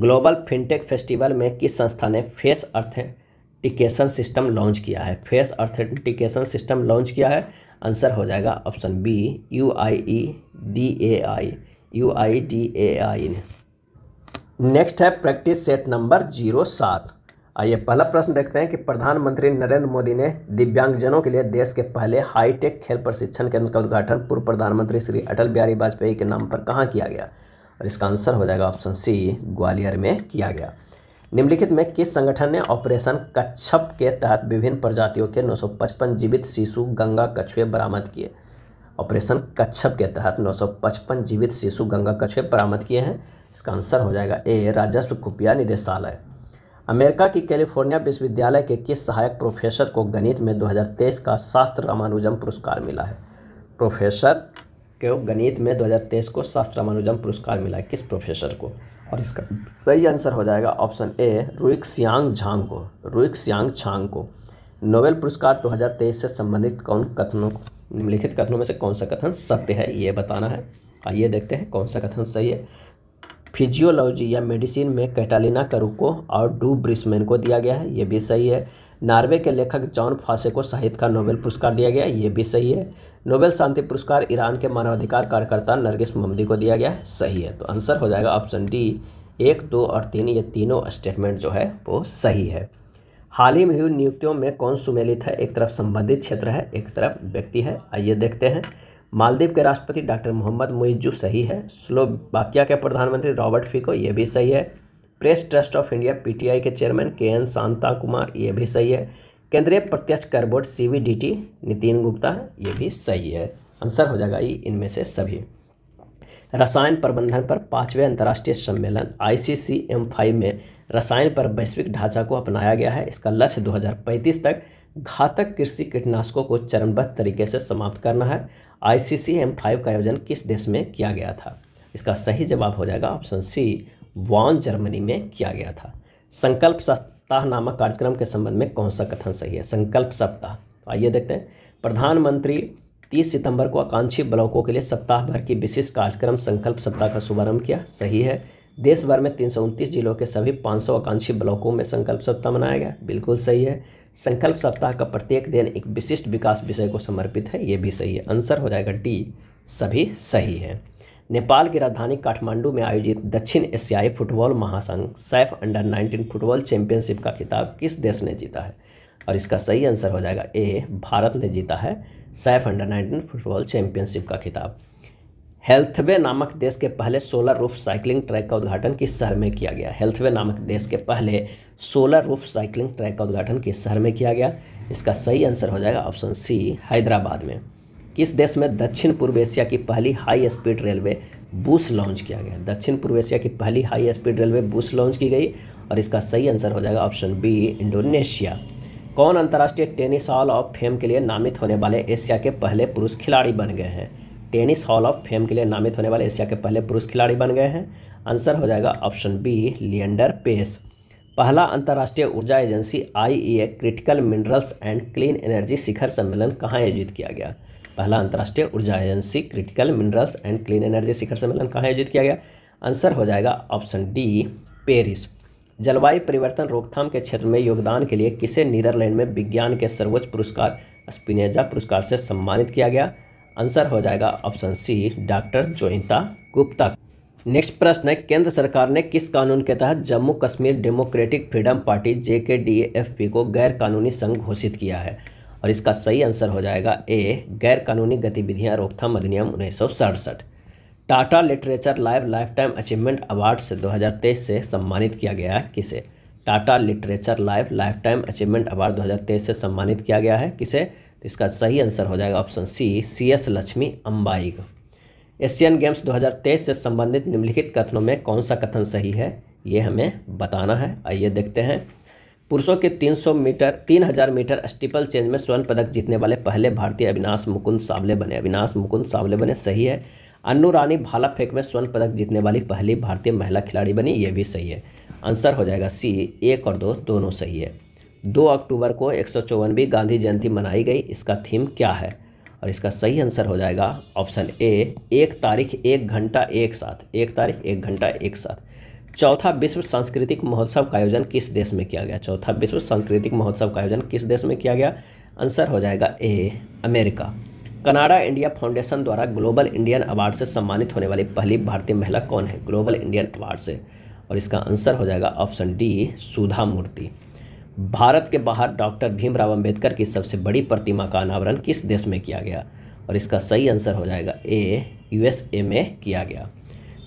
ग्लोबल फिनटेक फेस्टिवल में किस संस्था ने फेस अर्थेंटिकेशन सिस्टम लॉन्च किया है फेस अर्थेंटिकेशन सिस्टम लॉन्च किया है आंसर हो जाएगा option B U I E D A I U I D A I next है प्रैक्टिस सेट नंबर जीरो सात आइए पहला प्रश्न देखते हैं कि प्रधानमंत्री नरेंद्र मोदी ने दिव्यांगजनों के लिए देश के पहले हाईटेक खेल प्रशिक्षण केंद्र का उद्घाटन पूर्व प्रधानमंत्री श्री अटल बिहारी वाजपेयी के नाम पर कहाँ किया गया और इसका आंसर हो जाएगा ऑप्शन सी ग्वालियर में किया गया निम्नलिखित में किस संगठन ने ऑपरेशन कच्छप के तहत विभिन्न प्रजातियों के 955 जीवित शिशु गंगा कछुए बरामद किए ऑपरेशन कच्छप के तहत 955 जीवित शिशु गंगा कछुए बरामद किए हैं इसका आंसर हो जाएगा ए राजस्व खुफिया निदेशालय अमेरिका की कैलिफोर्निया विश्वविद्यालय के किस सहायक प्रोफेसर को गणित में 2023 का शास्त्र रामानुजम पुरस्कार मिला है प्रोफेसर को गणित में 2023 को शास्त्र रामानुजम पुरस्कार मिला है किस प्रोफेसर को और इसका सही आंसर हो जाएगा ऑप्शन ए रुइक सियांग झांग को रुइक सियांग छांग को नोबेल पुरस्कार 2023 से संबंधित कौन कथनों निम्नलिखित कथनों में से कौन सा कथन सत्य है ये बताना है आइए देखते हैं कौन सा कथन सही है फिजियोलॉजी या मेडिसिन में कैटालिना करू को और डू ब्रिसमैन को दिया गया है ये भी सही है नार्वे के लेखक जॉन फासे को साहित्य का नोबेल पुरस्कार दिया गया ये भी सही है नोबेल शांति पुरस्कार ईरान के मानवाधिकार कार्यकर्ता नरगिस ममदी को दिया गया सही है तो आंसर हो जाएगा ऑप्शन डी एक दो और तीन ये तीनों स्टेटमेंट जो है वो सही है हाल ही में हुई नियुक्तियों में कौन सुमेलित है एक तरफ संबंधित क्षेत्र है एक तरफ व्यक्ति है आइए देखते हैं मालदीव के राष्ट्रपति डॉक्टर मोहम्मद मुइजू सही है बाकिया के प्रधानमंत्री रॉबर्ट फी को ये भी सही है press trust of India PTI के chairman K N Shanta Kumar ये भी सही है केंद्रीय प्रत्यक्ष कर बोर्ड सी नितिन गुप्ता ये भी सही है आंसर हो जाएगा ये इनमें से सभी रसायन प्रबंधन पर पाँचवें अंतर्राष्ट्रीय सम्मेलन आई सी सी एम फाइव में रसायन पर वैश्विक ढांचा को अपनाया गया है इसका लक्ष्य 2035 तक घातक कृषि कीटनाशकों को चरणबद्ध तरीके से समाप्त करना है आई सी सी एम फाइव का आयोजन किस देश में किया गया था इसका सही जवाब हो जाएगा ऑप्शन सी वॉन जर्मनी में किया गया था संकल्प सप्ताह नामक कार्यक्रम के संबंध में कौन सा कथन सही है संकल्प सप्ताह तो आइए देखते हैं प्रधानमंत्री 30 सितंबर को आकांक्षी ब्लॉकों के लिए सप्ताह भर की विशिष्ट कार्यक्रम संकल्प सप्ताह का शुभारंभ किया सही है देश भर में तीन जिलों के सभी पाँच आकांक्षी ब्लॉकों में संकल्प सप्ताह मनाया गया बिल्कुल सही है संकल्प सप्ताह का प्रत्येक दिन एक विशिष्ट विकास विषय को समर्पित है ये भी सही है आंसर हो जाएगा डी सभी सही है नेपाल की राजधानी काठमांडू में आयोजित दक्षिण एशियाई फुटबॉल महासंघ सैफ अंडर 19 फुटबॉल चैंपियनशिप का खिताब किस देश ने जीता है और इसका सही आंसर हो जाएगा ए भारत ने जीता है सैफ अंडर 19 फुटबॉल चैंपियनशिप का खिताब हेल्थवे नामक देश के पहले सोलर रूफ साइकिलिंग ट्रैक का उद्घाटन किस शहर में किया गया हेल्थवे नामक देश के पहले सोलर रूफ साइकिलिंग ट्रैक का उद्घाटन किस शहर में किया गया इसका सही आंसर हो जाएगा ऑप्शन सी हैदराबाद में किस देश में दक्षिण पूर्व एशिया की पहली हाई स्पीड रेलवे बूस लॉन्च किया गया दक्षिण पूर्व एशिया की पहली हाई स्पीड रेलवे बूस लॉन्च की गई और इसका सही आंसर हो जाएगा ऑप्शन बी इंडोनेशिया कौन अंतर्राष्ट्रीय टेनिस हॉल ऑफ फेम के लिए नामित होने वाले एशिया के पहले पुरुष खिलाड़ी बन गए हैं टेनिस हॉल ऑफ फेम के लिए नामित होने वाले एशिया के पहले पुरुष खिलाड़ी बन गए हैं आंसर हो जाएगा ऑप्शन बी लियंडर पेस पहला अंतर्राष्ट्रीय ऊर्जा एजेंसी आई critical minerals and clean energy शिखर सम्मेलन कहाँ आयोजित किया गया पहला अंतर्राष्ट्रीय ऊर्जा agency critical minerals and clean energy शिखर सम्मेलन कहाँ आयोजित किया गया आंसर हो जाएगा ऑप्शन डी पेरिस जलवायु परिवर्तन रोकथाम के क्षेत्र में योगदान के लिए किसे नीदरलैंड में विज्ञान के सर्वोच्च पुरस्कार स्पिनेजा पुरस्कार से सम्मानित किया गया आंसर हो जाएगा option C doctor Johita Gupta next प्रश्न है केंद्र सरकार ने किस कानून के तहत Jammu Kashmir democratic freedom party J K D F P को गैर कानूनी संघ घोषित किया है और इसका सही आंसर हो जाएगा ए गैरकानूनी गतिविधियां रोकथाम अधिनियम उन्नीस Tata literature live lifetime achievement award से 2023 से सम्मानित किया गया है किसे Tata literature live lifetime achievement award 2023 से सम्मानित किया गया है किसे तो इसका सही आंसर हो जाएगा option C C S Lakshmi अम्बाइग एशियन गेम्स 2023 से संबंधित निम्नलिखित कथनों में कौन सा कथन सही है ये हमें बताना है आइए देखते हैं पुरुषों के 300 मीटर 3000 मीटर स्टीपल चेंज में स्वर्ण पदक जीतने वाले पहले भारतीय अविनाश मुकुंद सावले बने अविनाश मुकुंद सावले बने सही है अन्नू रानी भाला फेंक में स्वर्ण पदक जीतने वाली पहली भारतीय महिला खिलाड़ी बनी ये भी सही है आंसर हो जाएगा सी एक और दो दोनों सही है दो अक्टूबर को एक गांधी जयंती मनाई गई इसका थीम क्या है और इसका सही आंसर हो जाएगा ऑप्शन ए एक तारीख एक घंटा एक साथ एक तारीख एक घंटा एक साथ चौथा विश्व सांस्कृतिक महोत्सव का आयोजन किस देश में किया गया चौथा विश्व सांस्कृतिक महोत्सव का आयोजन किस देश में किया गया आंसर हो जाएगा A America Canada India foundation द्वारा ग्लोबल इंडियन अवार्ड से सम्मानित होने वाली पहली भारतीय महिला कौन है ग्लोबल इंडियन अवार्ड से और इसका आंसर हो जाएगा ऑप्शन डी सुधा मूर्ति भारत के बाहर डॉक्टर भीमराव अंबेडकर की सबसे बड़ी प्रतिमा का अनावरण किस देश में किया गया और इसका सही आंसर हो जाएगा ए यूएसए में किया गया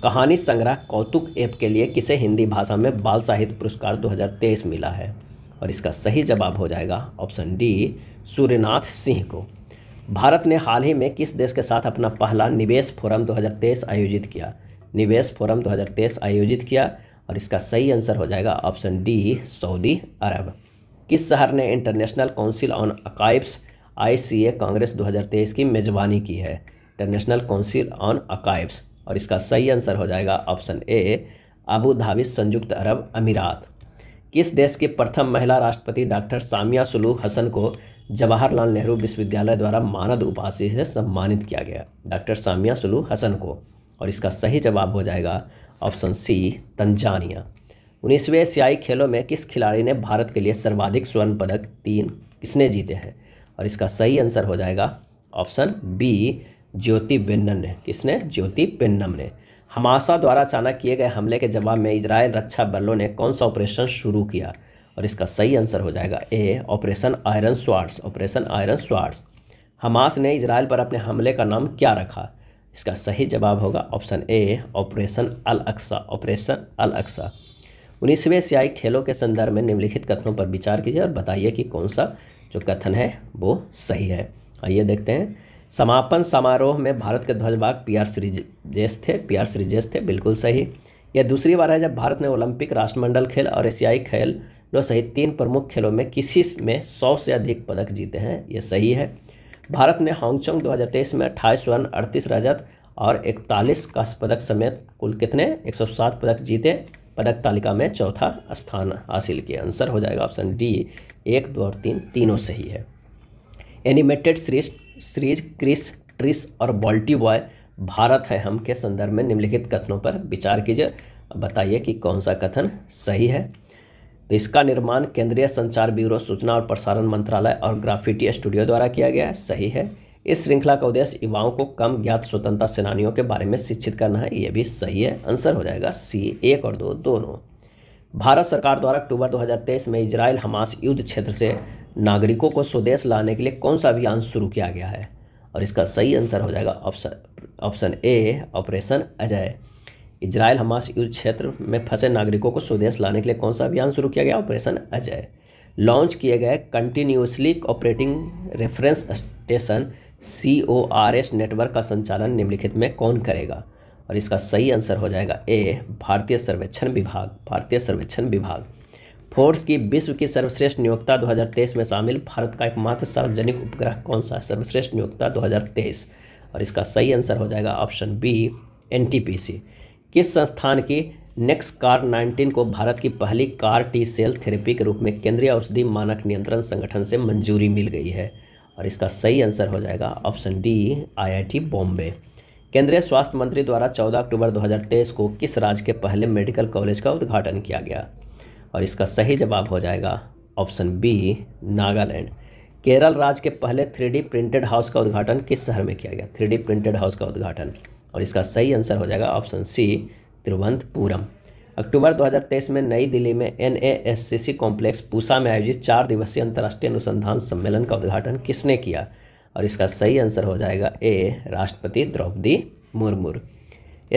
कहानी संग्रह कौतुक ऐप के लिए किसे हिंदी भाषा में बाल साहित्य पुरस्कार 2023 मिला है और इसका सही जवाब हो जाएगा ऑप्शन डी सूर्यनाथ सिंह को भारत ने हाल ही में किस देश के साथ अपना पहला निवेश फोरम 2023 आयोजित किया निवेश फोरम 2023 आयोजित किया और इसका सही आंसर हो जाएगा ऑप्शन डी सऊदी अरब किस शहर ने इंटरनेशनल काउंसिल ऑन अकाइब्स आई कांग्रेस 2023 की मेजबानी की है इंटरनेशनल काउंसिल ऑन अकाइब्स और इसका सही आंसर हो जाएगा ऑप्शन ए अबू धाबी संयुक्त अरब अमीरात किस देश की प्रथम महिला राष्ट्रपति डॉक्टर सामिया सुलू हसन को जवाहरलाल नेहरू विश्वविद्यालय द्वारा मानद उपाधि से सम्मानित किया गया डॉक्टर सामिया सुलू हसन को और इसका सही जवाब हो जाएगा ऑप्शन सी तंजानिया उन्नीसवें एशियाई खेलों में किस खिलाड़ी ने भारत के लिए सर्वाधिक स्वर्ण पदक तीन किसने जीते हैं और इसका सही आंसर हो जाएगा ऑप्शन बी ज्योति बिन्नम ने किसने ज्योति बिन्नम ने हमासा द्वारा अचानक किए गए हमले के जवाब में इसराइल रक्षा बलों ने कौन सा ऑपरेशन शुरू किया और इसका सही आंसर हो जाएगा A operation iron swords operation iron swords Hamas ने इसराइल पर अपने हमले का नाम क्या रखा इसका सही जवाब होगा option A operation Al Aqsa operation Al Aqsa उन्नीसवें एशियाई खेलों के संदर्भ में निम्नलिखित कथनों पर विचार कीजिए और बताइए कि कौन सा जो कथन है वो सही है आइए देखते हैं समापन समारोह में भारत के ध्वजवाग पी आर श्रीजेश थे पी आर श्रीजेश थे बिल्कुल सही यह दूसरी बार है जब भारत ने ओलंपिक राष्ट्रमंडल खेल और एशियाई खेल लो सहित तीन प्रमुख खेलों में किसी में सौ से अधिक पदक जीते हैं ये सही है भारत ने हांगचोंग 2023 में अट्ठाईस स्वर्ण अड़तीस रजत और इकतालीस का पदक समेत कुल कितने 107 पदक जीते पदक तालिका में चौथा स्थान हासिल किया आंसर हो जाएगा ऑप्शन डी एक दो और तीन तीनों सही है एनिमेटेड सीरीज श्रीज क्रिस ट्रिस और बॉल्टी बॉय भारत है हम के संदर्भ में निम्नलिखित कथनों पर विचार कीजिए बताइए कि कौन सा कथन सही है तो इसका निर्माण केंद्रीय संचार ब्यूरो सूचना और प्रसारण मंत्रालय और ग्राफिटी स्टूडियो द्वारा किया गया है सही है इस श्रृंखला का उद्देश्य युवाओं को कम ज्ञात स्वतंत्रता सेनानियों के बारे में शिक्षित करना है यह भी सही है आंसर हो जाएगा सी एक और दो दोनों भारत सरकार द्वारा अक्टूबर 2023 में इजराइल हमास युद्ध क्षेत्र से नागरिकों को स्वदेश लाने के लिए कौन सा अभियान शुरू किया गया है और इसका सही आंसर हो जाएगा option option A operation Ajay Israel Hamas युद्ध क्षेत्र में फंसे नागरिकों को स्वदेश लाने के लिए कौन सा अभियान शुरू किया गया ऑपरेशन अजय लॉन्च किए गए continuously operating reference station C O R S network का संचालन निम्नलिखित में कौन करेगा और इसका सही आंसर हो जाएगा ए भारतीय सर्वेक्षण विभाग भारतीय सर्वेक्षण विभाग फोर्स की विश्व की सर्वश्रेष्ठ नियोक्ता 2023 में शामिल भारत का एकमात्र सार्वजनिक उपग्रह कौन सा है सर्वश्रेष्ठ नियोक्ता 2023 और इसका सही आंसर हो जाएगा ऑप्शन बी एनटीपीसी किस संस्थान की नेक्स्ट कार 19 को भारत की पहली कार टी सेल थेरेपी के रूप में केंद्रीय औषधि मानक नियंत्रण संगठन से मंजूरी मिल गई है और इसका सही आंसर हो जाएगा ऑप्शन डी आई बॉम्बे केंद्रीय स्वास्थ्य मंत्री द्वारा 14 अक्टूबर 2023 को किस राज्य के पहले मेडिकल कॉलेज का उद्घाटन किया गया और इसका सही जवाब हो जाएगा ऑप्शन बी नागालैंड केरल राज्य के पहले थ्री प्रिंटेड हाउस का उद्घाटन किस शहर में किया गया थ्री प्रिंटेड हाउस का उद्घाटन और इसका सही आंसर हो जाएगा ऑप्शन सी तिरुवनंतपुरम अक्टूबर 2023 में नई दिल्ली में एन कॉम्प्लेक्स पूसा में आयोजित चार दिवसीय अंतर्राष्ट्रीय अनुसंधान सम्मेलन का उद्घाटन किसने किया और इसका सही आंसर हो जाएगा ए राष्ट्रपति Draupadi Murmu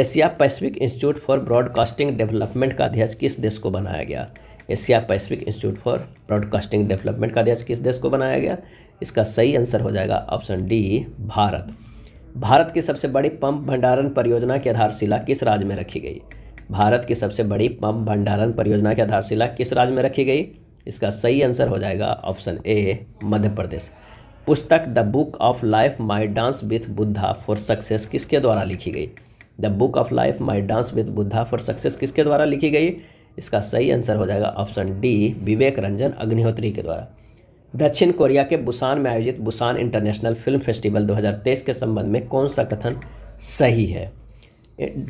Asia Pacific institute for broadcasting development का अध्यक्ष किस देश को बनाया गया Asia Pacific institute for broadcasting development का अध्यक्ष किस देश को बनाया गया इसका सही आंसर हो जाएगा ऑप्शन डी भारत भारत की सबसे बड़ी पंप भंडारण परियोजना की आधारशिला किस राज्य में रखी गई भारत की सबसे बड़ी पंप भंडारण परियोजना की आधारशिला किस राज्य में रखी गई इसका सही आंसर हो जाएगा ऑप्शन ए मध्य प्रदेश पुस्तक the book of life my dance with Buddha for success किसके द्वारा लिखी गई the book of life my dance with Buddha for success किसके द्वारा लिखी गई इसका सही आंसर हो जाएगा ऑप्शन डी विवेक रंजन अग्निहोत्री के द्वारा दक्षिण कोरिया के बुसान में आयोजित बुसान इंटरनेशनल फिल्म फेस्टिवल 2023 के संबंध में कौन सा कथन सही है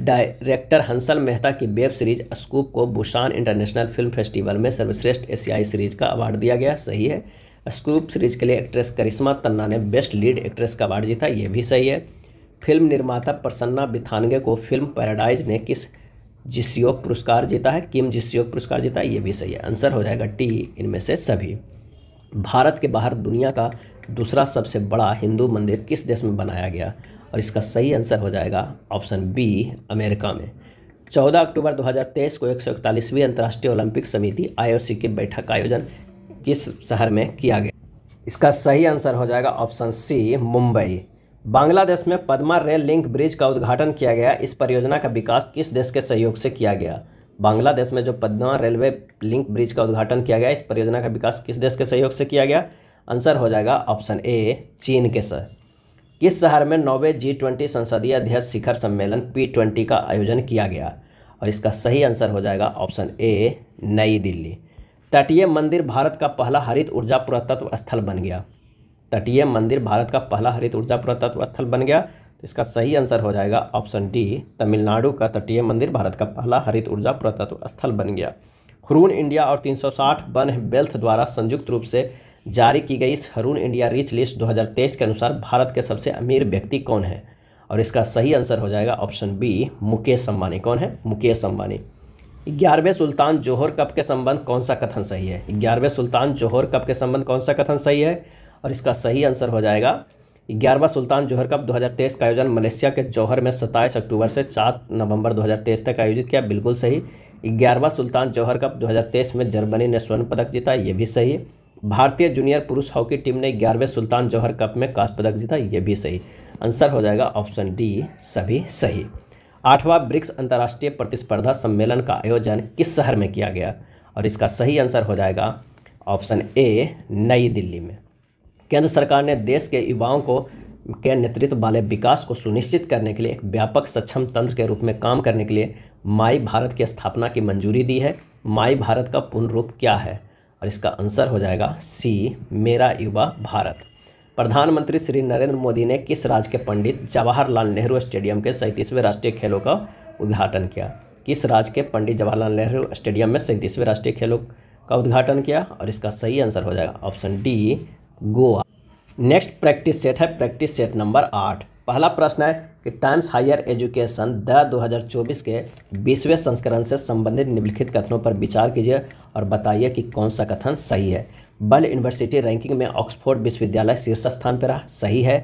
डायरेक्टर हंसल मेहता की वेब सीरीज स्कूप को बुसान इंटरनेशनल फिल्म फेस्टिवल में सर्वश्रेष्ठ एशियाई सीरीज का अवार्ड दिया गया सही है स्कूप सीरीज के लिए एक्ट्रेस करिश्मा तन्ना ने बेस्ट लीड एक्ट्रेस का अवार्ड जीता यह भी सही है फिल्म निर्माता प्रसन्ना बिथानगे को फिल्म पैराडाइज ने किस योग पुरस्कार जीता है किम जिसयोग पुरस्कार जीता है ये भी सही है आंसर हो जाएगा टी इनमें से सभी भारत के बाहर दुनिया का दूसरा सबसे बड़ा हिंदू मंदिर किस देश में बनाया गया और इसका सही आंसर हो जाएगा ऑप्शन बी अमेरिका में 14 अक्टूबर 2023 को एक सौ इकतालीसवीं अंतर्राष्ट्रीय ओलंपिक समिति आईओसी की बैठक का आयोजन किस शहर में किया गया इसका सही आंसर हो जाएगा ऑप्शन सी मुंबई बांग्लादेश में पदमा रेल लिंक ब्रिज का उद्घाटन किया गया इस परियोजना का विकास किस देश के सहयोग से किया गया बांग्लादेश में जो पदमा रेलवे लिंक ब्रिज का उद्घाटन किया गया इस परियोजना का विकास किस देश के सहयोग से किया गया आंसर हो जाएगा ऑप्शन ए चीन के शहर किस शहर में नौवे जी ट्वेंटी संसदीय अध्यक्ष शिखर सम्मेलन पी ट्वेंटी का आयोजन किया गया और इसका सही आंसर हो जाएगा ऑप्शन ए नई दिल्ली तटीय मंदिर भारत का पहला हरित ऊर्जा पुरातत्व स्थल बन गया तटीय मंदिर भारत का पहला हरित ऊर्जा पुरातत्व स्थल बन गया तो इसका सही आंसर हो जाएगा ऑप्शन डी तमिलनाडु का तटीय मंदिर भारत का पहला हरित ऊर्जा पुरातत्व स्थल बन गया हरून इंडिया और 360 वन वेल्थ द्वारा संयुक्त रूप से जारी की गई इस हरून इंडिया रिच लिस्ट 2023 के अनुसार भारत के सबसे अमीर व्यक्ति कौन है और इसका सही आंसर हो जाएगा ऑप्शन बी मुकेश अम्बानी कौन है मुकेश अम्बानी ग्यारहवें सुल्तान जौहर कप के संबंध कौन सा कथन सही है ग्यारहवें सुल्तान जौहर कप के संबंध कौन सा कथन सही है और इसका सही आंसर हो जाएगा ग्यारहवा सुल्तान जौहर कप 2023 का आयोजन मलेशिया के जौहर में 27 अक्टूबर से 4 नवंबर 2023 तक आयोजित किया बिल्कुल सही ग्यारहवा सुल्तान जौहर कप 2023 में जर्मनी ने स्वर्ण पदक जीता ये भी सही भारतीय जूनियर पुरुष हॉकी टीम ने ग्यारहवें सुल्तान जौहर कप में कांस्य पदक जीता ये भी सही आंसर हो जाएगा ऑप्शन डी सभी सही आठवां ब्रिक्स अंतर्राष्ट्रीय प्रतिस्पर्धा सम्मेलन का आयोजन किस शहर में किया गया और इसका सही आंसर हो जाएगा ऑप्शन ए नई दिल्ली में केंद्र सरकार ने देश के युवाओं को के नेतृत्व वाले विकास को सुनिश्चित करने के लिए एक व्यापक सक्षम तंत्र के रूप में काम करने के लिए माई भारत की स्थापना की मंजूरी दी है माई भारत का पूर्ण रूप क्या है और इसका आंसर हो जाएगा सी मेरा युवा भारत प्रधानमंत्री श्री नरेंद्र मोदी ने किस राज्य के पंडित जवाहरलाल नेहरू स्टेडियम के सैंतीसवें राष्ट्रीय खेलों का उद्घाटन किया किस राज्य के पंडित जवाहरलाल नेहरू स्टेडियम में सैंतीसवें राष्ट्रीय खेलों का उद्घाटन किया और इसका सही आंसर हो जाएगा option D Goa next practice set है प्रैक्टिस सेट नंबर आठ पहला प्रश्न है कि टाइम्स हायर एजुकेशन द 2024 के बीसवें संस्करण से संबंधित निम्नलिखित कथनों पर विचार कीजिए और बताइए कि कौन सा कथन सही है बल यूनिवर्सिटी रैंकिंग में ऑक्सफोर्ड विश्वविद्यालय शीर्ष स्थान पर रहा सही है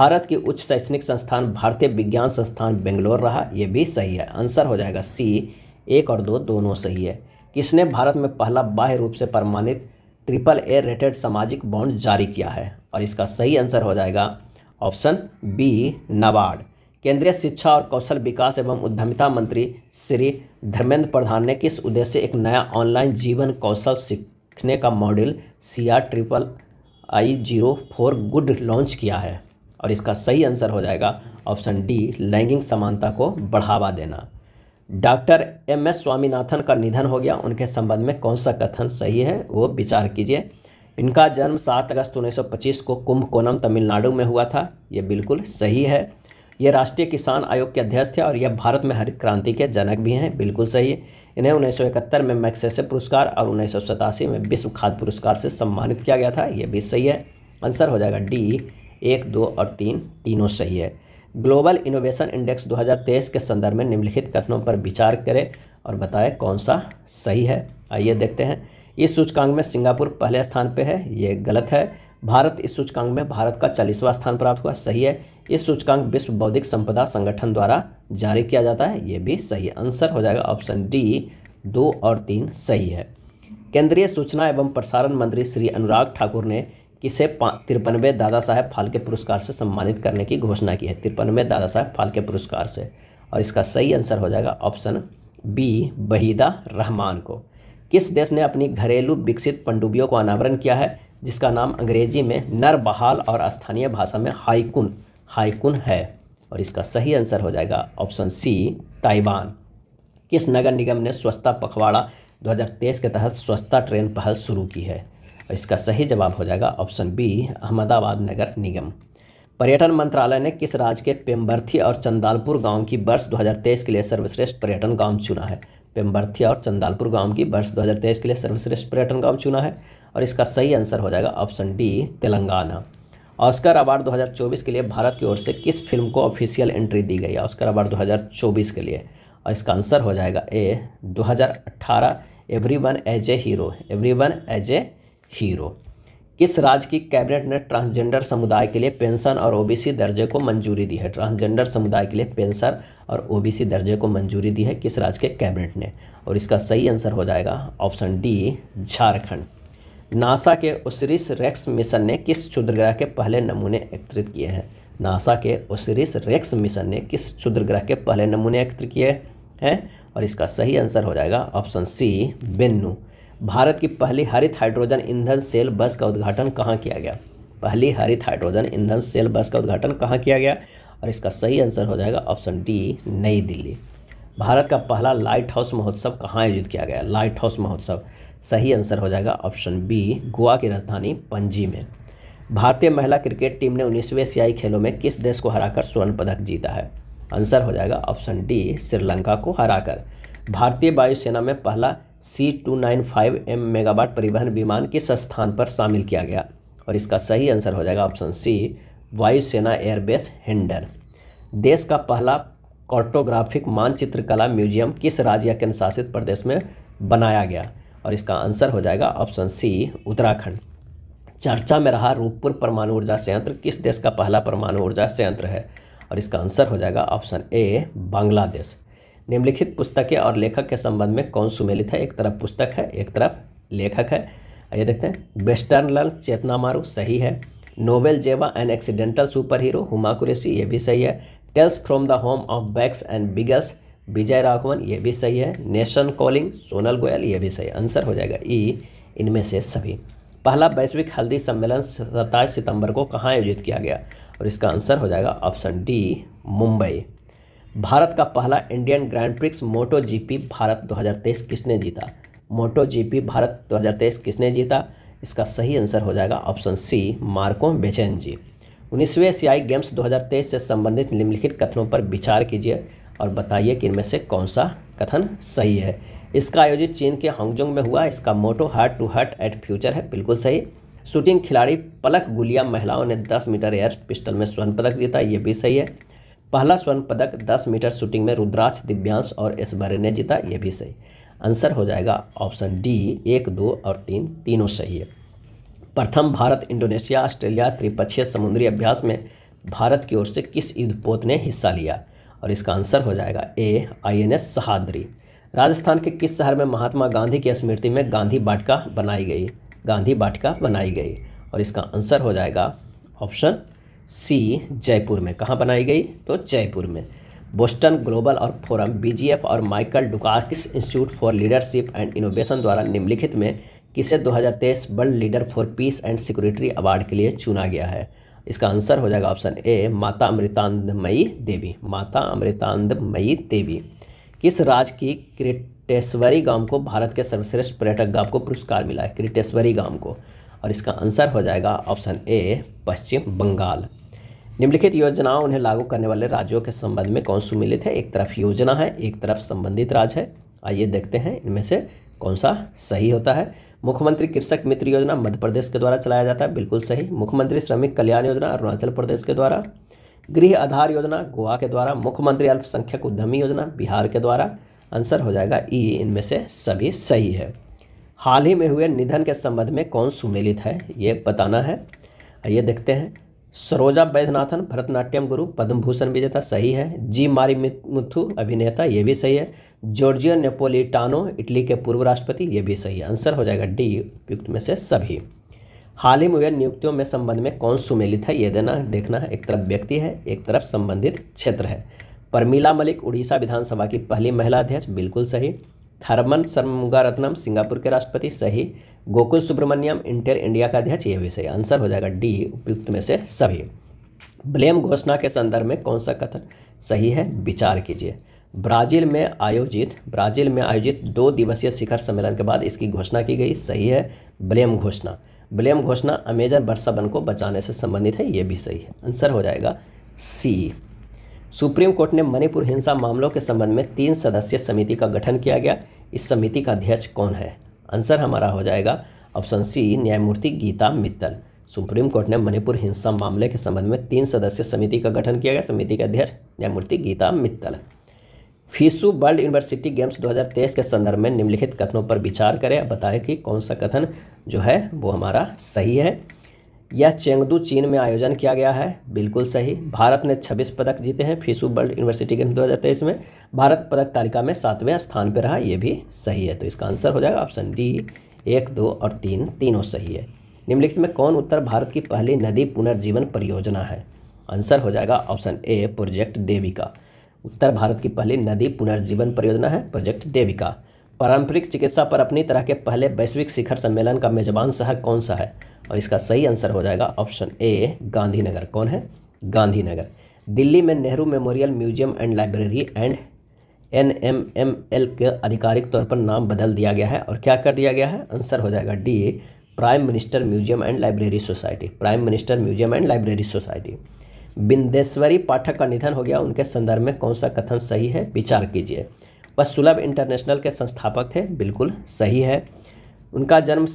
भारत की उच्च शैक्षणिक संस्थान भारतीय विज्ञान संस्थान बेंगलोर रहा यह भी सही है आंसर हो जाएगा सी एक और दो दोनों सही है किसने भारत में पहला बाह्य रूप से प्रमाणित ट्रिपल ए रेटेड सामाजिक बॉन्ड जारी किया है और इसका सही आंसर हो जाएगा ऑप्शन बी नाबार्ड केंद्रीय शिक्षा और कौशल विकास एवं उद्यमिता मंत्री श्री धर्मेंद्र प्रधान ने किस उद्देश्य एक नया ऑनलाइन जीवन कौशल सीखने का model C R triple I zero four good launch किया है और इसका सही आंसर हो जाएगा ऑप्शन डी लैंगिक समानता को बढ़ावा देना डॉक्टर एम एस स्वामीनाथन का निधन हो गया उनके संबंध में कौन सा कथन सही है वो विचार कीजिए इनका जन्म 7 अगस्त 1925 को कुंभकोणम तमिलनाडु में हुआ था ये बिल्कुल सही है ये राष्ट्रीय किसान आयोग के अध्यक्ष थे और यह भारत में हरित क्रांति के जनक भी हैं बिल्कुल सही है इन्हें उन्नीस में मैक्सेसे पुरस्कार और उन्नीस में विश्व खाद्य पुरस्कार से सम्मानित किया गया था यह भी सही है आंसर हो जाएगा डी एक दो और तीन तीनों सही है ग्लोबल इनोवेशन इंडेक्स 2023 के संदर्भ में निम्नलिखित कथनों पर विचार करें और बताएं कौन सा सही है आइए देखते हैं इस सूचकांक में सिंगापुर पहले स्थान पर है ये गलत है भारत इस सूचकांक में भारत का चालीसवां स्थान प्राप्त हुआ सही है इस सूचकांक विश्व बौद्धिक संपदा संगठन द्वारा जारी किया जाता है ये भी सही आंसर हो जाएगा ऑप्शन डी दो और तीन सही है केंद्रीय सूचना एवं प्रसारण मंत्री श्री अनुराग ठाकुर ने किसे तिरपनवे दादा साहेब फाल्के पुरस्कार से सम्मानित करने की घोषणा की है तिरपनवे दादा साहेब फाल्के पुरस्कार से और इसका सही आंसर हो जाएगा ऑप्शन बी बहीदा रहमान को किस देश ने अपनी घरेलू विकसित पंडुबियों को अनावरण किया है जिसका नाम अंग्रेजी में नर बहाल और स्थानीय भाषा में हाइकुन हाइकुन है और इसका सही आंसर हो जाएगा ऑप्शन सी ताइवान किस नगर निगम ने स्वच्छता पखवाड़ा 2023 के तहत स्वच्छता ट्रेन पहल शुरू की है इसका सही जवाब हो जाएगा ऑप्शन बी अहमदाबाद नगर निगम पर्यटन मंत्रालय ने किस राज्य के पेम्बर्थी और चंदालपुर गांव की वर्ष 2023 के लिए सर्वश्रेष्ठ पर्यटन गांव चुना है पेम्बर्थी और चंदालपुर गांव की वर्ष 2023 के लिए सर्वश्रेष्ठ पर्यटन गांव चुना है और इसका सही आंसर हो जाएगा option D Telangana Oscar award 2024 के लिए भारत की ओर से किस फिल्म को ऑफिशियल एंट्री दी गई है ऑस्कर अवार्ड दो के लिए और इसका आंसर हो जाएगा A 2018 everyone is a hero every is a hero किस राज्य की कैबिनेट ने ट्रांसजेंडर समुदाय के लिए पेंशन और ओबीसी दर्जे को मंजूरी दी है ट्रांसजेंडर समुदाय के लिए पेंशन और ओबीसी दर्जे को मंजूरी दी है किस राज्य के कैबिनेट ने और इसका सही आंसर हो जाएगा ऑप्शन डी झारखंड नासा के ओसरिस रेक्स मिशन ने किस क्षुद्रग्रह के पहले नमूने एकत्रित किए हैं नासा के ओसरिस रेक्स मिशन ने किस क्षुद्रग्रह के पहले नमूने एकत्रित किए हैं और इसका सही आंसर हो जाएगा ऑप्शन सी बेन्नू भारत की पहली हरित हाइड्रोजन ईंधन सेल बस का उद्घाटन कहाँ किया गया पहली हरित हाइड्रोजन ईंधन सेल बस का उद्घाटन कहाँ किया गया और इसका सही आंसर हो जाएगा ऑप्शन डी नई दिल्ली भारत का पहला लाइट हाउस महोत्सव कहाँ आयोजित किया गया लाइट हाउस महोत्सव सही आंसर हो जाएगा ऑप्शन बी गोवा की राजधानी पंजी में भारतीय महिला क्रिकेट टीम ने उन्नीसवें एशियाई खेलों में किस देश को हराकर स्वर्ण पदक जीता है आंसर हो जाएगा ऑप्शन डी श्रीलंका को हराकर भारतीय वायुसेना में पहला C two nine five M megawatt परिवहन विमान किस स्थान पर शामिल किया गया और इसका सही आंसर हो जाएगा ऑप्शन सी वायुसेना एयरबेस हेंडर देश का पहला कार्टोग्राफिक मानचित्र कला म्यूजियम किस राज्य या केंद्र शासित प्रदेश में बनाया गया और इसका आंसर हो जाएगा ऑप्शन सी उत्तराखंड चर्चा में रहा रूपपुर परमाणु ऊर्जा संयंत्र किस देश का पहला परमाणु ऊर्जा संयंत्र है और इसका आंसर हो जाएगा ऑप्शन ए बांग्लादेश निम्नलिखित पुस्तकें और लेखक के संबंध में कौन सुमेलित है एक तरफ पुस्तक है एक तरफ लेखक है आइए देखते हैं वेस्टर्न लर्न चेतना मारू सही है नोवेल जेवा an accidental superhero Huma Qureshi ये भी सही है tales from the home of backs and bigs Vijay Raghavan ये भी सही है नेशन कॉलिंग सोनल गोयल ये भी सही है आंसर हो जाएगा ई इनमें से सभी पहला वैश्विक हल्दी सम्मेलन सत्ताईस सितंबर को कहाँ आयोजित किया गया और इसका आंसर हो जाएगा ऑप्शन डी मुंबई भारत का पहला Indian grand prix moto GP Bharat 2023 किसने जीता मोटो जीपी भारत 2023 किसने जीता इसका सही आंसर हो जाएगा ऑप्शन सी मार्को बेचैन जी उन्नीसवें एशियाई गेम्स 2023 से संबंधित निम्नलिखित कथनों पर विचार कीजिए और बताइए कि इनमें से कौन सा कथन सही है इसका आयोजित चीन के हांगजोंग में हुआ इसका motto heart to heart at future है बिल्कुल सही शूटिंग खिलाड़ी पलक गुलिया महिलाओं ने 10 मीटर एयर पिस्टल में स्वर्ण पदक जीता ये भी सही है पहला स्वर्ण पदक 10 मीटर शूटिंग में रुद्राक्ष दिव्यांश और एस भरे ने जीता यह भी सही आंसर हो जाएगा ऑप्शन डी एक दो और तीन तीनों सही है प्रथम भारत इंडोनेशिया ऑस्ट्रेलिया त्रिपक्षीय समुद्री अभ्यास में भारत की ओर से किस युद्धपोत ने हिस्सा लिया और इसका आंसर हो जाएगा A I N S Sahyadri Rajasthan के किस शहर में महात्मा गांधी की स्मृति में गांधी वाटिका बनाई गई गांधी वाटिका बनाई गई और इसका आंसर हो जाएगा ऑप्शन सी जयपुर में कहाँ बनाई गई तो जयपुर में बोस्टन ग्लोबल और फोरम बी और Michael Dukakis institute for leadership and innovation द्वारा निम्नलिखित में किसे 2023 world leader for peace and security award के लिए चुना गया है इसका आंसर हो जाएगा ऑप्शन ए माता अमृतानंदमयी देवी माता अमृतानंदमयी देवी किस राज्य की क्रिटेश्वरी गांव को भारत के सर्वश्रेष्ठ पर्यटक गांव को पुरस्कार मिला है क्रिटेश्वरी गांव को और इसका आंसर हो जाएगा ऑप्शन ए पश्चिम बंगाल निम्नलिखित योजनाओं उन्हें लागू करने वाले राज्यों के संबंध में कौन सुमिलित है एक तरफ योजना है एक तरफ संबंधित राज्य है आइए देखते हैं इनमें से कौन सा सही होता है मुख्यमंत्री कृषक मित्र योजना मध्य प्रदेश के द्वारा चलाया जाता है बिल्कुल सही मुख्यमंत्री श्रमिक कल्याण योजना अरुणाचल प्रदेश के द्वारा गृह आधार योजना गोवा के द्वारा मुख्यमंत्री अल्पसंख्यक उद्यमी योजना बिहार के द्वारा आंसर हो जाएगा ई इनमें से सभी सही है हाल ही में हुए निधन के संबंध में कौन सुमेलित है ये बताना है ये देखते हैं सरोजा वैद्यनाथन भरतनाट्यम गुरु पद्म भूषण विजेता सही है जी मारी मुथु अभिनेता ये भी सही है जॉर्जियो नेपोलिटानो इटली के पूर्व राष्ट्रपति ये भी सही है आंसर हो जाएगा डी उपयुक्त में से सभी हाल ही में हुए नियुक्तियों में संबंध में कौन सुमेलित है ये देना देखना है एक तरफ व्यक्ति है एक तरफ संबंधित क्षेत्र है परमीला मलिक उड़ीसा विधानसभा की पहली महिला अध्यक्ष बिल्कुल सही थर्मन सरमुगारत्नम सिंगापुर के राष्ट्रपति सही गोकुल सुब्रमण्यम इंटेल इंडिया का अध्यक्ष यह विषय आंसर हो जाएगा डी उपयुक्त में से सभी ब्लेम घोषणा के संदर्भ में कौन सा कथन सही है विचार कीजिए ब्राज़ील में आयोजित ब्राज़ील में आयोजित दो दिवसीय शिखर सम्मेलन के बाद इसकी घोषणा की गई सही है ब्लेम घोषणा ब्लेम घोषणा अमेजन वर्षावन को बचाने से संबंधित है ये भी सही है आंसर हो जाएगा सी सुप्रीम कोर्ट ने मणिपुर हिंसा मामलों के संबंध में तीन सदस्यीय समिति का गठन किया गया इस समिति का अध्यक्ष कौन है आंसर हमारा हो जाएगा ऑप्शन सी न्यायमूर्ति गीता मित्तल सुप्रीम कोर्ट ने मणिपुर हिंसा मामले के संबंध में तीन सदस्यीय समिति का गठन किया गया समिति के अध्यक्ष न्यायमूर्ति Geeta Mittal FISU world university games 2023 के संदर्भ में निम्नलिखित कथनों पर विचार करें बताएं कि कौन सा कथन जो है वो हमारा सही है यह चेंगदू चीन में आयोजन किया गया है बिल्कुल सही भारत ने 26 पदक जीते हैं फीसू वर्ल्ड यूनिवर्सिटी गेम्स दो हज़ार में भारत पदक तालिका में सातवें स्थान पर रहा यह भी सही है तो इसका आंसर हो जाएगा ऑप्शन डी एक दो और तीन तीनों सही है निम्नलिखित में कौन उत्तर भारत की पहली नदी पुनर्जीवन परियोजना है आंसर हो जाएगा ऑप्शन ए प्रोजेक्ट देविका उत्तर भारत की पहली नदी पुनर्जीवन परियोजना है प्रोजेक्ट देविका पारंपरिक चिकित्सा पर अपनी तरह के पहले वैश्विक शिखर सम्मेलन का मेजबान शहर कौन सा है और इसका सही आंसर हो जाएगा ऑप्शन ए गांधीनगर कौन है गांधीनगर दिल्ली में Nehru memorial museum and library and N M M L के आधिकारिक तौर पर नाम बदल दिया गया है और क्या कर दिया गया है आंसर हो जाएगा D prime minister museum and library society prime minister museum and library society Bindeshwari Pathak का निधन हो गया उनके संदर्भ में कौन सा कथन सही है विचार कीजिए वह सुलभ इंटरनेशनल के संस्थापक थे बिल्कुल सही है उनका जन्म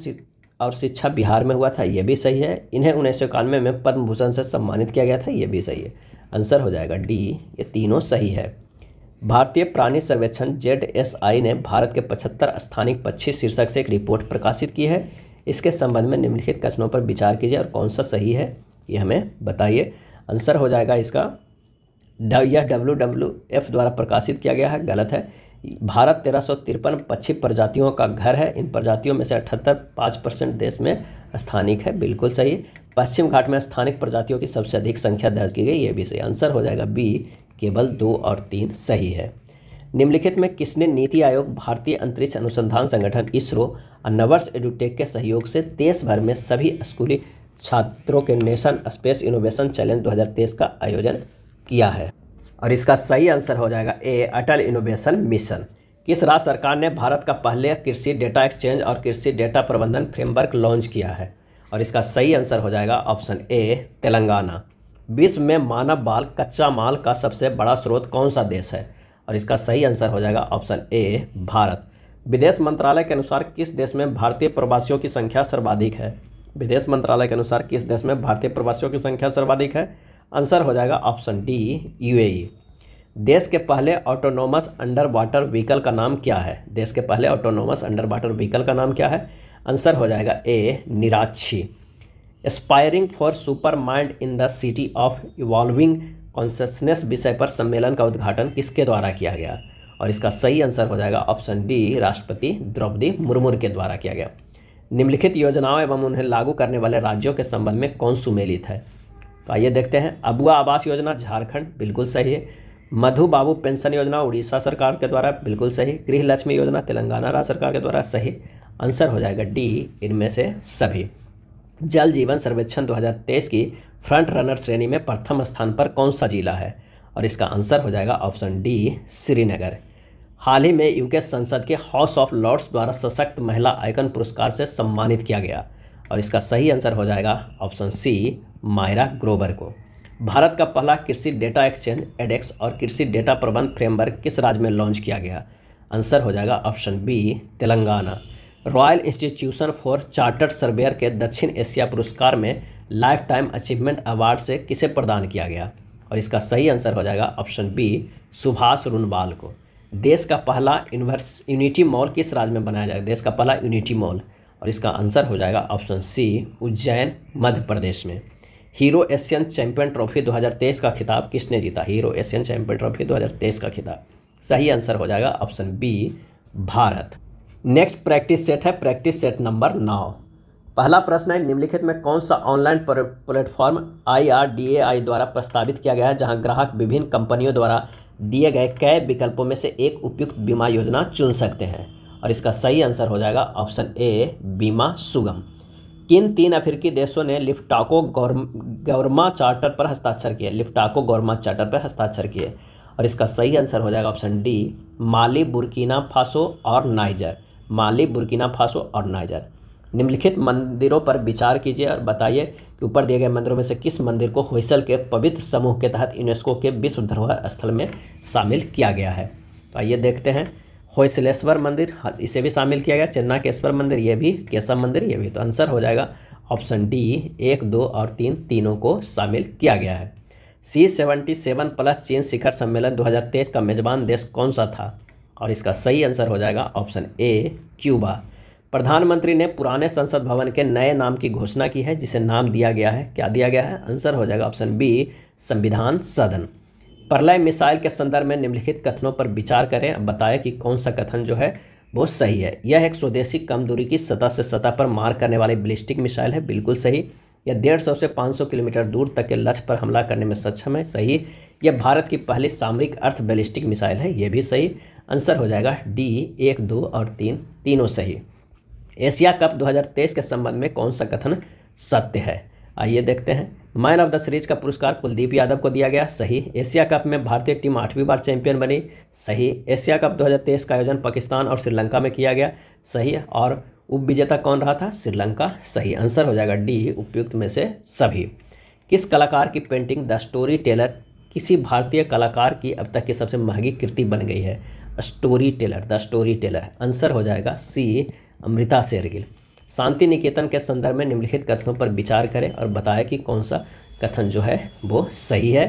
और शिक्षा बिहार में हुआ था यह भी सही है इन्हें उन्नीस सौ इक्यानवे में पद्म भूषण से सम्मानित किया गया था यह भी सही है आंसर हो जाएगा डी ये तीनों सही है भारतीय प्राणी सर्वेक्षण जेड एस आई ने भारत के पचहत्तर स्थानिक पक्षी शीर्षक से एक रिपोर्ट प्रकाशित की है इसके संबंध में निम्नलिखित कथनों पर विचार कीजिए और कौन सा सही है ये हमें बताइए आंसर हो जाएगा इसका यह डब्ल्यू डब्ल्यू एफ द्वारा प्रकाशित किया गया है गलत है भारत तेरह सौ तिरपन पक्षी प्रजातियों का घर है इन प्रजातियों में से अठहत्तर पाँच परसेंट देश में स्थानिक है बिल्कुल सही पश्चिम घाट में स्थानिक प्रजातियों की सबसे अधिक संख्या दर्ज की गई ये भी सही आंसर हो जाएगा बी केवल दो और तीन सही है निम्नलिखित में किसने नीति आयोग भारतीय अंतरिक्ष अनुसंधान संगठन इसरो और नवर्स एडुटेक के सहयोग से देश भर में सभी स्कूली छात्रों के नेशन स्पेस इनोवेशन चैलेंज 2023 का आयोजन किया है और इसका सही आंसर हो जाएगा ए अटल इनोवेशन मिशन किस राज्य सरकार ने भारत का पहले कृषि डेटा एक्सचेंज और कृषि डेटा प्रबंधन फ्रेमवर्क लॉन्च किया है और इसका सही आंसर हो जाएगा ऑप्शन ए तेलंगाना विश्व में मानव बाल कच्चा माल का सबसे बड़ा स्रोत कौन सा देश है और इसका सही आंसर हो जाएगा ऑप्शन ए भारत विदेश मंत्रालय के अनुसार किस देश में भारतीय प्रवासियों की संख्या सर्वाधिक है विदेश मंत्रालय के अनुसार किस देश में भारतीय प्रवासियों की संख्या सर्वाधिक है आंसर हो जाएगा ऑप्शन डी यूएई देश के पहले ऑटोनोमस अंडर वाटर व्हीकल का नाम क्या है देश के पहले ऑटोनोमस अंडर वाटर व्हीकल का नाम क्या है आंसर हो जाएगा ए निराक्षी aspiring for super mind in the city of evolving consciousness विषय पर सम्मेलन का उद्घाटन किसके द्वारा किया गया और इसका सही आंसर हो जाएगा ऑप्शन डी राष्ट्रपति द्रौपदी मुर्मू के द्वारा किया गया निम्नलिखित योजनाओं एवं उन्हें लागू करने वाले राज्यों के संबंध में कौन सुमेलित है तो आइए देखते हैं अबुआ आवास योजना झारखंड बिल्कुल सही है मधु बाबू पेंशन योजना उड़ीसा सरकार के द्वारा बिल्कुल सही गृह लक्ष्मी योजना तेलंगाना राज्य सरकार के द्वारा सही आंसर हो जाएगा डी इनमें से सभी जल जीवन सर्वेक्षण 2023 की फ्रंट रनर श्रेणी में प्रथम स्थान पर कौन सा जिला है और इसका आंसर हो जाएगा ऑप्शन डी श्रीनगर हाल ही में यूके संसद के हाउस ऑफ लॉर्ड्स द्वारा सशक्त महिला आइकन पुरस्कार से सम्मानित किया गया और इसका सही आंसर हो जाएगा ऑप्शन सी मायरा ग्रोवर को भारत का पहला कृषि डेटा एक्सचेंज एडेक्स और कृषि डेटा प्रबंध फ्रेमवर्क किस राज्य में लॉन्च किया गया आंसर हो जाएगा option B Telangana royal institution for chartered surveyor के दक्षिण एशिया पुरस्कार में लाइफ टाइम अचीवमेंट अवार्ड से किसे प्रदान किया गया और इसका सही आंसर हो जाएगा ऑप्शन बी सुभाष रुनवाल को देश का पहला यूनिवर्स यूनिटी मॉल किस राज्य में बनाया जाएगा देश का पहला यूनिटी मॉल और इसका आंसर हो जाएगा ऑप्शन सी उज्जैन मध्य प्रदेश में हीरो एशियन चैंपियन ट्रॉफी 2023 का खिताब किसने जीता हीरो एशियन चैंपियन ट्रॉफी 2023 का खिताब सही आंसर हो जाएगा option B Bharat next practice set है प्रैक्टिस सेट नंबर नौ पहला प्रश्न है निम्नलिखित में कौन सा ऑनलाइन प्लेटफॉर्म आई द्वारा प्रस्तावित किया गया है जहाँ ग्राहक विभिन्न कंपनियों द्वारा दिए गए कई विकल्पों में से एक उपयुक्त बीमा योजना चुन सकते हैं और इसका सही आंसर हो जाएगा ऑप्शन ए बीमा सुगम किन तीन अफ्रीकी देशों ने लिफ्टाको गौरमा चार्टर पर हस्ताक्षर किया लिफ्टाको गौरमा चार्टर पर हस्ताक्षर किए और इसका सही आंसर हो जाएगा option D Mali Burkina Faso और नाइजर माली बुरकीना फासो और नाइजर निम्नलिखित मंदिरों पर विचार कीजिए और बताइए कि ऊपर दिए गए मंदिरों में से किस मंदिर को होइसल के पवित्र समूह के तहत यूनेस्को के विश्व धरोहर स्थल में शामिल किया गया है तो आइए देखते हैं होयसलेश्वर मंदिर हाँ, इसे भी शामिल किया गया चन्ना केश्वर मंदिर ये भी केशव मंदिर ये भी तो आंसर हो जाएगा ऑप्शन डी एक दो और तीन तीनों को शामिल किया गया है सी सेवेंटी सेवन प्लस चीन शिखर सम्मेलन 2023 का मेजबान देश कौन सा था और इसका सही आंसर हो जाएगा ऑप्शन ए क्यूबा प्रधानमंत्री ने पुराने संसद भवन के नए नाम की घोषणा की है जिसे नाम दिया गया है क्या दिया गया है आंसर हो जाएगा ऑप्शन बी संविधान सदन प्रलय मिसाइल के संदर्भ में निम्नलिखित कथनों पर विचार करें अब बताएं कि कौन सा कथन जो है वो सही है यह एक स्वदेशी कम दूरी की सतह से सतह पर मार करने वाली बिलिस्टिक मिसाइल है बिल्कुल सही यह डेढ़ सौ से पाँच सौ किलोमीटर दूर तक के लक्ष्य पर हमला करने में सक्षम है सही यह भारत की पहली सामरिक अर्थ बैलिस्टिक मिसाइल है यह भी सही आंसर हो जाएगा डी एक दो और तीन तीनों सही एशिया कप 2023 के संबंध में कौन सा कथन सत्य है आइए देखते हैं मैन ऑफ द सीरीज का पुरस्कार कुलदीप यादव को दिया गया सही एशिया कप में भारतीय टीम आठवीं बार चैंपियन बनी सही एशिया कप 2023 का आयोजन पाकिस्तान और श्रीलंका में किया गया सही और उप विजेता कौन रहा था श्रीलंका सही आंसर हो जाएगा डी उपयुक्त में से सभी किस कलाकार की पेंटिंग द स्टोरी टेलर किसी भारतीय कलाकार की अब तक की सबसे महंगी कृति बन गई है story teller the story teller answer हो जाएगा सी अमृता शेरगिल शांति निकेतन के संदर्भ में निम्नलिखित कथनों पर विचार करें और बताएं कि कौन सा कथन जो है वो सही है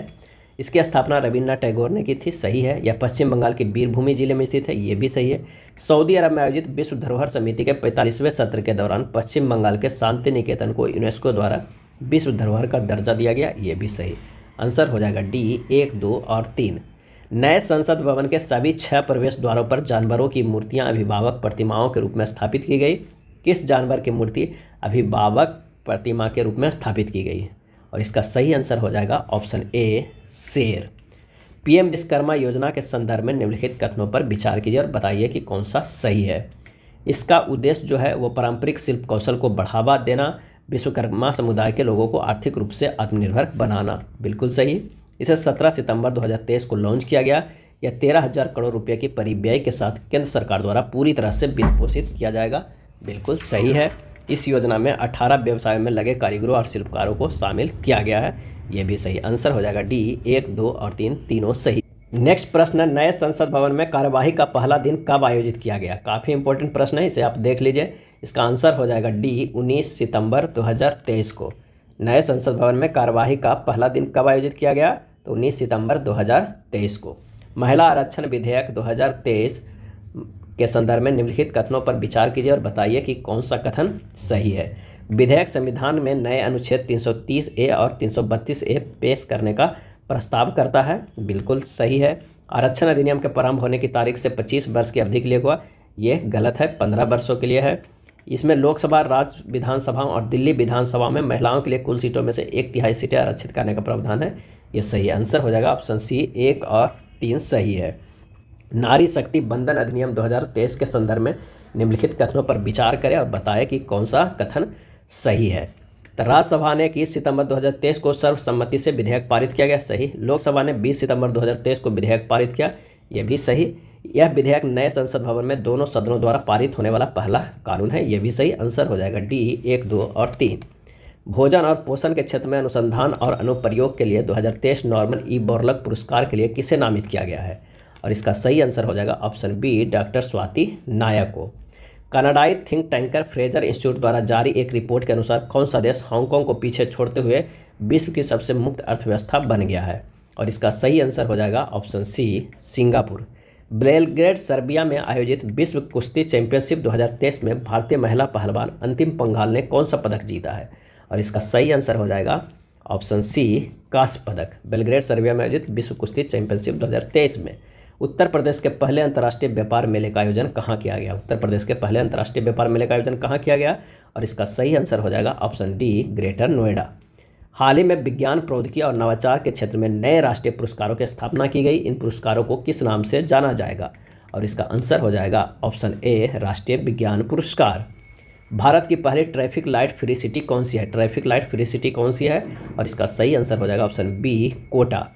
इसकी स्थापना रविन्द्रनाथ टैगोर ने की थी सही है यह पश्चिम बंगाल के बीरभूमि जिले में स्थित है ये भी सही है सऊदी अरब में आयोजित विश्व धरोहर समिति के पैंतालीसवें सत्र के दौरान पश्चिम बंगाल के शांति निकेतन को यूनेस्को द्वारा विश्व धरोहर का दर्जा दिया गया ये भी सही आंसर हो जाएगा डी एक दो और तीन नए संसद भवन के सभी छह प्रवेश द्वारों पर जानवरों की मूर्तियां अभिभावक प्रतिमाओं के रूप में स्थापित की गई किस जानवर की मूर्ति अभिभावक प्रतिमा के रूप में स्थापित की गई है और इसका सही आंसर हो जाएगा ऑप्शन ए शेर पीएम विश्वकर्मा योजना के संदर्भ में निम्नलिखित कथनों पर विचार कीजिए और बताइए कि कौन सा सही है इसका उद्देश्य जो है वो पारंपरिक शिल्प कौशल को बढ़ावा देना विश्वकर्मा समुदाय के लोगों को आर्थिक रूप से आत्मनिर्भर बनाना बिल्कुल सही इसे 17 सितंबर 2023 को लॉन्च किया गया यह तेरह हज़ार करोड़ रुपये की परिव्यय के साथ केंद्र सरकार द्वारा पूरी तरह से वित्त पोषित किया जाएगा बिल्कुल सही है इस योजना में 18 व्यवसायों में लगे कारीगरों और शिल्पकारों को शामिल किया गया है ये भी सही आंसर हो जाएगा डी एक दो और तीन तीनों सही नेक्स्ट प्रश्न नए संसद भवन में कार्यवाही का पहला दिन कब आयोजित किया गया काफ़ी इंपॉर्टेंट प्रश्न है इसे आप देख लीजिए इसका आंसर हो जाएगा डी 19 सितंबर 2023 को नए संसद भवन में कार्यवाही का पहला दिन कब आयोजित किया गया तो 19 सितंबर 2023 को महिला आरक्षण विधेयक 2023 के संदर्भ में निम्नलिखित कथनों पर विचार कीजिए और बताइए कि कौन सा कथन सही है विधेयक संविधान में नए अनुच्छेद 330 ए और 332 ए पेश करने का प्रस्ताव करता है बिल्कुल सही है आरक्षण अधिनियम के प्रारंभ होने की तारीख से 25 वर्ष की अवधि के लिए हुआ ये गलत है 15 वर्षों के लिए है इसमें लोकसभा राज्य विधानसभाओं और दिल्ली विधानसभा में महिलाओं के लिए कुल सीटों में से एक तिहाई सीटें आरक्षित करने का प्रावधान है ये सही आंसर हो जाएगा ऑप्शन सी एक और तीन सही है नारी शक्ति बंधन अधिनियम 2023 के संदर्भ में निम्नलिखित कथनों पर विचार करें और बताएं कि कौन सा कथन सही है तो राज्यसभा ने इक्कीस सितंबर 2023 को सर्वसम्मति से विधेयक पारित किया गया सही लोकसभा ने 20 सितंबर 2023 को विधेयक पारित किया यह भी सही यह विधेयक नए संसद भवन में दोनों सदनों द्वारा पारित होने वाला पहला कानून है यह भी सही आंसर हो जाएगा डी एक दो और तीन भोजन और पोषण के क्षेत्र में अनुसंधान और अनुप्रयोग के लिए 2023 नॉर्मल ई बोरलक पुरस्कार के लिए किसे नामित किया गया है और इसका सही आंसर हो जाएगा option B doctor Swati Nayak को कनाडाई थिंक टैंकर फ्रेजर इंस्टीट्यूट द्वारा जारी एक रिपोर्ट के अनुसार कौन सा देश हांगकांग को पीछे छोड़ते हुए विश्व की सबसे मुक्त अर्थव्यवस्था बन गया है और इसका सही आंसर हो जाएगा option C Singapore Belgrade Serbia में आयोजित विश्व कुश्ती चैंपियनशिप 2023 में भारतीय महिला पहलवान अंतिम पंघाल ने कौन सा पदक जीता है और इसका सही आंसर हो जाएगा ऑप्शन सी कास्ट पदक बेलग्रेड सर्बिया में आयोजित विश्व कुश्ती चैंपियनशिप 2023 में उत्तर प्रदेश के पहले अंतर्राष्ट्रीय व्यापार मेले का आयोजन कहाँ किया गया उत्तर प्रदेश के पहले अंतर्राष्ट्रीय व्यापार मेले का आयोजन कहाँ किया गया और इसका सही आंसर हो जाएगा ऑप्शन डी ग्रेटर नोएडा हाल ही में विज्ञान प्रौद्योगिकी और नवाचार के क्षेत्र में नए राष्ट्रीय पुरस्कारों की स्थापना की गई इन पुरस्कारों को किस नाम से जाना जाएगा और इसका आंसर हो जाएगा ऑप्शन ए राष्ट्रीय विज्ञान पुरस्कार भारत की पहली ट्रैफिक लाइट फ्री सिटी कौन सी है ट्रैफिक लाइट फ्री सिटी कौन सी है और इसका सही आंसर हो जाएगा ऑप्शन बी कोटा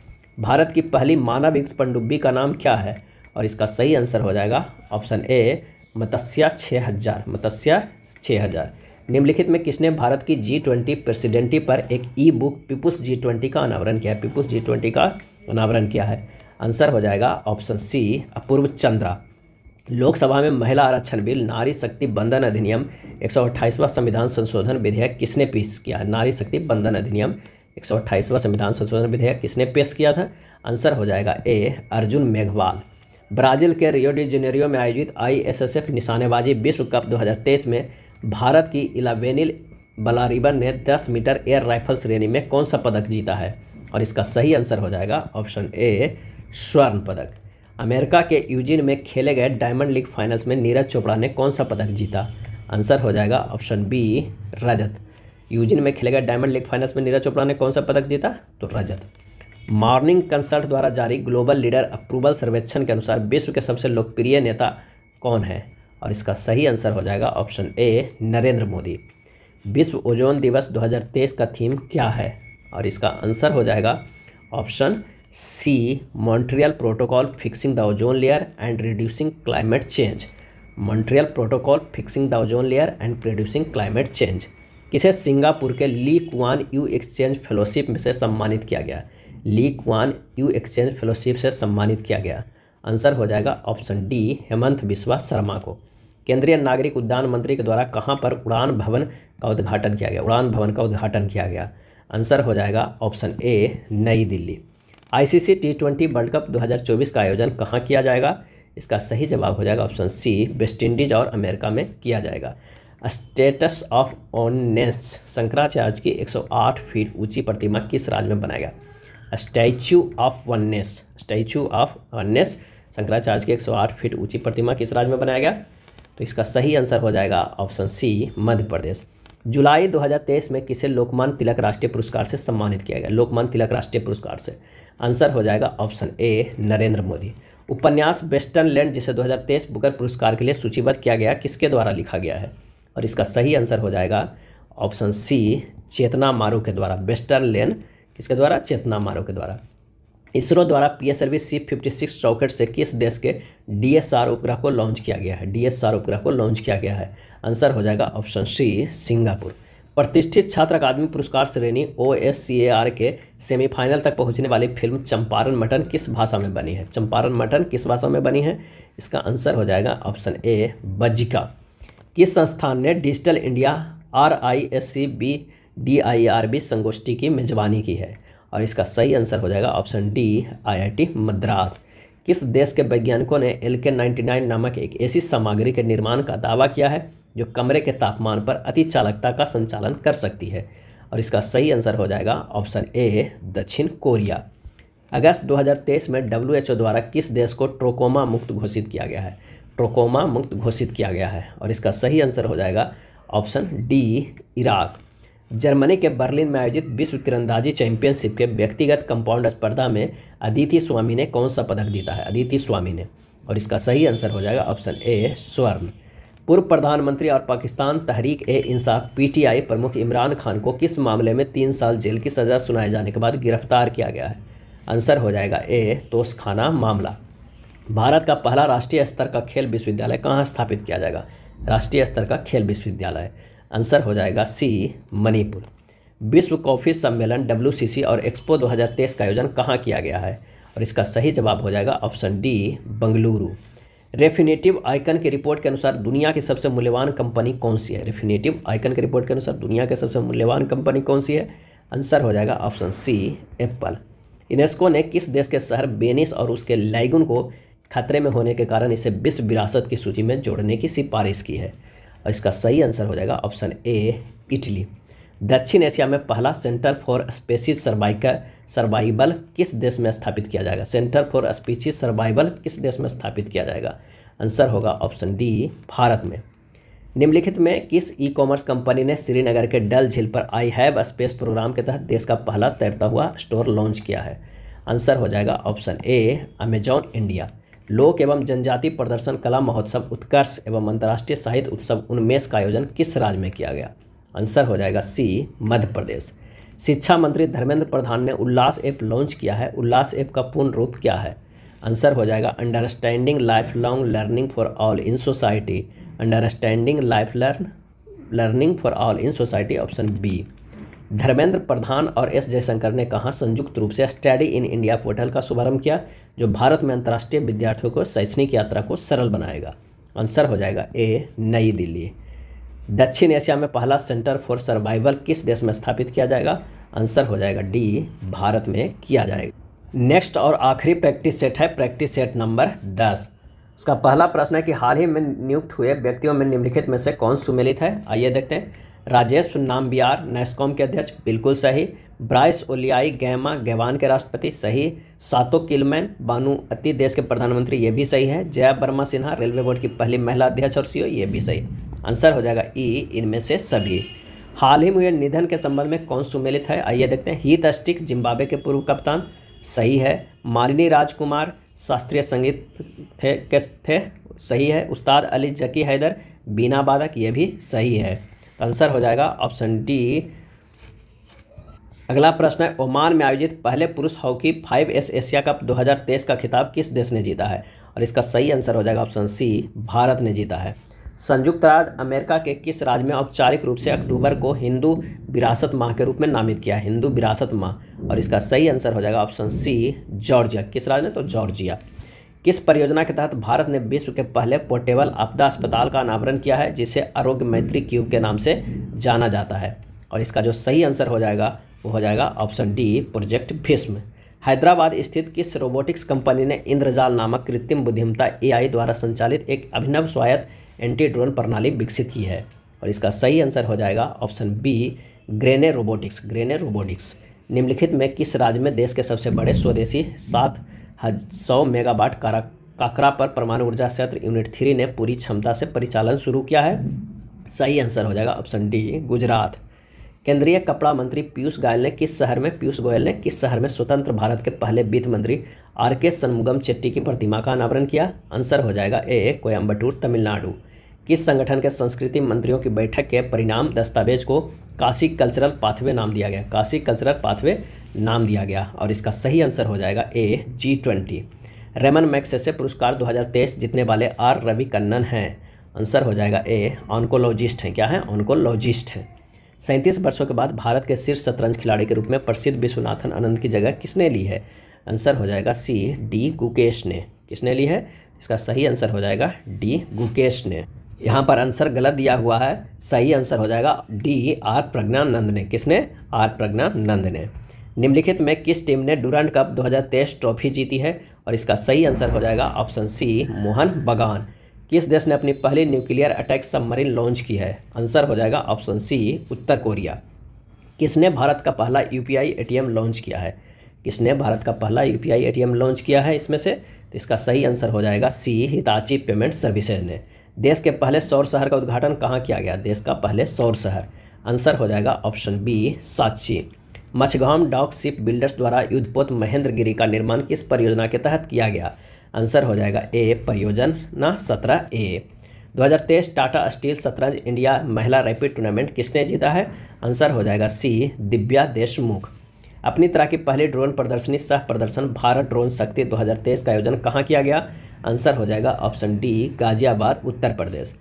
भारत की पहली मानवयुक्त पनडुब्बी का नाम क्या है और इसका सही आंसर हो जाएगा ऑप्शन ए मत्स्या छः हज़ार मत्स्या छः हज़ार निम्नलिखित में किसने भारत की जी ट्वेंटी प्रेसिडेंटी पर एक e book people's G twenty का अनावरण किया है पीपुल्स जी ट्वेंटी का अनावरण किया है आंसर हो जाएगा ऑप्शन सी अपूर्व चंद्रा लोकसभा में महिला आरक्षण बिल नारी शक्ति बंधन अधिनियम एक संविधान संशोधन विधेयक किसने पेश किया है नारी शक्ति बंधन अधिनियम एक सौ संविधान संशोधन विधेयक किसने पेश किया था आंसर हो जाएगा ए अर्जुन मेघवाल ब्राज़ील के रियो डी जेनेरियो में आयोजित आईएसएसएफ निशानेबाजी विश्व कप 2023 में भारत की इलावेनिल बलारिबन ने 10 मीटर एयर राइफल श्रेणी में कौन सा पदक जीता है और इसका सही आंसर हो जाएगा ऑप्शन ए स्वर्ण पदक अमेरिका के यूजिन में खेले गए डायमंड लीग फाइनल्स में नीरज चोपड़ा ने कौन सा पदक जीता आंसर हो जाएगा ऑप्शन बी रजत यूजिन में खेलेगा डायमंड लीग फाइनल्स में नीरज चोपड़ा ने कौन सा पदक जीता तो रजत मॉर्निंग कंसल्ट द्वारा जारी ग्लोबल लीडर अप्रूवल सर्वेक्षण के अनुसार विश्व के सबसे लोकप्रिय नेता कौन है और इसका सही आंसर हो जाएगा ऑप्शन ए नरेंद्र मोदी विश्व ओजोन दिवस 2023 का थीम क्या है और इसका आंसर हो जाएगा option C Montreal protocol fixing the ozone layer and reducing climate change Montreal protocol fixing the ozone layer and producing climate change किसे सिंगापुर के Lee Kuan Yew exchange fellowship में से सम्मानित किया गया Lee Kuan Yew exchange fellowship से सम्मानित किया गया आंसर हो जाएगा ऑप्शन डी हेमंत बिश्वा शर्मा को केंद्रीय नागरिक उद्यान मंत्री के द्वारा कहाँ पर उड़ान भवन का उद्घाटन किया गया उड़ान भवन का उद्घाटन किया गया आंसर हो जाएगा ऑप्शन ए नई Delhi ICC T twenty world cup 2024 का आयोजन कहाँ किया जाएगा इसका सही जवाब हो जाएगा ऑप्शन सी वेस्ट इंडीज और अमेरिका में किया जाएगा स्टेटस ऑफ ऑननेस शंकराचार्य की 108 फीट ऊंची प्रतिमा किस राज्य में बनाया गया statue of oneness statue of oneness Shankaracharya की 108 फीट ऊंची प्रतिमा किस राज्य में बनाया गया तो इसका सही आंसर हो जाएगा ऑप्शन सी मध्य प्रदेश जुलाई 2023 में किसे लोकमान तिलक राष्ट्रीय पुरस्कार से सम्मानित किया गया लोकमान तिलक राष्ट्रीय पुरस्कार से आंसर हो जाएगा ऑप्शन ए नरेंद्र मोदी उपन्यास वेस्टर्न लैंड जिसे 2023 बुकर पुरस्कार के लिए सूचीबद्ध किया गया किसके द्वारा लिखा गया है और इसका सही आंसर हो जाएगा ऑप्शन सी चेतना मारो के द्वारा वेस्टर्न लेन किसके द्वारा चेतना मारो के द्वारा इसरो द्वारा P S L V C fifty six rocket से किस देश के डी एस आर उपग्रह को लॉन्च किया गया है डी एस आर उपग्रह को लॉन्च किया गया है आंसर हो जाएगा ऑप्शन सी सिंगापुर प्रतिष्ठित छात्र अकादमी पुरस्कार श्रेणी O S C A R के सेमीफाइनल तक पहुंचने वाली फिल्म चंपारण मटन किस भाषा में बनी है चंपारण मटन किस भाषा में बनी है इसका आंसर हो जाएगा ऑप्शन ए बज्जिका किस संस्थान ने digital India R I S C B D I R B संगोष्ठी की मेजबानी की है और इसका सही आंसर हो जाएगा ऑप्शन डी आईआईटी मद्रास किस देश के वैज्ञानिकों ने एल के नाइन्टी नाइन नामक एक ऐसी सामग्री के निर्माण का दावा किया है जो कमरे के तापमान पर अति चालकता का संचालन कर सकती है और इसका सही आंसर हो जाएगा ऑप्शन ए दक्षिण कोरिया अगस्त 2023 में डब्ल्यू द्वारा किस देश को ट्रोकोमा मुक्त घोषित किया गया है ट्रोकोमा मुक्त घोषित किया गया है और इसका सही आंसर हो जाएगा ऑप्शन डी इराक जर्मनी के बर्लिन में आयोजित विश्व तिरंदाजी चैंपियनशिप के व्यक्तिगत कंपाउंड स्पर्धा में अदिति स्वामी ने कौन सा पदक जीता है अदिति स्वामी ने और इसका सही आंसर हो जाएगा ऑप्शन ए स्वर्ण पूर्व प्रधानमंत्री और पाकिस्तान तहरीक ए इंसाफ पीटीआई प्रमुख इमरान खान को किस मामले में तीन साल जेल की सज़ा सुनाए जाने के बाद गिरफ्तार किया गया है आंसर हो जाएगा ए तोसखाना मामला भारत का पहला राष्ट्रीय स्तर का खेल विश्वविद्यालय कहाँ स्थापित किया जाएगा राष्ट्रीय स्तर का खेल विश्वविद्यालय आंसर हो जाएगा सी मणिपुर विश्व कॉफी सम्मेलन डब्ल्यू और एक्सपो 2023 का आयोजन कहाँ किया गया है और इसका सही जवाब हो जाएगा option D Bengaluru Refinitiv icon की रिपोर्ट के अनुसार दुनिया की सबसे मूल्यवान कंपनी कौन सी है रेफिनेटिव आइकन की रिपोर्ट के अनुसार दुनिया की सबसे मूल्यवान कंपनी कौन सी है आंसर हो जाएगा ऑप्शन सी एप्पल यूनेस्को ने किस देश के शहर बेनिस और उसके लाइगुन को खतरे में होने के कारण इसे विश्व विरासत की सूची में जोड़ने की सिफारिश की है और इसका सही आंसर हो जाएगा ऑप्शन ए इटली दक्षिण एशिया में पहला centre for species survivor survival किस देश में स्थापित किया जाएगा सेंटर फॉर स्पीसीज सर्वाइवल किस देश में स्थापित किया जाएगा आंसर होगा ऑप्शन डी भारत में निम्नलिखित में किस ई कॉमर्स कंपनी ने श्रीनगर के डल झील पर आई हैव स्पेस प्रोग्राम के तहत देश का पहला तैरता हुआ स्टोर लॉन्च किया है आंसर हो जाएगा ऑप्शन ए अमेजॉन इंडिया लोक एवं जनजाति प्रदर्शन कला महोत्सव उत्कर्ष एवं अंतर्राष्ट्रीय साहित्य उत्सव उन्मेष का आयोजन किस राज्य में किया गया आंसर हो जाएगा सी मध्य प्रदेश शिक्षा मंत्री धर्मेंद्र प्रधान ने उल्लास ऐप लॉन्च किया है उल्लास ऐप का पूर्ण रूप क्या है आंसर हो जाएगा understanding life long learning for all in society understanding life learn learning for all in society option B Dharmendra Pradhan और एस जयशंकर ने कहा संयुक्त रूप से स्टडी इन इंडिया पोर्टल का शुभारंभ किया जो भारत में अंतर्राष्ट्रीय विद्यार्थियों को शैक्षणिक यात्रा को सरल बनाएगा आंसर हो जाएगा ए नई दिल्ली दक्षिण एशिया में पहला सेंटर फॉर सर्वाइवल किस देश में स्थापित किया जाएगा आंसर हो जाएगा डी भारत में किया जाएगा नेक्स्ट और आखिरी प्रैक्टिस सेट है प्रैक्टिस सेट नंबर दस उसका पहला प्रश्न है कि हाल ही में नियुक्त हुए व्यक्तियों में निम्नलिखित में से कौन सुमेलित है आइए देखते हैं राजेश नामबियार नेस्कॉम के अध्यक्ष बिल्कुल सही ब्राइस ओलियाई गैमा गैवान के राष्ट्रपति सही सातो किलमैन बानू अति देश के प्रधानमंत्री ये भी सही है जया वर्मा सिन्हा रेलवे बोर्ड की पहली महिला अध्यक्ष और सीओ ये भी सही आंसर हो जाएगा ई इनमें से सभी हाल ही में निधन के संबंध में कौन सुमेलित है आइए देखते हैं हीत अस्टिक जिम्बाब्वे के पूर्व कप्तान सही है मालिनी राजकुमार शास्त्रीय संगीत थे के थे सही है उस्ताद अली जकी हैदर बीना बादक ये भी सही है आंसर हो जाएगा ऑप्शन डी अगला प्रश्न है ओमान में आयोजित पहले पुरुष hockey five S Asia cup 2023 का खिताब किस देश ने जीता है और इसका सही आंसर हो जाएगा ऑप्शन सी भारत ने जीता है संयुक्त राज्य अमेरिका के किस राज्य में औपचारिक रूप से अक्टूबर को हिंदू विरासत माह के रूप में नामित किया है हिंदू विरासत माह और इसका सही आंसर हो जाएगा ऑप्शन सी जॉर्जिया किस राज्य ने तो जॉर्जिया किस परियोजना के तहत भारत ने विश्व के पहले पोर्टेबल आपदा अस्पताल का अनावरण किया है जिसे आरोग्य मैत्री क्यूब के नाम से जाना जाता है और इसका जो सही आंसर हो जाएगा वो हो जाएगा option D project Bhishma Hyderabad स्थित किस रोबोटिक्स कंपनी ने इंद्रजाल नामक कृत्रिम बुद्धिमता एआई द्वारा संचालित एक अभिनव स्वायत्त एंटी ड्रोन प्रणाली विकसित की है और इसका सही आंसर हो जाएगा option B Grene robotics Grene robotics निम्नलिखित में किस राज्य में देश के सबसे बड़े स्वदेशी सात सौ मेगावाट कारा काकरा पर परमाणु ऊर्जा क्षेत्र यूनिट थ्री ने पूरी क्षमता से परिचालन शुरू किया है सही आंसर हो जाएगा ऑप्शन डी गुजरात केंद्रीय कपड़ा मंत्री पीयूष गोयल ने किस शहर में पीयूष गोयल ने किस शहर में स्वतंत्र भारत के पहले वित्त मंत्री आर के सन्मुगम चेट्टी की प्रतिमा का अनावरण किया आंसर हो जाएगा ए कोयम्बटूर तमिलनाडु किस संगठन के संस्कृति मंत्रियों की बैठक के परिणाम दस्तावेज को काशी कल्चरल पाथवे नाम दिया गया काशी कल्चरल पाथवे नाम दिया गया और इसका सही आंसर हो जाएगा A G twenty Ramon Magsaysay पुरस्कार 2023 जीतने वाले आर रवि कन्नन हैं आंसर हो जाएगा ए ऑनकोलॉजिस्ट हैं क्या है ऑनकोलॉजिस्ट हैं सैंतीस वर्षों के बाद भारत के शीर्ष शतरंज खिलाड़ी के रूप में प्रसिद्ध विश्वनाथन आनंद की जगह किसने ली है आंसर हो जाएगा सी डी गुकेश ने किसने ली है इसका सही आंसर हो जाएगा डी गुकेश ने यहाँ पर आंसर गलत दिया हुआ है सही आंसर हो जाएगा डी आर प्रज्ञानंद ने किसने आर प्रज्ञानंद ने निम्नलिखित में किस टीम ने डूरांड कप 2023 ट्रॉफी जीती है और इसका सही आंसर हो जाएगा ऑप्शन सी मोहन बगान किस देश ने अपनी पहली न्यूक्लियर अटैक सबमरीन लॉन्च की है आंसर हो जाएगा ऑप्शन सी उत्तर कोरिया किसने भारत का पहला यू पी लॉन्च किया है किसने भारत का पहला यू पी लॉन्च किया है इसमें से तो इसका सही आंसर हो जाएगा सी हिताची पेमेंट सर्विसेज ने देश के पहले सौर शहर का उद्घाटन कहाँ किया गया देश का पहले सौर शहर आंसर हो जाएगा option B Sakshi Mazagon dock ship builders द्वारा युद्धपोत महेंद्र गिरी का निर्माण किस परियोजना के तहत किया गया आंसर हो जाएगा ए परियोजना सत्रह ए 2023 टाटा स्टील शतरंज इंडिया महिला रैपिड टूर्नामेंट किसने जीता है आंसर हो जाएगा सी दिव्या देशमुख अपनी तरह की पहली ड्रोन प्रदर्शनी सह प्रदर्शन भारत ड्रोन शक्ति 2023 का आयोजन कहाँ किया गया आंसर हो जाएगा ऑप्शन डी गाजियाबाद उत्तर प्रदेश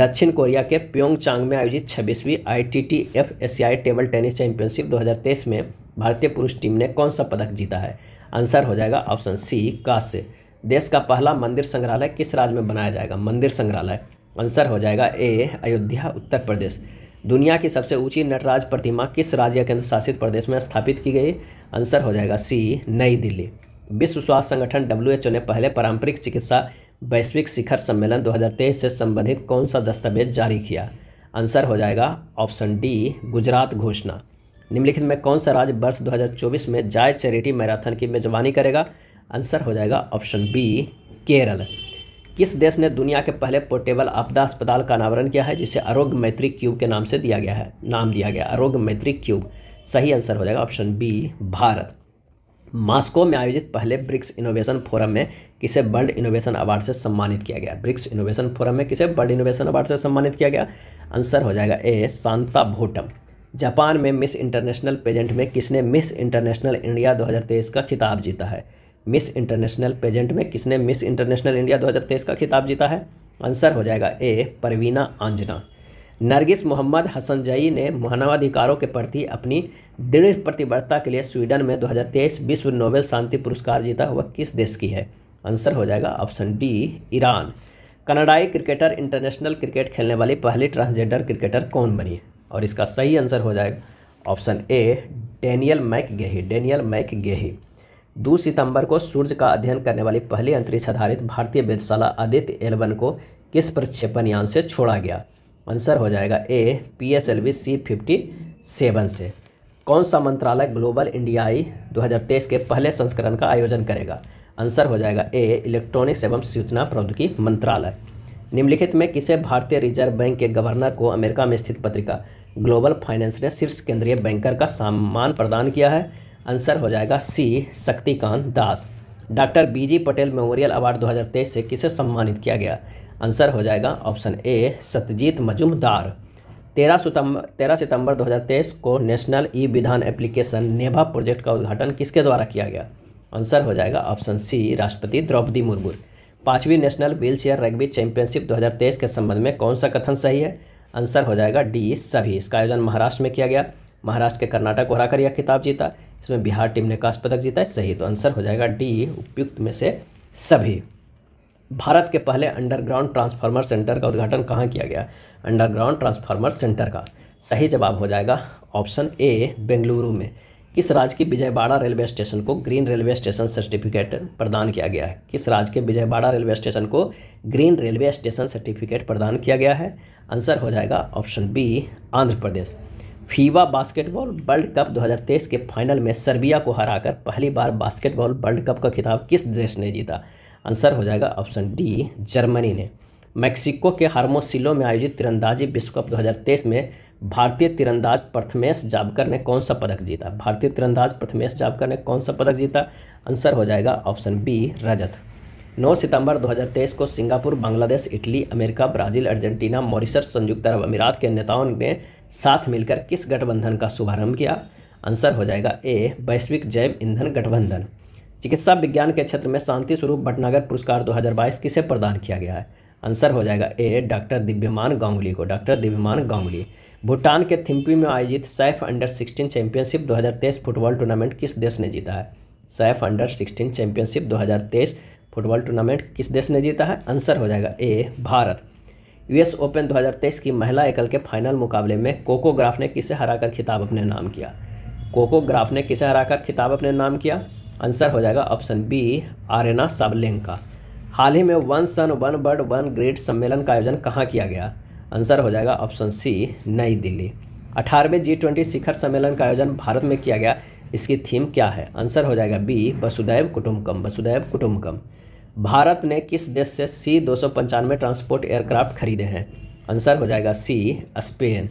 दक्षिण कोरिया के प्योंगचांग में आयोजित छब्बीसवीं एफ एशियाई टेबल टेनिस चैंपियनशिप दो में भारतीय पुरुष टीम ने कौन सा पदक जीता है आंसर हो जाएगा ऑप्शन सी काश्य देश का पहला मंदिर संग्रहालय किस राज्य में बनाया जाएगा मंदिर संग्रहालय आंसर हो जाएगा ए अयोध्या उत्तर प्रदेश दुनिया की सबसे ऊंची नटराज प्रतिमा किस राज्य केंद्र शासित प्रदेश में स्थापित की गई आंसर हो जाएगा सी नई दिल्ली विश्व स्वास्थ्य संगठन ओ ने पहले पारंपरिक चिकित्सा वैश्विक शिखर सम्मेलन 2023 से संबंधित कौन सा दस्तावेज जारी किया आंसर हो जाएगा ऑप्शन डी गुजरात घोषणा निम्नलिखित में कौन सा राज्य वर्ष दो में जाय चैरिटी मैराथन की मेजबानी करेगा आंसर हो जाएगा ऑप्शन बी केरल किस देश ने दुनिया के पहले पोर्टेबल आपदा अस्पताल का अनावरण किया है जिसे आरोग्य मैत्री क्यूब के नाम से दिया गया है नाम दिया गया आरोग्य मैत्री क्यूब सही आंसर हो जाएगा ऑप्शन बी भारत मास्को में आयोजित पहले ब्रिक्स इनोवेशन फोरम में किसे वर्ल्ड इनोवेशन अवार्ड से सम्मानित किया गया ब्रिक्स इनोवेशन फोरम में किसे वर्ल्ड इनोवेशन अवार्ड से सम्मानित किया गया आंसर हो जाएगा ए शांता भोटम जापान में मिस इंटरनेशनल पेजेंट में किसने मिस इंटरनेशनल इंडिया 2023 का खिताब जीता है मिस इंटरनेशनल पेजेंट में किसने मिस इंटरनेशनल इंडिया 2023 का खिताब जीता है आंसर हो जाएगा ए परवीना आंजना नरगिस मोहम्मद हसन जई ने मानवाधिकारों के प्रति अपनी दृढ़ प्रतिबद्धता के लिए स्वीडन में 2023 विश्व नोबेल शांति पुरस्कार जीता हुआ किस देश की है आंसर हो जाएगा ऑप्शन डी ईरान कनाडाई क्रिकेटर इंटरनेशनल क्रिकेट खेलने वाली पहली ट्रांसजेंडर क्रिकेटर कौन बनी और इसका सही आंसर हो जाएगा option A Daniel McGahey Daniel McGahey दो सितंबर को सूर्य का अध्ययन करने वाली पहली अंतरिक्ष आधारित भारतीय वेदशाला आदित्य एलवन को किस प्रक्षेपण यान से छोड़ा गया आंसर हो जाएगा A P S L V C fifty seven से कौन सा मंत्रालय ग्लोबल इंडिया आई तेईस के पहले संस्करण का आयोजन करेगा आंसर हो जाएगा ए इलेक्ट्रॉनिक्स एवं सूचना प्रौद्योगिकी मंत्रालय निम्नलिखित में किसे भारतीय रिजर्व बैंक के गवर्नर को अमेरिका में स्थित पत्रिका ग्लोबल फाइनेंस ने शीर्ष केंद्रीय बैंकर का सम्मान प्रदान किया है आंसर हो जाएगा C Shaktikanta Das doctor B G Patel memorial award 2023 से किसे सम्मानित किया गया आंसर हो जाएगा ऑप्शन ए सत्यजीत मजुमदार तेरह सितंबर तेरह सितंबर 2023 को नेशनल ई विधान एप्लीकेशन नेभा प्रोजेक्ट का उद्घाटन किसके द्वारा किया गया आंसर हो जाएगा ऑप्शन सी राष्ट्रपति द्रौपदी मुर्मू पाँचवीं national wheelchair rugby championship दो के संबंध में कौन सा कथन सही है आंसर हो जाएगा डी सभी इसका आयोजन महाराष्ट्र में किया गया महाराष्ट्र के कर्नाटक को हराकर यह खिताब जीता इसमें बिहार टीम ने कांस्य पदक जीता है सही तो आंसर हो जाएगा डी उपयुक्त में से सभी भारत के पहले अंडरग्राउंड ट्रांसफार्मर सेंटर का उद्घाटन कहाँ किया गया अंडरग्राउंड ट्रांसफार्मर सेंटर का सही जवाब हो जाएगा ऑप्शन ए बेंगलुरु में किस राज्य के विजयवाड़ा रेलवे स्टेशन को ग्रीन रेलवे स्टेशन सर्टिफिकेट प्रदान किया गया है किस राज्य के विजयवाड़ा रेलवे स्टेशन को ग्रीन रेलवे स्टेशन सर्टिफिकेट प्रदान किया गया है आंसर हो जाएगा option B Andhra Pradesh FIBA basketball world cup 2023 के फाइनल में सर्बिया को हराकर पहली बार बास्केटबॉल वर्ल्ड कप का खिताब किस देश ने जीता आंसर हो जाएगा ऑप्शन डी जर्मनी ने मैक्सिको के हार्मोसिलो में आयोजित तिरंदाजी विश्व कप 2023 में भारतीय तिरंदाज प्रथमेश जाबकर ने कौन सा पदक जीता भारतीय तिरंदाज प्रथमेश जाबकर ने कौन सा पदक जीता आंसर हो जाएगा ऑप्शन बी रजत 9 सितंबर 2023 को Singapore Bangladesh Italy America Brazil Argentina Mauritius संयुक्त अरब अमीरात के नेताओं ने साथ मिलकर किस गठबंधन का शुभारंभ किया आंसर हो जाएगा ए वैश्विक जैव ईंधन गठबंधन चिकित्सा विज्ञान के क्षेत्र में शांति स्वरूप भटनागर पुरस्कार 2022 किसे प्रदान किया गया है आंसर हो जाएगा ए डॉक्टर दिव्यमान गांगुली को डॉक्टर दिव्यमान गांगुली भूटान के थिम्पी में आयोजित SAFF under 16 championship 2023 football tournament किस देश ने जीता है SAFF under 16 championship 2023 football tournament किस देश ने जीता है आंसर हो जाएगा ए भारत यूएस ओपन 2023 की महिला एकल के फाइनल मुकाबले में कोको ग्राफ ने किसे हराकर खिताब अपने नाम किया कोको ग्राफ ने किसे हराकर खिताब अपने नाम किया आंसर हो जाएगा ऑप्शन बी आरेना साबलेंका हाल ही में one sun one world one grid सम्मेलन का आयोजन कहाँ किया गया आंसर हो जाएगा ऑप्शन सी नई दिल्ली अठारहवें जी ट्वेंटी शिखर सम्मेलन का आयोजन भारत में किया गया इसकी थीम क्या है आंसर हो जाएगा बी वसुदैव कुटुम्बकम वसुदैव कुटुम्बकम भारत ने किस देश से सी दो ट्रांसपोर्ट एयरक्राफ्ट खरीदे हैं आंसर हो जाएगा सी स्पेन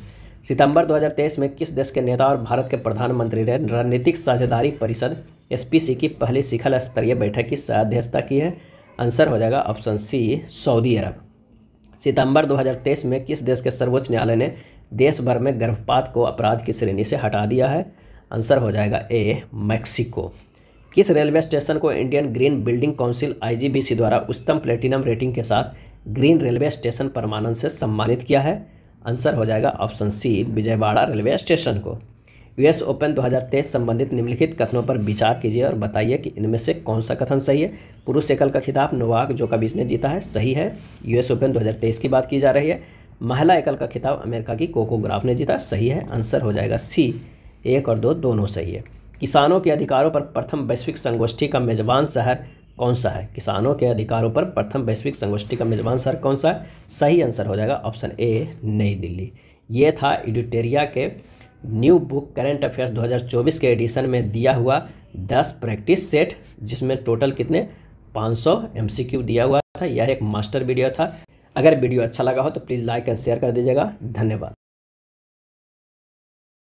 सितंबर 2023 में किस देश के नेता और भारत के प्रधानमंत्री ने रणनीतिक साझेदारी परिषद एस की पहली शिखर स्तरीय बैठक की अध्यक्षता की है आंसर हो जाएगा ऑप्शन सी सऊदी अरब सितंबर 2023 में किस देश के सर्वोच्च न्यायालय ने देश भर में गर्भपात को अपराध की श्रेणी से हटा दिया है आंसर हो जाएगा ए मैक्सिको किस रेलवे स्टेशन को Indian green building council I द्वारा उच्चतम प्लेटिनम रेटिंग के साथ ग्रीन रेलवे स्टेशन परमानंद से सम्मानित किया है आंसर हो जाएगा option C Vijayawada railway station को यूएस ओपन 2023 संबंधित निम्नलिखित कथनों पर विचार कीजिए और बताइए कि इनमें से कौन सा कथन सही है पुरुष एकल का खिताब नोवाक जोकाबिच ने जीता है सही है यूएस ओपन 2023 की बात की जा रही है महिला एकल का खिताब अमेरिका की कोकोग्राफ ने जीता सही है आंसर हो जाएगा सी एक और दो दोनों सही है किसानों के अधिकारों पर प्रथम वैश्विक संगोष्ठी का मेजबान शहर कौन सा है किसानों के अधिकारों पर प्रथम वैश्विक संगोष्ठी का मेजबान शहर कौन सा है सही आंसर हो जाएगा ऑप्शन ए नई दिल्ली ये था एडिटेरिया के न्यू बुक करेंट अफेयर्स 2024 के एडिशन में दिया हुआ 10 प्रैक्टिस सेट जिसमें टोटल कितने 500 सौ दिया हुआ था यह एक मास्टर वीडियो था अगर वीडियो अच्छा लगा हो तो प्लीज़ लाइक एंड शेयर कर दीजिएगा धन्यवाद